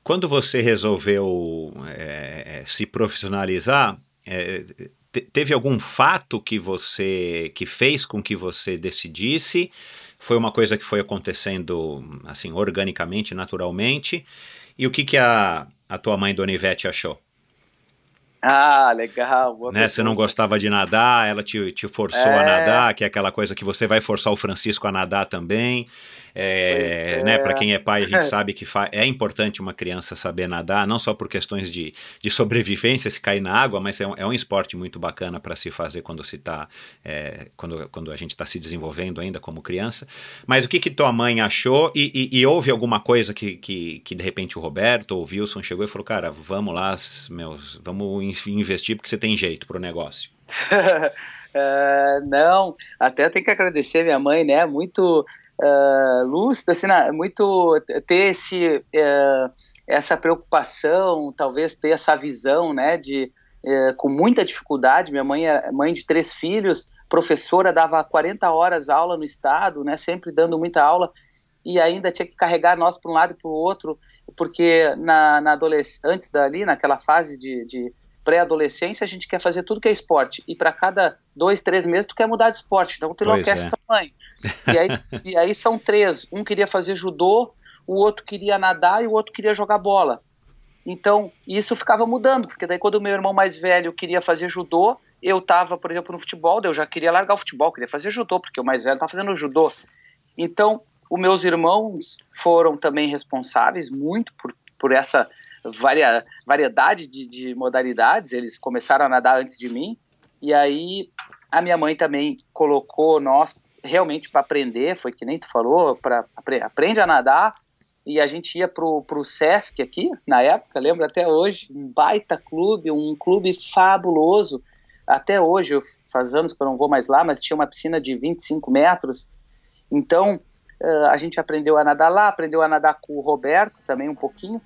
Quando você resolveu é, é se profissionalizar, é, teve algum fato que você que fez com que você decidisse? Foi uma coisa que foi acontecendo assim organicamente, naturalmente? E o que que a, a tua mãe Dona Ivete achou? Ah, legal. Né? Você não gostava de nadar, ela te, te forçou é... a nadar, que é aquela coisa que você vai forçar o Francisco a nadar também. É, é. né, para quem é pai, a gente é. sabe que é importante uma criança saber nadar, não só por questões de, de sobrevivência, se cair na água, mas é um, é um esporte muito bacana para se fazer quando se tá, é, quando, quando a gente está se desenvolvendo ainda como criança. Mas o que, que tua mãe achou e, e, e houve alguma coisa que, que, que de repente o Roberto ou o Wilson chegou e falou, cara, vamos lá, meus, vamos investir porque você tem jeito para o negócio. Uh, não, até tem que agradecer minha mãe, né? Muito uh, lúcida, assim, na, né? é muito ter esse, uh, essa preocupação, talvez ter essa visão, né, de uh, com muita dificuldade. Minha mãe é mãe de três filhos, professora, dava 40 horas aula no estado, né, sempre dando muita aula e ainda tinha que carregar nós para um lado e para o outro, porque na, na adolescência antes dali, naquela fase de, de pré-adolescência, a gente quer fazer tudo que é esporte. E para cada dois, três meses, tu quer mudar de esporte, então tu enlouquece é. tamanho. E aí, e aí são três. Um queria fazer judô, o outro queria nadar e o outro queria jogar bola. Então, isso ficava mudando, porque daí quando o meu irmão mais velho queria fazer judô, eu estava, por exemplo, no futebol, eu já queria largar o futebol, queria fazer judô, porque o mais velho estava tá fazendo judô. Então, os meus irmãos foram também responsáveis muito por, por essa varia, variedade de, de modalidades, eles começaram a nadar antes de mim, e aí a minha mãe também colocou nós realmente para aprender, foi que nem tu falou, para aprende a nadar, e a gente ia pro, pro Sesc aqui, na época, lembro até hoje, um baita clube, um clube fabuloso, até hoje, faz anos que eu não vou mais lá, mas tinha uma piscina de 25 metros, então a gente aprendeu a nadar lá, aprendeu a nadar com o Roberto também um pouquinho,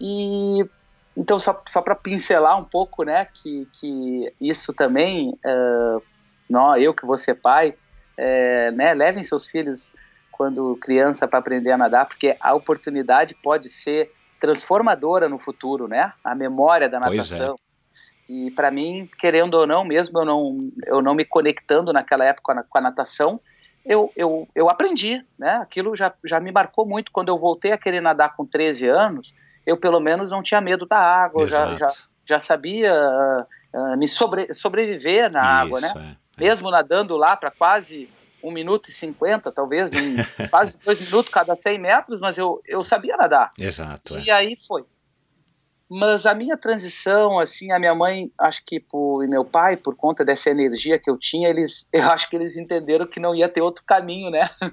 e então só, só para pincelar um pouco, né, que, que isso também, uh, é, não, eu que vou ser pai, é, né, levem seus filhos quando criança para aprender a nadar, porque a oportunidade pode ser transformadora no futuro, né? A memória da é. natação. E para mim, querendo ou não, mesmo eu não, eu não me conectando naquela época com a natação, eu, eu, eu aprendi, né? Aquilo já, já me marcou muito. Quando eu voltei a querer nadar com 13 anos, eu pelo menos não tinha medo da água, eu já, já, já sabia uh, me sobre, sobreviver na Isso, água, né? É, é. Mesmo nadando lá para quase 1 minuto e 50, talvez, em quase 2 minutos cada 100 metros, mas eu, eu sabia nadar. Exato. É. E é. aí foi. Mas a minha transição, assim, a minha mãe, acho que por, e meu pai, por conta dessa energia que eu tinha, eles, eu acho que eles entenderam que não ia ter outro caminho, né?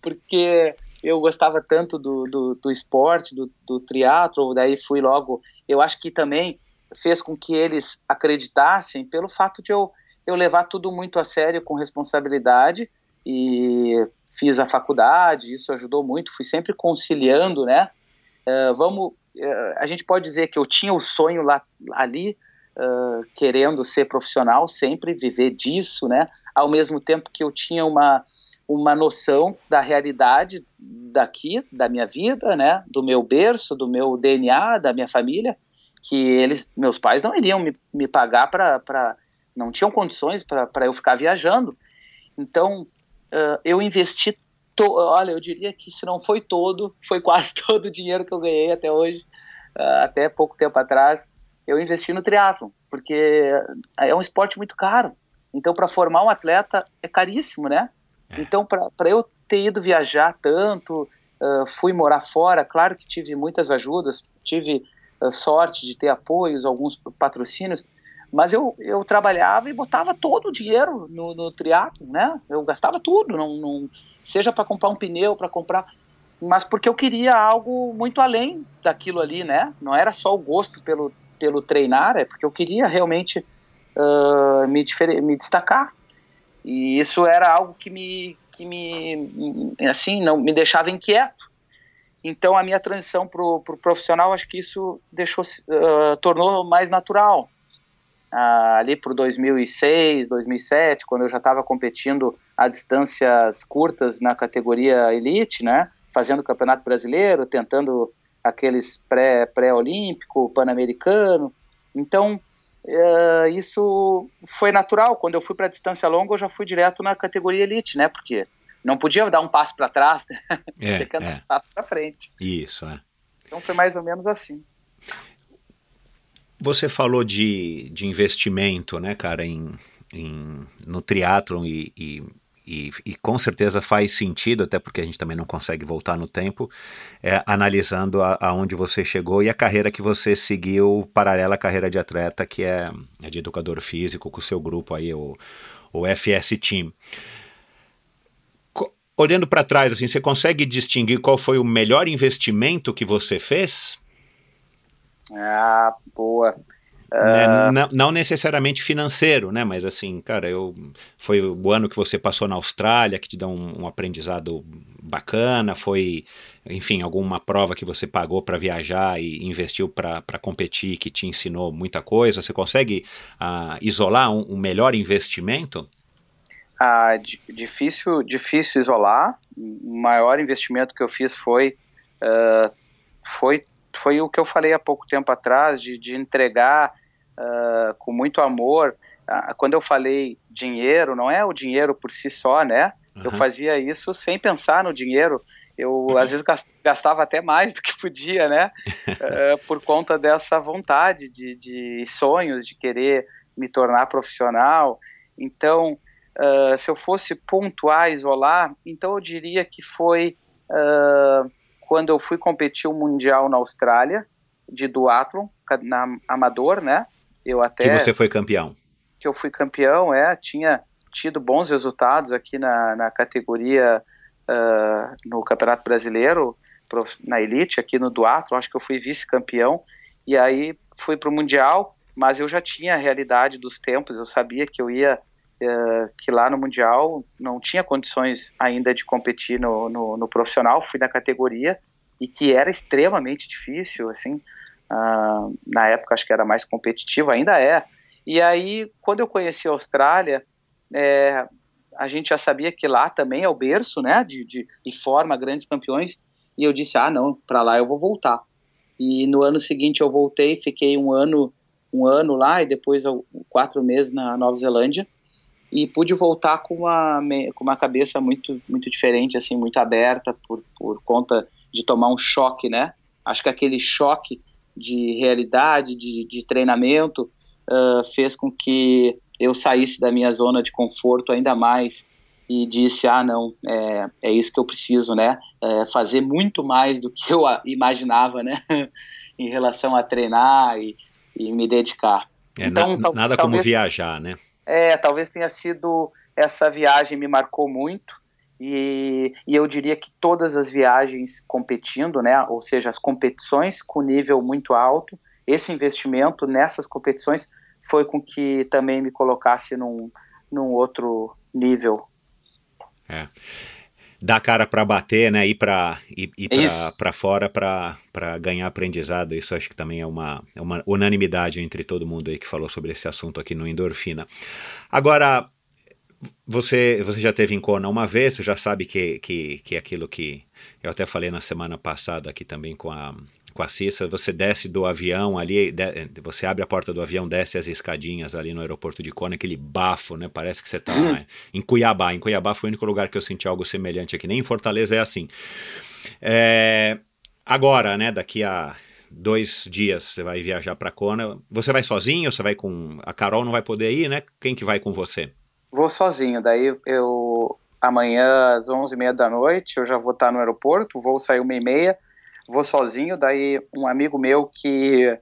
Porque eu gostava tanto do, do, do esporte, do, do triatlo, daí fui logo. Eu acho que também fez com que eles acreditassem pelo fato de eu, eu levar tudo muito a sério com responsabilidade e fiz a faculdade, isso ajudou muito, fui sempre conciliando, né? Uh, vamos, uh, a gente pode dizer que eu tinha o sonho lá ali, uh, querendo ser profissional, sempre viver disso, né? Ao mesmo tempo que eu tinha uma uma noção da realidade daqui, da minha vida, né, do meu berço, do meu DNA, da minha família, que eles, meus pais não iriam me, me pagar para, não tinham condições para eu ficar viajando. Então, uh, eu investi, to, olha, eu diria que se não foi todo, foi quase todo o dinheiro que eu ganhei até hoje, uh, até pouco tempo atrás, eu investi no triathlon porque é um esporte muito caro. Então, para formar um atleta é caríssimo, né? É. Então, para eu ter ido viajar tanto, uh, fui morar fora, claro que tive muitas ajudas, tive uh, sorte de ter apoios, alguns patrocínios, mas eu, eu trabalhava e botava todo o dinheiro no, no triatlo, né? Eu gastava tudo, não, não seja para comprar um pneu, para comprar, mas porque eu queria algo muito além daquilo ali, né? Não era só o gosto pelo pelo treinar, é porque eu queria realmente uh, me, me destacar e isso era algo que me, que me assim, não me deixava inquieto. Então a minha transição para o pro profissional, acho que isso deixou, uh, tornou mais natural. Uh, ali para 2006, 2007, quando eu já estava competindo a distâncias curtas na categoria elite, né? Fazendo o campeonato brasileiro, tentando aqueles pré pré-olímpico, pan-americano. Então Uh, isso foi natural. Quando eu fui para distância longa, eu já fui direto na categoria elite, né? Porque não podia dar um passo para trás, né? é, tinha que andar é. um passo para frente. Isso, é. Então foi mais ou menos assim. Você falou de, de investimento, né, cara, em, em no triatlon e, e e, e, com certeza faz sentido, até porque a gente também não consegue voltar no tempo, é, analisando aonde você chegou e a carreira que você seguiu, paralela à carreira de atleta, que é, é de educador físico, com o seu grupo aí, o, o FS Team. Olhando para trás, assim, você consegue distinguir qual foi o melhor investimento que você fez? Ah, boa. Né, ah. Não, não, necessariamente financeiro, né? Mas assim, cara, eu foi o ano que você passou na Austrália, que te dá um, um aprendizado bacana, foi, enfim, alguma prova que você pagou para viajar e investiu para competir, que te ensinou muita coisa. Você consegue uh, isolar um, um, melhor investimento? Ah, difícil, difícil isolar. O maior investimento que eu fiz foi, uh, foi, foi o que eu falei há pouco tempo atrás de, de entregar ah, com muito amor. Uh, quando eu falei dinheiro, não é o dinheiro por si só, né? Uhum. Eu fazia isso sem pensar no dinheiro. Eu, uhum. às vezes, gastava até mais do que podia, né? Uh, por conta dessa vontade de, de sonhos, de querer me tornar profissional. Então, Uh, se eu fosse pontuar, isolar, então eu diria que foi uh, quando eu fui competir o um Mundial na Austrália, de duatlon, na Amador, né? Eu até que você foi campeão. Que eu fui campeão, é, tinha tido bons resultados aqui na, na categoria uh, no Campeonato Brasileiro, na Elite, aqui no Duato, acho que eu fui vice-campeão, e aí fui para o Mundial, mas eu já tinha a realidade dos tempos, eu sabia que eu ia, uh, que lá no Mundial não tinha condições ainda de competir no, no, no profissional, fui na categoria, e que era extremamente difícil, assim, Uh, na época acho que era mais competitivo, ainda é. E aí, quando eu conheci a Austrália, é, a gente já sabia que lá também é o berço, né, de, de, de forma grandes campeões, e eu disse, ah, não, para lá eu vou voltar. E no ano seguinte eu voltei, fiquei um ano, um ano lá e depois quatro meses na Nova Zelândia e pude voltar com uma, com uma cabeça muito muito diferente, assim, muito aberta por, por conta de tomar um choque, né? Acho que aquele choque de realidade, de, de treinamento, uh, fez com que eu saísse da minha zona de conforto ainda mais e disse ah não é, é isso que eu preciso né é fazer muito mais do que eu imaginava né em relação a treinar e, e me dedicar é, então na, nada talvez, como viajar né é talvez tenha sido essa viagem me marcou muito e, e, eu diria que todas as viagens competindo, né, ou seja, as competições com nível muito alto, esse investimento nessas competições foi com que também me colocasse num, num outro nível. É. Dá cara para bater, né? Ir para ir, ir para fora para ganhar aprendizado. Isso acho que também é uma, é uma unanimidade entre todo mundo aí que falou sobre esse assunto aqui no Endorfina. Agora, você, você já teve em Kona uma vez, você já sabe que, que, que é aquilo que eu até falei na semana passada aqui também com a, com a Cissa, você desce do avião ali, de, você abre a porta do avião, desce as escadinhas ali no aeroporto de Kona, aquele bafo, né? Parece que você está né? em Cuiabá. Em Cuiabá foi o único lugar que eu senti algo semelhante aqui. Nem em Fortaleza é assim. É, agora, né? Daqui a dois dias você vai viajar para Kona. Você vai sozinho? Você vai com a Carol? Não vai poder ir, né? Quem que vai com você? vou sozinho. Daí eu amanhã às 11h30 da noite eu já vou estar no aeroporto, vou sair uma e meia, vou sozinho. Daí um amigo meu que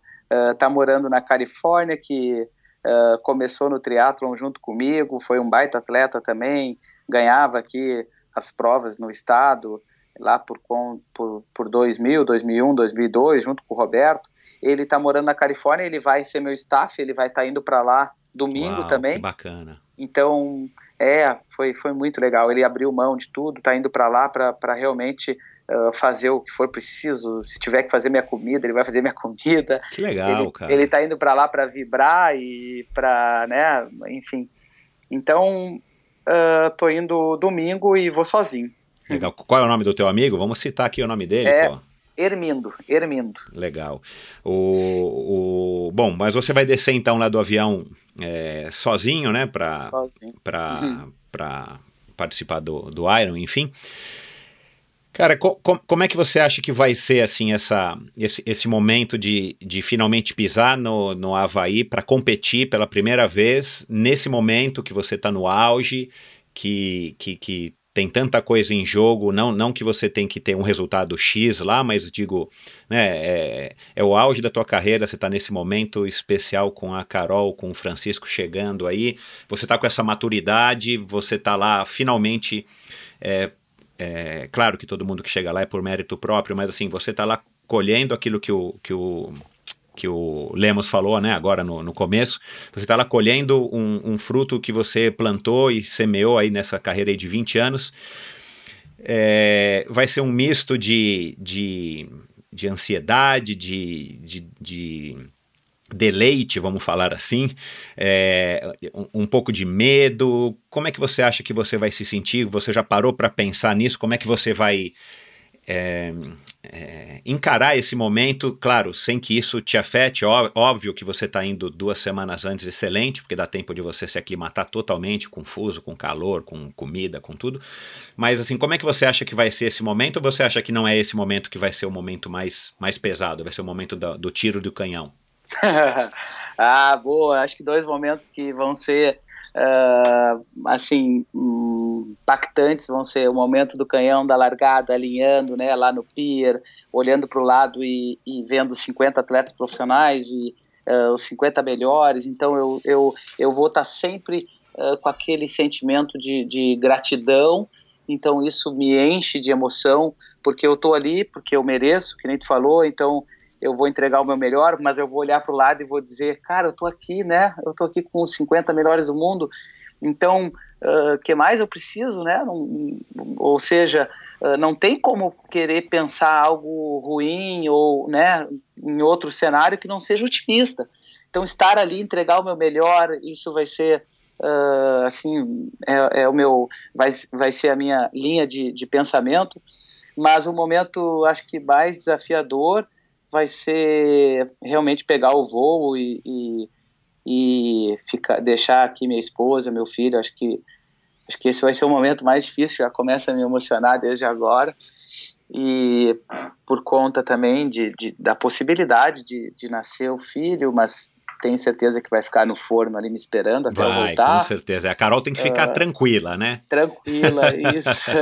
está eh, uh, morando na Califórnia, que uh, começou no triatlon junto comigo, foi um baita atleta também, ganhava aqui as provas no estado, lá por, por, por 2000, 2001, 2002, junto com o Roberto. Ele está morando na Califórnia, ele vai ser meu staff, ele vai estar tá indo para lá domingo Uau, também. Que bacana. Então, é, foi, foi muito legal. Ele abriu mão de tudo, tá indo para lá para realmente uh, fazer o que for preciso. Se tiver que fazer minha comida, ele vai fazer minha comida. Que legal, ele, cara. Ele tá indo para lá para vibrar e para, né, enfim. Então, uh, tô indo domingo e vou sozinho. Legal. Qual é o nome do teu amigo? Vamos citar aqui o nome dele, é, pô. Ermindo. Legal. O, o, bom, mas você vai descer então lá do avião é, sozinho, né? Para uhum. participar do, do Iron, enfim. Cara, co como é que você acha que vai ser assim essa, esse, esse momento de, de finalmente pisar no, no Havaí para competir pela primeira vez, nesse momento que você está no auge, que, que, que tem tanta coisa em jogo, não, não que você tem que ter um resultado X lá, mas digo, né, é, é o auge da tua carreira, você está nesse momento especial com a Carol, com o Francisco chegando aí, você está com essa maturidade, você está lá finalmente. É, é, claro que todo mundo que chega lá é por mérito próprio, mas assim, você está lá colhendo aquilo que o, que o que o Lemos falou, né, agora no, no começo, você está lá colhendo um, um, fruto que você plantou e semeou aí nessa carreira aí de 20 anos, é, vai ser um misto de, de, de ansiedade, de, de, de deleite, vamos falar assim, é, um, um, pouco de medo. Como é que você acha que você vai se sentir? Você já parou para pensar nisso? Como é que você vai é, é, encarar esse momento, claro, sem que isso te afete. Óbvio que você está indo duas semanas antes, excelente, porque dá tempo de você se aclimatar totalmente, confuso, com calor, com comida, com tudo. Mas assim, como é que você acha que vai ser esse momento? Ou você acha que não é esse momento que vai ser o momento mais, mais pesado? Vai ser o momento do, do tiro do canhão? ah, boa. Acho que dois momentos que vão ser uh, assim, impactantes, vão ser o momento do canhão da largada, alinhando né, lá no pier, olhando para o lado e, e vendo 50 atletas profissionais e uh, os 50 melhores, então eu, eu, eu vou estar tá sempre uh, com aquele sentimento de, de gratidão, então isso me enche de emoção, porque eu estou ali, porque eu mereço, que nem tu falou, então eu vou entregar o meu melhor, mas eu vou olhar para o lado e vou dizer, cara, eu estou aqui, né? Eu estou aqui com os 50 melhores do mundo. Então, uh, que mais eu preciso, né? Não, ou seja, uh, não tem como querer pensar algo ruim ou, né, em outro cenário que não seja otimista. Então, estar ali, entregar o meu melhor, isso vai ser Uh, assim é, é, o meu vai, vai ser a minha linha de, de pensamento mas o momento acho que mais desafiador vai ser realmente pegar o voo e, e, e ficar, deixar aqui minha esposa, meu filho. Acho que, acho que esse vai ser o momento mais difícil. Já começa a me emocionar desde agora. E por conta também de, de da possibilidade de, de nascer o filho, mas tenho certeza que vai ficar no forno ali me esperando até vai, eu voltar. Com certeza. A Carol tem que ficar uh, tranquila, né? Tranquila, isso.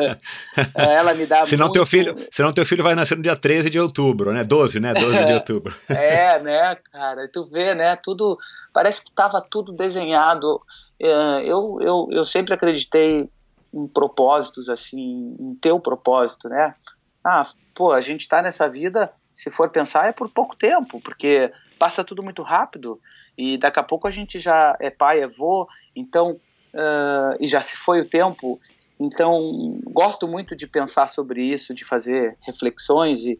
É, ela me dá. Senão, muito... teu filho, senão teu filho vai nascer no dia 13 de outubro, né? 12, né? 12 de é. outubro. é, né, cara? E tu vê, né? Tudo. Parece que estava tudo desenhado. É, eu, eu, eu sempre acreditei em propósitos, assim, em teu propósito, né? Ah, pô, a gente está nessa vida, se for pensar, é por pouco tempo, porque passa tudo muito rápido e daqui a pouco a gente já é pai, é então, uh, e já se foi o tempo. Então, gosto muito de pensar sobre isso, de fazer reflexões e,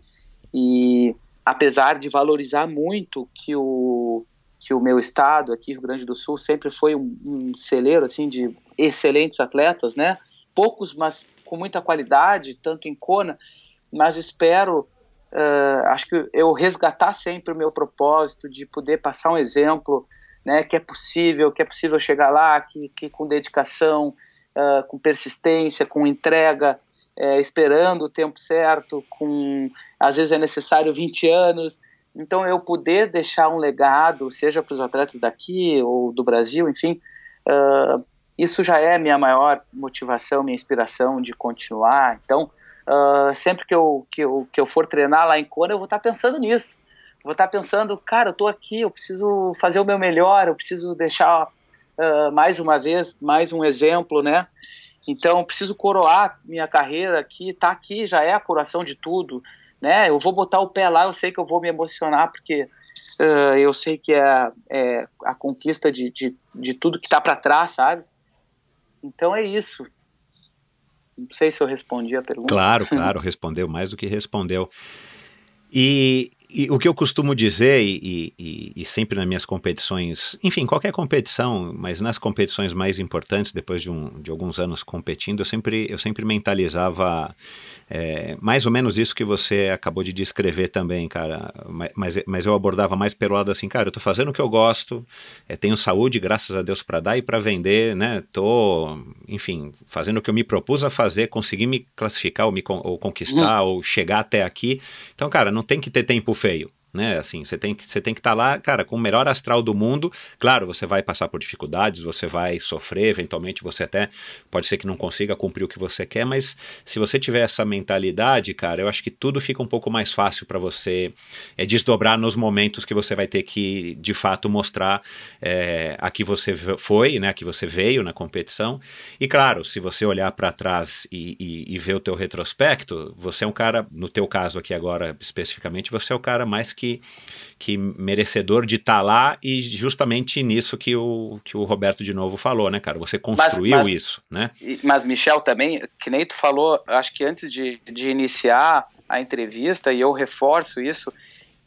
e apesar de valorizar muito que o, que o meu estado aqui, Rio Grande do Sul, sempre foi um, um celeiro, assim, de excelentes atletas, né? Poucos, mas com muita qualidade, tanto em Kona, mas espero uh, acho que eu resgatar sempre o meu propósito de poder passar um exemplo, né, que é possível, que é possível chegar lá, que, que com dedicação, uh, com persistência, com entrega, é, esperando o tempo certo, com às vezes é necessário 20 anos. Então eu poder deixar um legado, seja para os atletas daqui ou do Brasil, enfim, uh, isso já é minha maior motivação, minha inspiração de continuar. Então Uh, sempre que eu, que, eu, que eu for treinar lá em Kona, eu vou estar tá pensando nisso. Vou estar tá pensando, cara, eu estou aqui, eu preciso fazer o meu melhor, eu preciso deixar uh, mais uma vez, mais um exemplo, né? Então, preciso coroar minha carreira aqui, tá aqui, já é a coroação de tudo, né? Eu vou botar o pé lá, eu sei que eu vou me emocionar, porque uh, eu sei que é, é, a conquista de, de, de tudo que tá para trás, sabe? Então é isso. Não sei se eu respondi a pergunta. Claro, claro, respondeu mais do que respondeu. E e o que eu costumo dizer, e, e, e, sempre nas minhas competições, enfim, qualquer competição, mas nas competições mais importantes, depois de, um, de alguns anos competindo, eu sempre, eu sempre mentalizava é, mais ou menos isso que você acabou de descrever também, cara. Mas, mas eu abordava mais pelo lado assim, cara, eu tô fazendo o que eu gosto, é, tenho saúde, graças a Deus, para dar e para vender, né? Tô, enfim, fazendo o que eu me propus a fazer, consegui me classificar ou, me, ou conquistar, hum. ou chegar até aqui. Então, cara, não tem que ter tempo feio né? Assim, você tem que você tem que estar tá lá, cara, com o melhor astral do mundo. Claro, você vai passar por dificuldades, você vai sofrer, eventualmente você até pode ser que não consiga cumprir o que você quer, mas se você tiver essa mentalidade, cara, eu acho que tudo fica um pouco mais fácil para você é, desdobrar nos momentos que você vai ter que de fato mostrar é, a que você foi, né? A que você veio na competição. E claro, se você olhar para trás e, e, e ver o teu retrospecto, você é um cara, no teu caso aqui agora especificamente, você é o cara mais que que, que merecedor de estar tá lá e justamente nisso que o, que o Roberto de novo falou, né, cara? Você construiu mas, mas, isso, né? Mas, Michel, também, que nem tu falou, acho que antes de, de iniciar a entrevista, e eu reforço isso,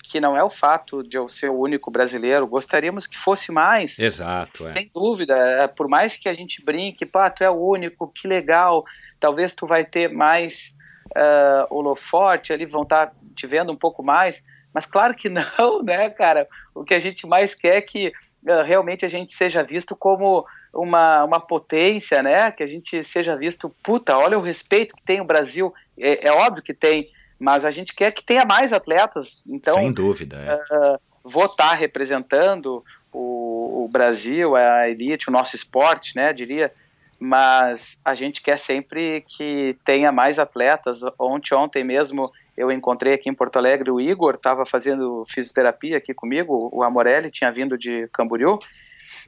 que não é o fato de eu ser o único brasileiro, gostaríamos que fosse mais. Exato, é. Sem é. dúvida, por mais que a gente brinque, pá, tu é o único, que legal, talvez tu vai ter mais uh, ali vão estar tá te vendo um pouco mais, mas claro que não, né, cara? O que a gente mais quer é que uh, realmente a gente seja visto como uma, uma potência, né? Que a gente seja visto, puta, olha o respeito que tem o Brasil. É, é óbvio que tem, mas a gente quer que tenha mais atletas. Então, Sem dúvida. É. Uh, votar representando o, o, Brasil, a elite, o nosso esporte, né? Diria. Mas a gente quer sempre que tenha mais atletas. Ontem, ontem mesmo eu encontrei aqui em Porto Alegre o Igor, estava fazendo fisioterapia aqui comigo, o Amorelli tinha vindo de Camboriú,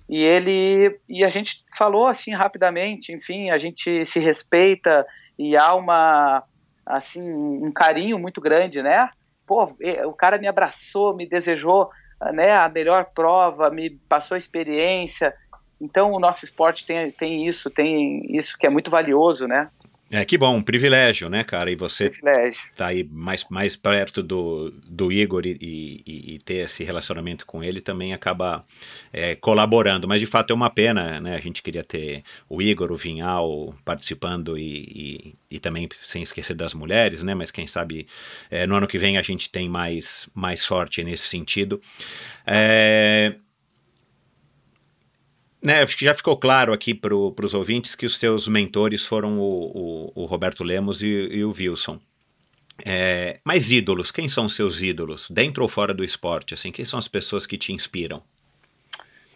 e ele e a gente falou assim rapidamente, enfim, a gente se respeita e há uma assim um carinho muito grande, né? Pô, o cara me abraçou, me desejou, né, a melhor prova, me passou a experiência. Então o nosso esporte tem, tem isso, tem isso que é muito valioso, né? É, que bom, um privilégio, né, cara? E você privilégio. tá aí mais, mais perto do, do Igor e, e, e ter esse relacionamento com ele também acaba é, colaborando. Mas de fato é uma pena, né? A gente queria ter o Igor, o Vinhal participando e, e, e também sem esquecer das mulheres, né? Mas quem sabe é, no ano que vem a gente tem mais, mais sorte nesse sentido. É né, acho que já ficou claro aqui para os ouvintes que os seus mentores foram o, o, o Roberto Lemos e, e o Wilson. É, mas ídolos, quem são os seus ídolos, dentro ou fora do esporte? Assim, quem são as pessoas que te inspiram?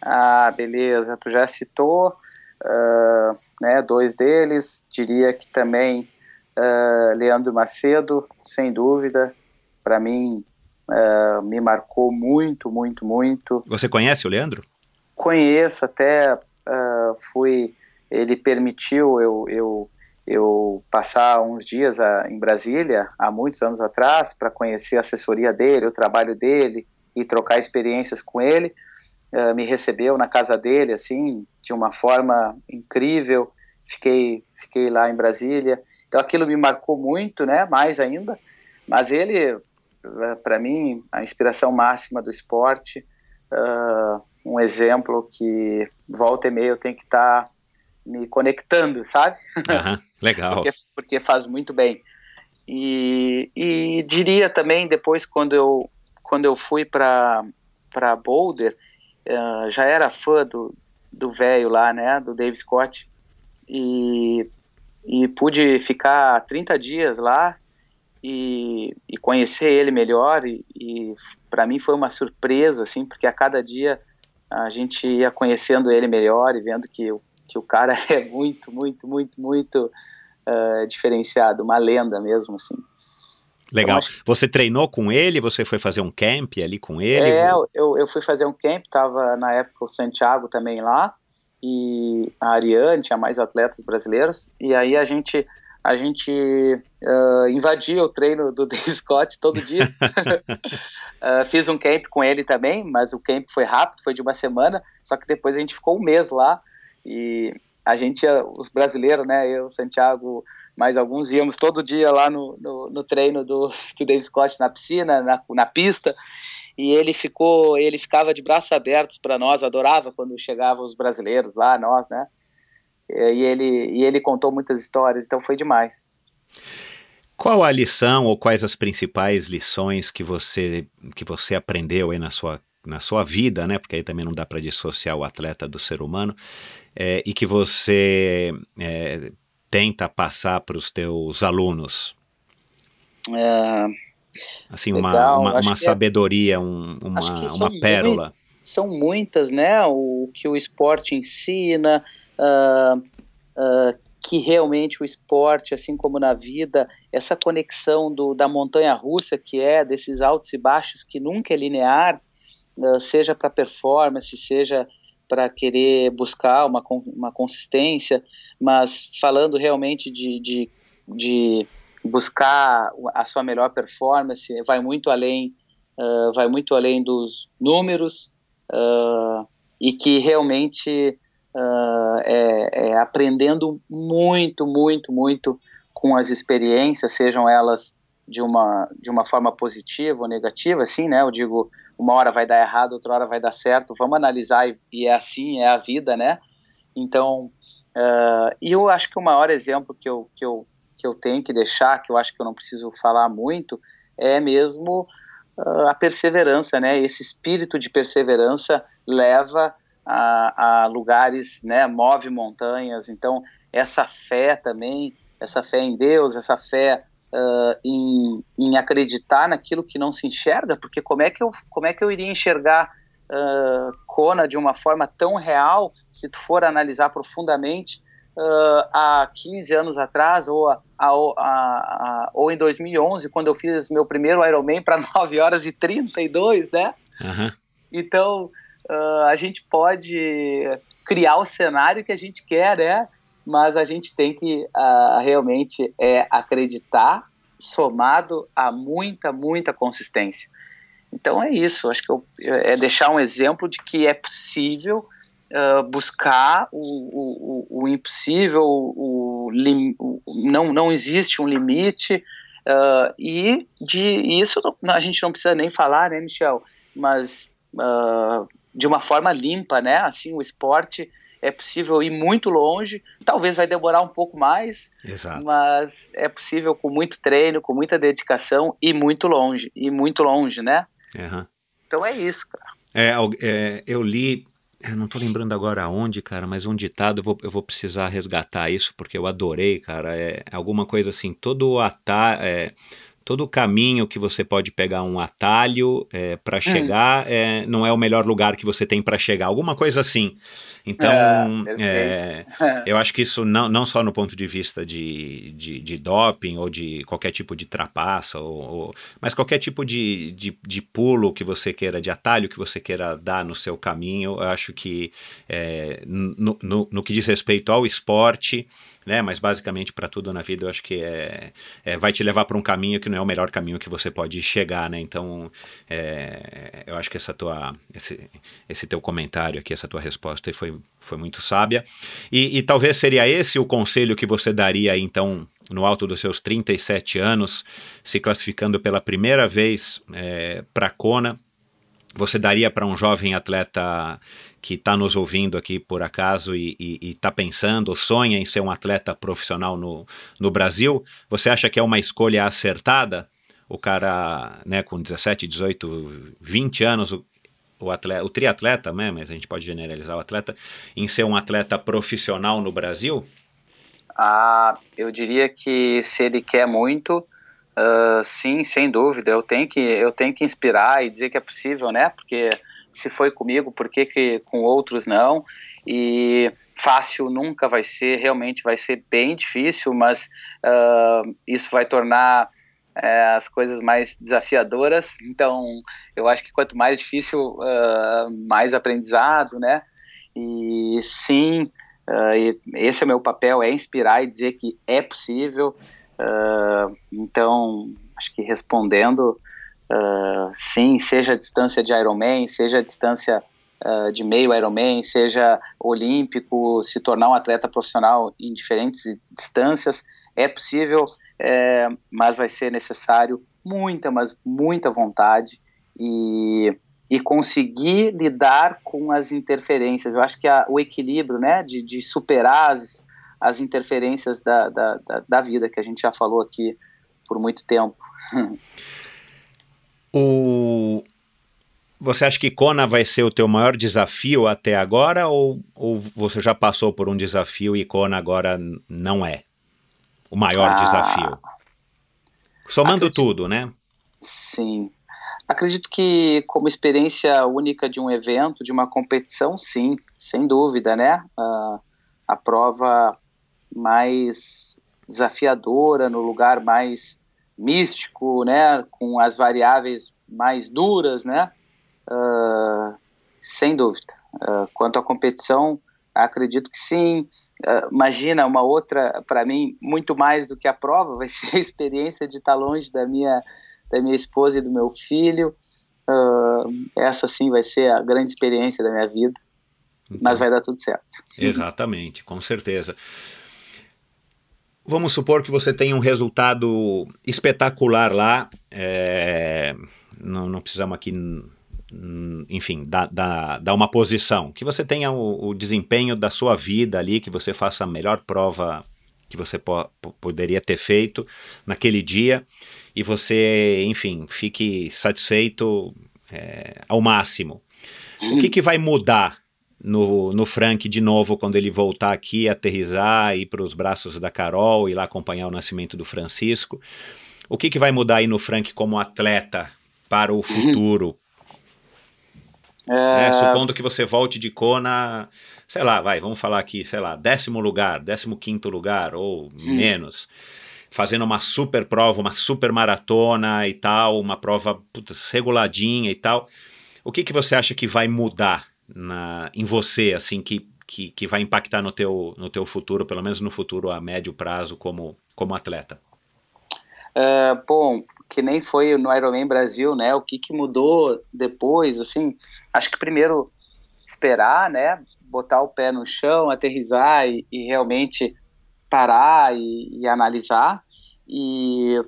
Ah, beleza. Tu já citou uh, né, dois deles. Diria que também uh, Leandro Macedo, sem dúvida. Para mim, uh, me marcou muito, muito, muito. Você conhece o Leandro? conheço, até uh, fui. Ele permitiu eu, eu, eu passar uns dias a, ah, em Brasília, há muitos anos atrás, para conhecer a assessoria dele, o trabalho dele e trocar experiências com ele. Uh, me recebeu na casa dele, assim, de uma forma incrível. Fiquei, fiquei lá em Brasília. Então aquilo me marcou muito, né? Mais ainda. Mas ele, para mim, a inspiração máxima do esporte. Uh, um exemplo que volta e meia eu tenho que estar tá me conectando, sabe? Uhum, legal. porque, porque, faz muito bem. E, e diria também, depois, quando eu, quando eu fui para Boulder, uh, já era fã do velho lá, né, do Dave Scott, e, e pude ficar 30 dias lá e, e conhecer ele melhor, e, e para mim foi uma surpresa, assim, porque a cada dia a gente ia conhecendo ele melhor e vendo que, que o cara é muito, muito, muito, muito uh, diferenciado, uma lenda mesmo, assim. Legal. Então, você treinou com ele? Você foi fazer um camp ali com ele? É, eu, eu fui fazer um camp, tava na época o Santiago também lá, e a Ariane, tinha mais atletas brasileiros, e aí a gente, a gente Uh, ah, invadia o treino do Dave Scott todo dia. uh, fiz um camp com ele também, mas o camp foi rápido, foi de uma semana, só que depois a gente ficou um mês lá e a gente, ah, os brasileiros, né, eu, Santiago, mais alguns, íamos todo dia lá no, no, no treino do, do Dave Scott na piscina, na, na pista, e ele ficou, ele ficava de braços abertos para nós, adorava quando chegavam os brasileiros lá, nós, né, e ele, e ele contou muitas histórias, então foi demais. Qual a lição ou quais as principais lições que você que você aprendeu aí na sua na sua vida, né? Porque aí também não dá para dissociar o atleta do ser humano é, e que você é, tenta passar para os teus alunos. É, assim, uma, uma, uma é sabedoria, é, um, uma, uma pérola. são muitas, né? O que o esporte ensina. Uh, uh, que realmente o esporte, assim como na vida, essa conexão do, da montanha russa, que é desses altos e baixos, que nunca é linear, ah, seja para performance, seja para querer buscar uma, uma consistência, mas falando realmente de, de, de buscar a sua melhor performance, vai muito além, uh, vai muito além dos números uh, e que realmente uh, é, é aprendendo muito, muito, muito com as experiências, sejam elas de uma, de uma forma positiva ou negativa, assim, né? Eu digo, uma hora vai dar errado, outra hora vai dar certo, vamos analisar e, e é assim, é a vida, né? Então, uh, e eu acho que o maior exemplo que eu, que, eu, que eu tenho que deixar, que eu acho que eu não preciso falar muito, é mesmo uh, a perseverança, né? Esse espírito de perseverança leva a, a lugares, né, move montanhas. Então, essa fé também, essa fé em Deus, essa fé uh, em, em, acreditar naquilo que não se enxerga, porque como é que eu, como é que eu iria enxergar uh, Kona de uma forma tão real se tu for analisar profundamente uh, há 15 anos atrás ou, a, a, a, ou em 2011, quando eu fiz meu primeiro Ironman para 9 horas e 32, né? Uhum. Então, uh, a gente pode criar o cenário que a gente quer, né? Mas a gente tem que uh, realmente é acreditar, somado a muita, muita consistência. Então é isso. Acho que eu, é deixar um exemplo de que é possível uh, buscar o, o, o impossível, o, o, não, não existe um limite. Uh, e de isso a gente não precisa nem falar, né, Michel? Mas uh, de uma forma limpa, né? Assim, o esporte é possível ir muito longe, talvez vai demorar um pouco mais, Exato. mas é possível com muito treino, com muita dedicação e muito longe, e muito longe, né? Uhum. Então é isso, cara. É, é eu li, eu não estou lembrando agora onde, cara, mas um ditado, eu vou, eu vou precisar resgatar isso, porque eu adorei, cara, é alguma coisa assim, todo atar... É, todo o caminho que você pode pegar um atalho é, para é. chegar é, não é o melhor lugar que você tem para chegar, alguma coisa assim. Então, é, é eu acho que isso não, não só no ponto de vista de, de, de doping ou de qualquer tipo de trapaça, ou, ou, mas qualquer tipo de, de, de, pulo que você queira, de atalho que você queira dar no seu caminho, eu acho que é, no, no, no que diz respeito ao esporte, né? Mas basicamente para tudo na vida eu acho que é, é vai te levar para um caminho que não é o melhor caminho que você pode chegar, né? Então é, eu acho que essa tua esse, esse teu comentário aqui, essa tua resposta foi foi muito sábia e, e talvez seria esse o conselho que você daria então no alto dos seus 37 anos, se classificando pela primeira vez é, para Kona, você daria para um jovem atleta que está nos ouvindo aqui por acaso e está pensando, sonha em ser um atleta profissional no, no Brasil? Você acha que é uma escolha acertada? O cara, né, com 17, 18, 20 anos, o, o, atleta, o triatleta, né, mas a gente pode generalizar o atleta, em ser um atleta profissional no Brasil? Ah, eu diria que se ele quer muito, Uh, sim, sem dúvida. Eu tenho que eu tenho que inspirar e dizer que é possível, né? Porque se foi comigo, por que, que com outros não? E fácil nunca vai ser, realmente vai ser bem difícil, mas uh, isso vai tornar é, as coisas mais desafiadoras. Então, eu acho que quanto mais difícil, ah, mais aprendizado, né? E sim, esse é o meu papel, é inspirar e dizer que é possível. Uh, então, acho que respondendo, uh, sim, seja a distância de Ironman, seja a distância uh, de meio Ironman, seja olímpico, se tornar um atleta profissional em diferentes distâncias, é possível, é, mas vai ser necessário muita, mas muita vontade e, e conseguir lidar com as interferências. Eu acho que a, o equilíbrio, né, de, de superar as as interferências da, da, da, da vida, que a gente já falou aqui por muito tempo. o... Você acha que Kona vai ser o teu maior desafio até agora ou, ou você já passou por um desafio e Kona agora não é o maior ah, desafio? Somando acredito, tudo, né? Sim. Acredito que como experiência única de um evento, de uma competição, sim, sem dúvida, né? Uh, a prova mais desafiadora, no lugar mais místico, né, com as variáveis mais duras, né, uh, sem dúvida. Uh, quanto à competição, acredito que sim. Uh, imagina uma outra, para mim, muito mais do que a prova, vai ser a experiência de estar longe da minha, da minha esposa e do meu filho. essa sim vai ser a grande experiência da minha vida, então, mas vai dar tudo certo. Exatamente, com certeza. Vamos supor que você tenha um resultado espetacular lá. É, não, não, precisamos aqui, enfim, dar, uma posição. Que você tenha o, o, desempenho da sua vida ali, que você faça a melhor prova que você po poderia ter feito naquele dia e você, enfim, fique satisfeito é, ao máximo. O que, que vai mudar no, no Frank de novo quando ele voltar aqui, aterrizar, ir para os braços da Carol e lá acompanhar o nascimento do Francisco. O que, que vai mudar aí no Frank como atleta para o futuro? É... Né, supondo que você volte de Kona, sei lá, vai, vamos falar aqui, sei lá, décimo lugar, décimo quinto lugar ou hum. menos fazendo uma super prova, uma super maratona e tal, uma prova putz, reguladinha e tal. O que, que você acha que vai mudar na, em você, assim, que, que, que vai impactar no teu, no teu futuro, pelo menos no futuro a médio prazo como, como atleta? Uh, bom, que nem foi no Ironman Brasil, né? O que, que mudou depois, assim? Acho que primeiro esperar, né? Botar o pé no chão, aterrizar e, e realmente parar e, e, analisar. E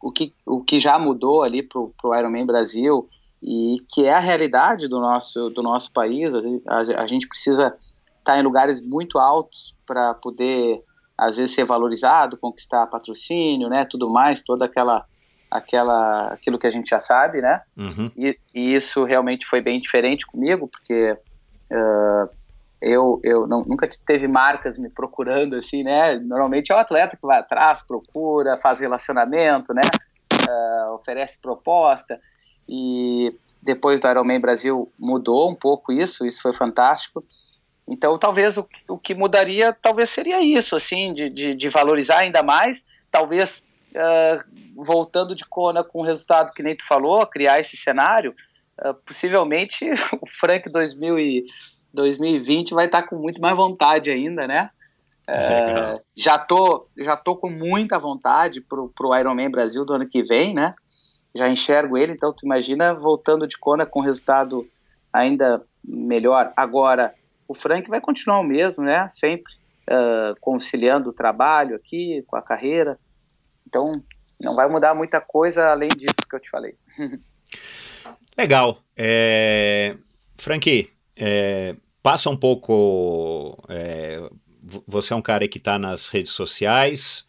o que, o que já mudou ali pro, pro Ironman Brasil e que é a realidade do nosso, do nosso país. A, gente precisa estar em lugares muito altos para poder, às vezes, ser valorizado, conquistar patrocínio, né, tudo mais, toda aquela aquela aquilo que a gente já sabe, né? Uhum. E, e, isso realmente foi bem diferente comigo, porque uh, eu, eu não, nunca teve marcas me procurando assim, né? Normalmente é o atleta que vai atrás, procura, faz relacionamento, né? Uh, oferece proposta e depois do Ironman Brasil mudou um pouco isso, isso foi fantástico. Então, talvez o, o que mudaria, talvez seria isso, assim, de, de, de valorizar ainda mais, talvez uh, voltando de Kona com o resultado que nem tu falou, criar esse cenário, uh, possivelmente o Frank 2000 e 2020 vai estar com muito mais vontade ainda, né? Uh, já tô já tô com muita vontade pro pro Ironman Brasil do ano que vem, né? já enxergo ele, então tu imagina voltando de Kona com resultado ainda melhor. Agora, o Frank vai continuar o mesmo, né? Sempre uh, conciliando o trabalho aqui com a carreira. Então, não vai mudar muita coisa além disso que eu te falei. Legal. É... Frank, é... passa um pouco. É... Você é um cara que está nas redes sociais.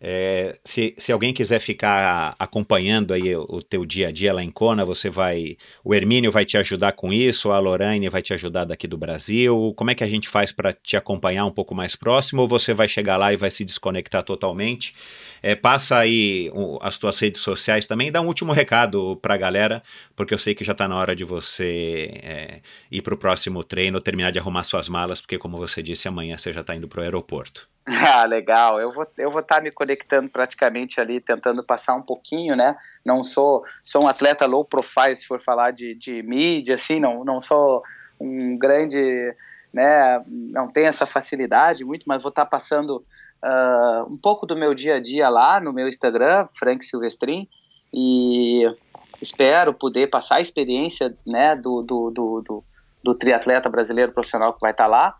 É, se, se alguém quiser ficar acompanhando aí o, o teu dia a dia lá em Kona, você vai. O Hermínio vai te ajudar com isso, a Lorraine vai te ajudar daqui do Brasil. Como é que a gente faz para te acompanhar um pouco mais próximo? Ou você vai chegar lá e vai se desconectar totalmente? É, passa aí o, as tuas redes sociais também, e dá um último recado para a galera, porque eu sei que já está na hora de você é, ir para o próximo treino, terminar de arrumar suas malas, porque como você disse, amanhã você já está indo para o aeroporto. Ah, legal. Eu vou eu vou estar tá me conectando praticamente ali, tentando passar um pouquinho, né? Não sou sou um atleta low profile se for falar de, de mídia, assim, não não sou um grande, né? Não tenho essa facilidade muito, mas vou estar tá passando uh, um pouco do meu dia a dia lá no meu Instagram, Frank Silvestrin, e espero poder passar a experiência, né? do, do, do, do, do triatleta brasileiro profissional que vai estar tá lá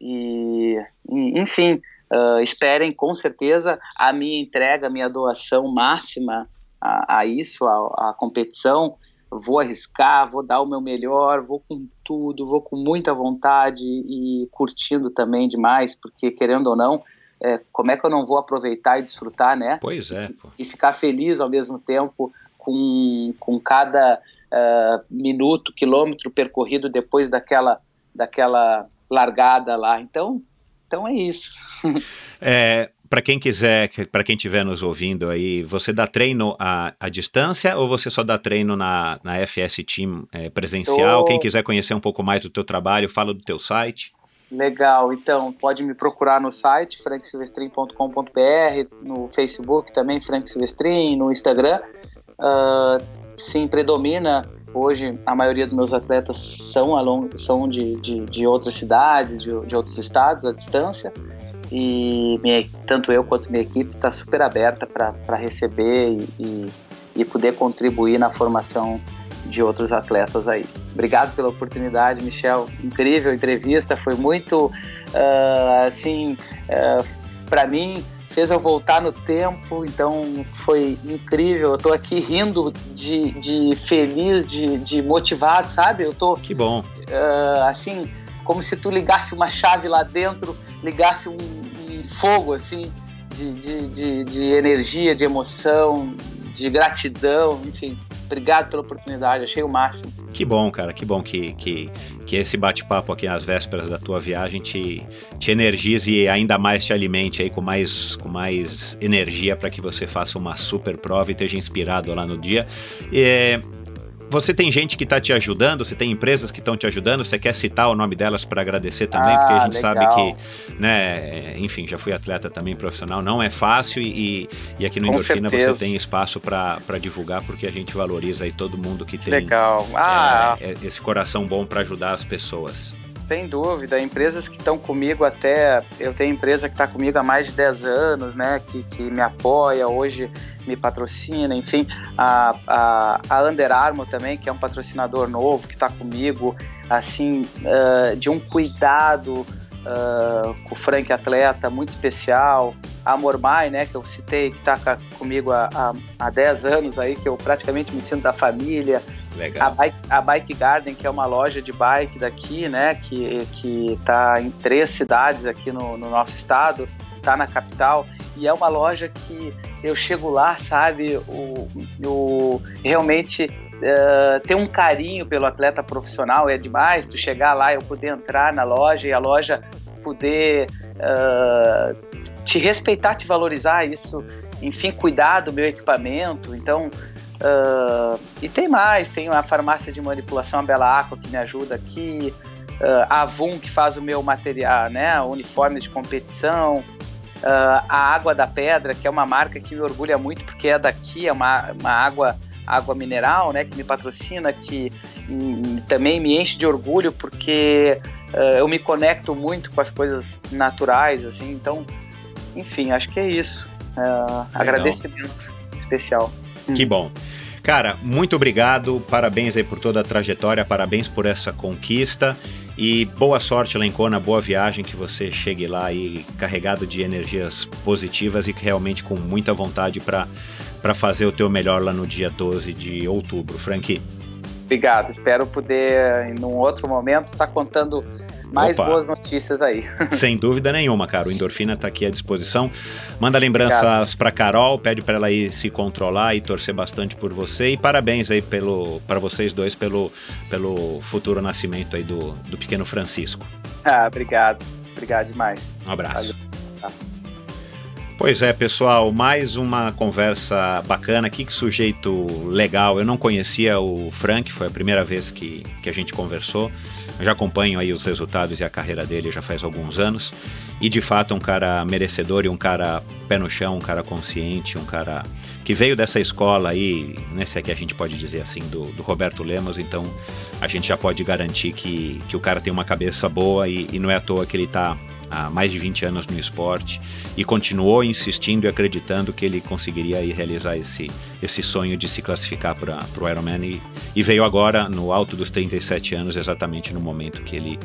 e enfim Uh, esperem com certeza a minha entrega, a minha doação máxima a, a isso, à competição. Vou arriscar, vou dar o meu melhor, vou com tudo, vou com muita vontade e curtindo também demais, porque querendo ou não, é, como é que eu não vou aproveitar e desfrutar, né? Pois é. E, e ficar feliz ao mesmo tempo com, com cada uh, minuto, quilômetro percorrido depois daquela, daquela largada lá. Então, então é isso. é, para quem quiser, para quem estiver nos ouvindo aí, você dá treino à, à, distância ou você só dá treino na, na FS Team é, presencial? Tô... Quem quiser conhecer um pouco mais do teu trabalho, fala do teu site. Legal, então pode me procurar no site franksilvestrin.com.br, no Facebook também, Frank Silvestrin, no Instagram. Uh, ah, sim, predomina Hoje, a maioria dos meus atletas são, along, são de, de, de outras cidades, de, de outros estados, à distância, e minha, tanto eu quanto minha equipe está super aberta para receber e, e, e, poder contribuir na formação de outros atletas aí. Obrigado pela oportunidade, Michel. Incrível entrevista, foi muito uh, assim uh, ah, para mim fez eu voltar no tempo, então foi incrível. Eu tô aqui rindo de, de feliz, de, de motivado, sabe? Eu tô. Que bom. Uh, assim, como se tu ligasse uma chave lá dentro, ligasse um, um fogo, assim, de, de, de, de energia, de emoção, de gratidão, enfim. Obrigado pela oportunidade, achei o máximo. Que bom, cara, que bom que, que, que esse bate-papo aqui nas vésperas da tua viagem te, te energize e ainda mais te alimente aí com mais, com mais energia para que você faça uma super prova e esteja inspirado lá no dia. E, é, você tem gente que está te ajudando, você tem empresas que estão te ajudando, você quer citar o nome delas para agradecer também, ah, porque a ah, gente legal. sabe que, né, enfim, já fui atleta também profissional, não é fácil e, e aqui no Com Endorfina certeza. você tem espaço para divulgar, porque a gente valoriza aí todo mundo que tem legal. Ah. É, é esse coração bom para ajudar as pessoas. Sem dúvida, empresas que estão comigo até. Eu tenho empresa que está comigo há mais de 10 anos, né? Que, que me apoia, hoje me patrocina, enfim. A, a, a Under Armour também, que é um patrocinador novo, que está comigo, assim, uh, de um cuidado. Uh, com o Frank Atleta, muito especial. A Mormai, né, que eu citei, que está comigo há, há, há 10 anos aí, que eu praticamente me sinto da família. Legal. A Bike, a Bike Garden, que é uma loja de bike daqui, né? Que, que tá em três cidades aqui no, no nosso estado, tá na capital. E é uma loja que eu chego lá, sabe? O, o, realmente Uh, eh, ter um carinho pelo atleta profissional é demais. Tu chegar lá, eu poder entrar na loja e a loja poder uh, te respeitar, te valorizar isso, enfim, cuidar do meu equipamento. Então, Uh, e tem mais, tem a farmácia de manipulação a Bela Aqua que me ajuda aqui, uh, a Avon que faz o meu material, né, uniforme de competição, uh, a Água da Pedra, que é uma marca que me orgulha muito porque é daqui, é uma, uma água água mineral, né, que me patrocina, que hum, também me enche de orgulho porque uh, eu me conecto muito com as coisas naturais, assim. Então, enfim, acho que é isso. Uh, agradecimento especial. Hum. Que bom. Cara, muito obrigado, parabéns aí por toda a trajetória, parabéns por essa conquista e boa sorte lá em boa viagem, que você chegue lá aí carregado de energias positivas e realmente com muita vontade para fazer o teu melhor lá no dia 12 de outubro. Franqui. Obrigado, espero poder em um outro momento estar tá contando mais Opa. boas notícias aí. Sem dúvida nenhuma, cara. O Endorfina está aqui à disposição. Manda lembranças para Carol, pede para ela ir se controlar e torcer bastante por você. E parabéns aí pelo para vocês dois pelo, pelo futuro nascimento aí do, do pequeno Francisco. Ah, obrigado. Obrigado demais. Um abraço. Tá. Pois é, pessoal, mais uma conversa bacana aqui, que sujeito legal. Eu não conhecia o Frank, foi a primeira vez que, que a gente conversou já acompanho aí os resultados e a carreira dele já faz alguns anos. E de fato é um cara merecedor e um cara pé no chão, um cara consciente, um cara que veio dessa escola aí, né, se é que a gente pode dizer assim, do, do, Roberto Lemos, então a gente já pode garantir que, que o cara tem uma cabeça boa e, e não é à toa que ele está há mais de 20 anos no esporte e continuou insistindo e acreditando que ele conseguiria realizar esse, esse sonho de se classificar para o Ironman e, e, veio agora no alto dos 37 anos, exatamente no momento que ele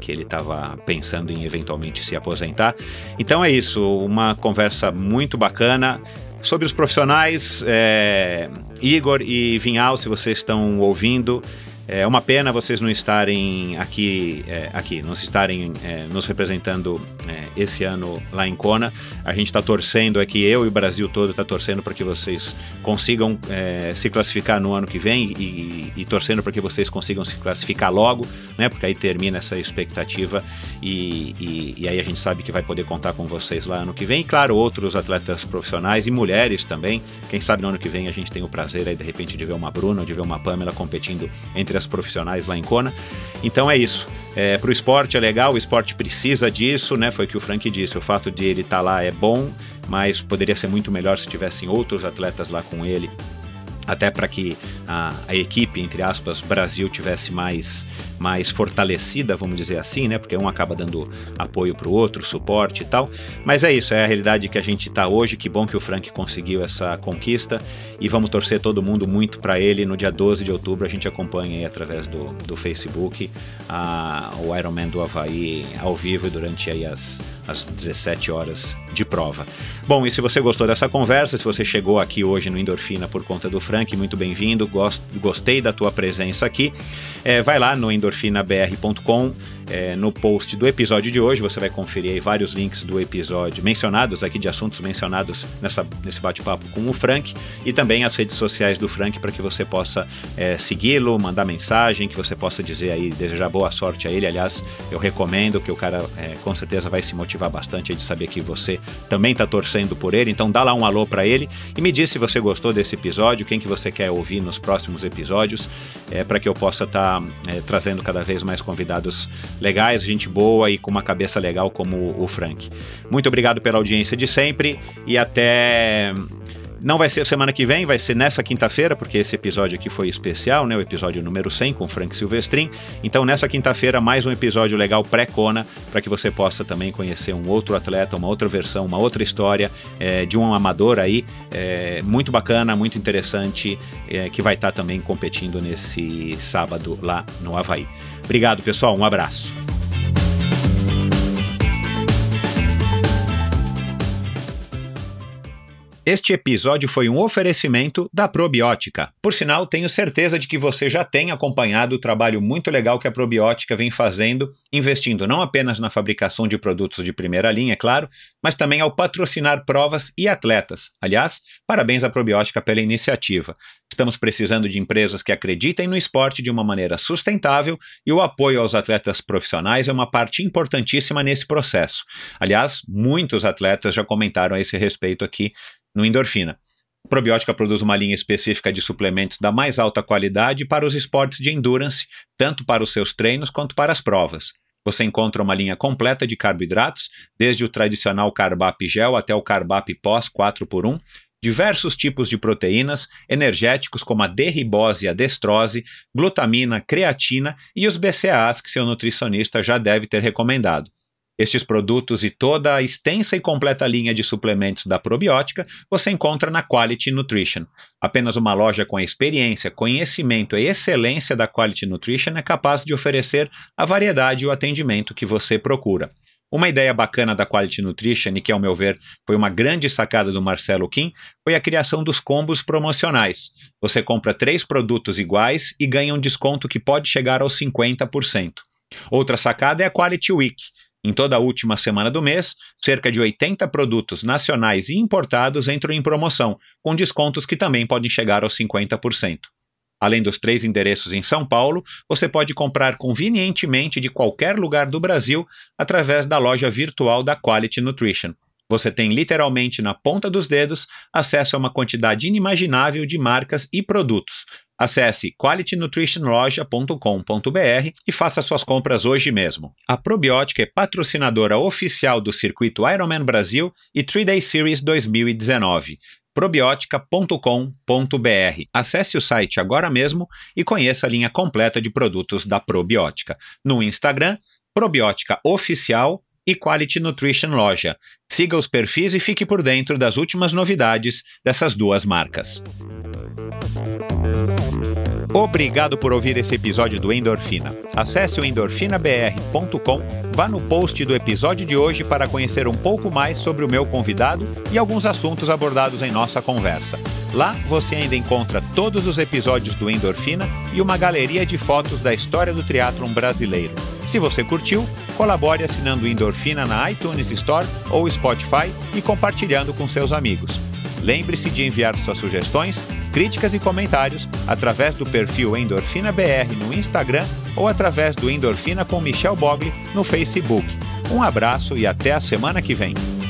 que ele estava pensando em eventualmente se aposentar. Então é isso, uma conversa muito bacana. Sobre os profissionais, é, Igor e Vinhal, se vocês estão ouvindo, é uma pena vocês não estarem aqui, é, aqui não estarem é, nos representando é, esse ano lá em Kona. A gente está torcendo aqui, é eu e o Brasil todo está torcendo para que vocês consigam é, se classificar no ano que vem e, e torcendo para que vocês consigam se classificar logo, né? Porque aí termina essa expectativa e, e, e aí a gente sabe que vai poder contar com vocês lá ano que vem. E, claro, outros atletas profissionais e mulheres também. Quem sabe no ano que vem a gente tem o prazer aí de repente de ver uma Bruna, de ver uma Pamela competindo entre entre as profissionais lá em Kona. Então é isso. É, para o esporte é legal, o esporte precisa disso, né? Foi o que o Frank disse. O fato de ele estar tá lá é bom, mas poderia ser muito melhor se tivessem outros atletas lá com ele até para que a, a, equipe, entre aspas, Brasil tivesse mais mais fortalecida, vamos dizer assim, né? Porque um acaba dando apoio para o outro, suporte e tal. Mas é isso, é a realidade que a gente está hoje. Que bom que o Frank conseguiu essa conquista e vamos torcer todo mundo muito para ele no dia 12 de outubro. A gente acompanha aí através do, do Facebook a, o Ironman do Havaí ao vivo durante aí as, as 17 horas de prova. Bom, e se você gostou dessa conversa, se você chegou aqui hoje no Endorfina por conta do Frank, muito bem-vindo. Gostei da tua presença aqui. É, vai lá no Endorfina endorfinabr.com é, no post do episódio de hoje. Você vai conferir aí vários links do episódio mencionados aqui, de assuntos mencionados nessa, nesse bate-papo com o Frank e também as redes sociais do Frank para que você possa é, segui-lo, mandar mensagem, que você possa dizer aí, desejar boa sorte a ele. Aliás, eu recomendo que o cara é, com certeza vai se motivar bastante de saber que você também está torcendo por ele. Então dá lá um alô para ele e me diz se você gostou desse episódio, quem que você quer ouvir nos próximos episódios, é, para que eu possa estar tá, é, trazendo cada vez mais convidados legais, gente boa e com uma cabeça legal como o Frank. Muito obrigado pela audiência de sempre e até não vai ser semana que vem, vai ser nessa quinta-feira, porque esse episódio aqui foi especial, né? O episódio número 100 com Frank Silvestrin. Então, nessa quinta-feira, mais um episódio legal pré-Cona, para que você possa também conhecer um outro atleta, uma outra versão, uma outra história é, de um amador aí. É, muito bacana, muito interessante, é, que vai estar tá também competindo nesse sábado lá no Havaí. Obrigado, pessoal. Um abraço. Este episódio foi um oferecimento da Probiótica. Por sinal, tenho certeza de que você já tem acompanhado o trabalho muito legal que a Probiótica vem fazendo, investindo não apenas na fabricação de produtos de primeira linha, é claro, mas também ao patrocinar provas e atletas. Aliás, parabéns à Probiótica pela iniciativa. Estamos precisando de empresas que acreditem no esporte de uma maneira sustentável e o apoio aos atletas profissionais é uma parte importantíssima nesse processo. Aliás, muitos atletas já comentaram a esse respeito aqui no endorfina. A probiótica produz uma linha específica de suplementos da mais alta qualidade para os esportes de endurance, tanto para os seus treinos quanto para as provas. Você encontra uma linha completa de carboidratos, desde o tradicional carbap gel até o carbap pós 4x1, diversos tipos de proteínas, energéticos como a derribose e a destrose, glutamina, creatina e os BCAAs que seu nutricionista já deve ter recomendado. Estes produtos e toda a extensa e completa linha de suplementos da probiótica você encontra na Quality Nutrition. Apenas uma loja com experiência, conhecimento e excelência da Quality Nutrition é capaz de oferecer a variedade e o atendimento que você procura. Uma ideia bacana da Quality Nutrition, e que, ao meu ver, foi uma grande sacada do Marcelo Kim, foi a criação dos combos promocionais. Você compra três produtos iguais e ganha um desconto que pode chegar aos 50%. Outra sacada é a Quality Week em toda a última semana do mês, cerca de 80 produtos nacionais e importados entram em promoção, com descontos que também podem chegar aos 50%. Além dos três endereços em São Paulo, você pode comprar convenientemente de qualquer lugar do Brasil através da loja virtual da Quality Nutrition. Você tem literalmente na ponta dos dedos acesso a uma quantidade inimaginável de marcas e produtos, Acesse qualitynutritionloja.com.br e faça suas compras hoje mesmo. A Probiótica é patrocinadora oficial do circuito Ironman Brasil e 3-Day Series 2019 Probiótica.com.br. Acesse o site agora mesmo e conheça a linha completa de produtos da Probiótica. No Instagram, Probiótica Oficial e Quality Nutrition Loja. Siga os perfis e fique por dentro das últimas novidades dessas duas marcas. Obrigado por ouvir esse episódio do Endorfina. Acesse o endorfinabr.com, vá no post do episódio de hoje para conhecer um pouco mais sobre o meu convidado e alguns assuntos abordados em nossa conversa. Lá você ainda encontra todos os episódios do Endorfina e uma galeria de fotos da história do teatro brasileiro. Se você curtiu, colabore assinando Endorfina na iTunes Store ou Spotify e compartilhando com seus amigos. Lembre-se de enviar suas sugestões, críticas e comentários através do perfil EndorfinaBR no Instagram ou através do Endorfina com Michel Bogli no Facebook. Um abraço e até a semana que vem.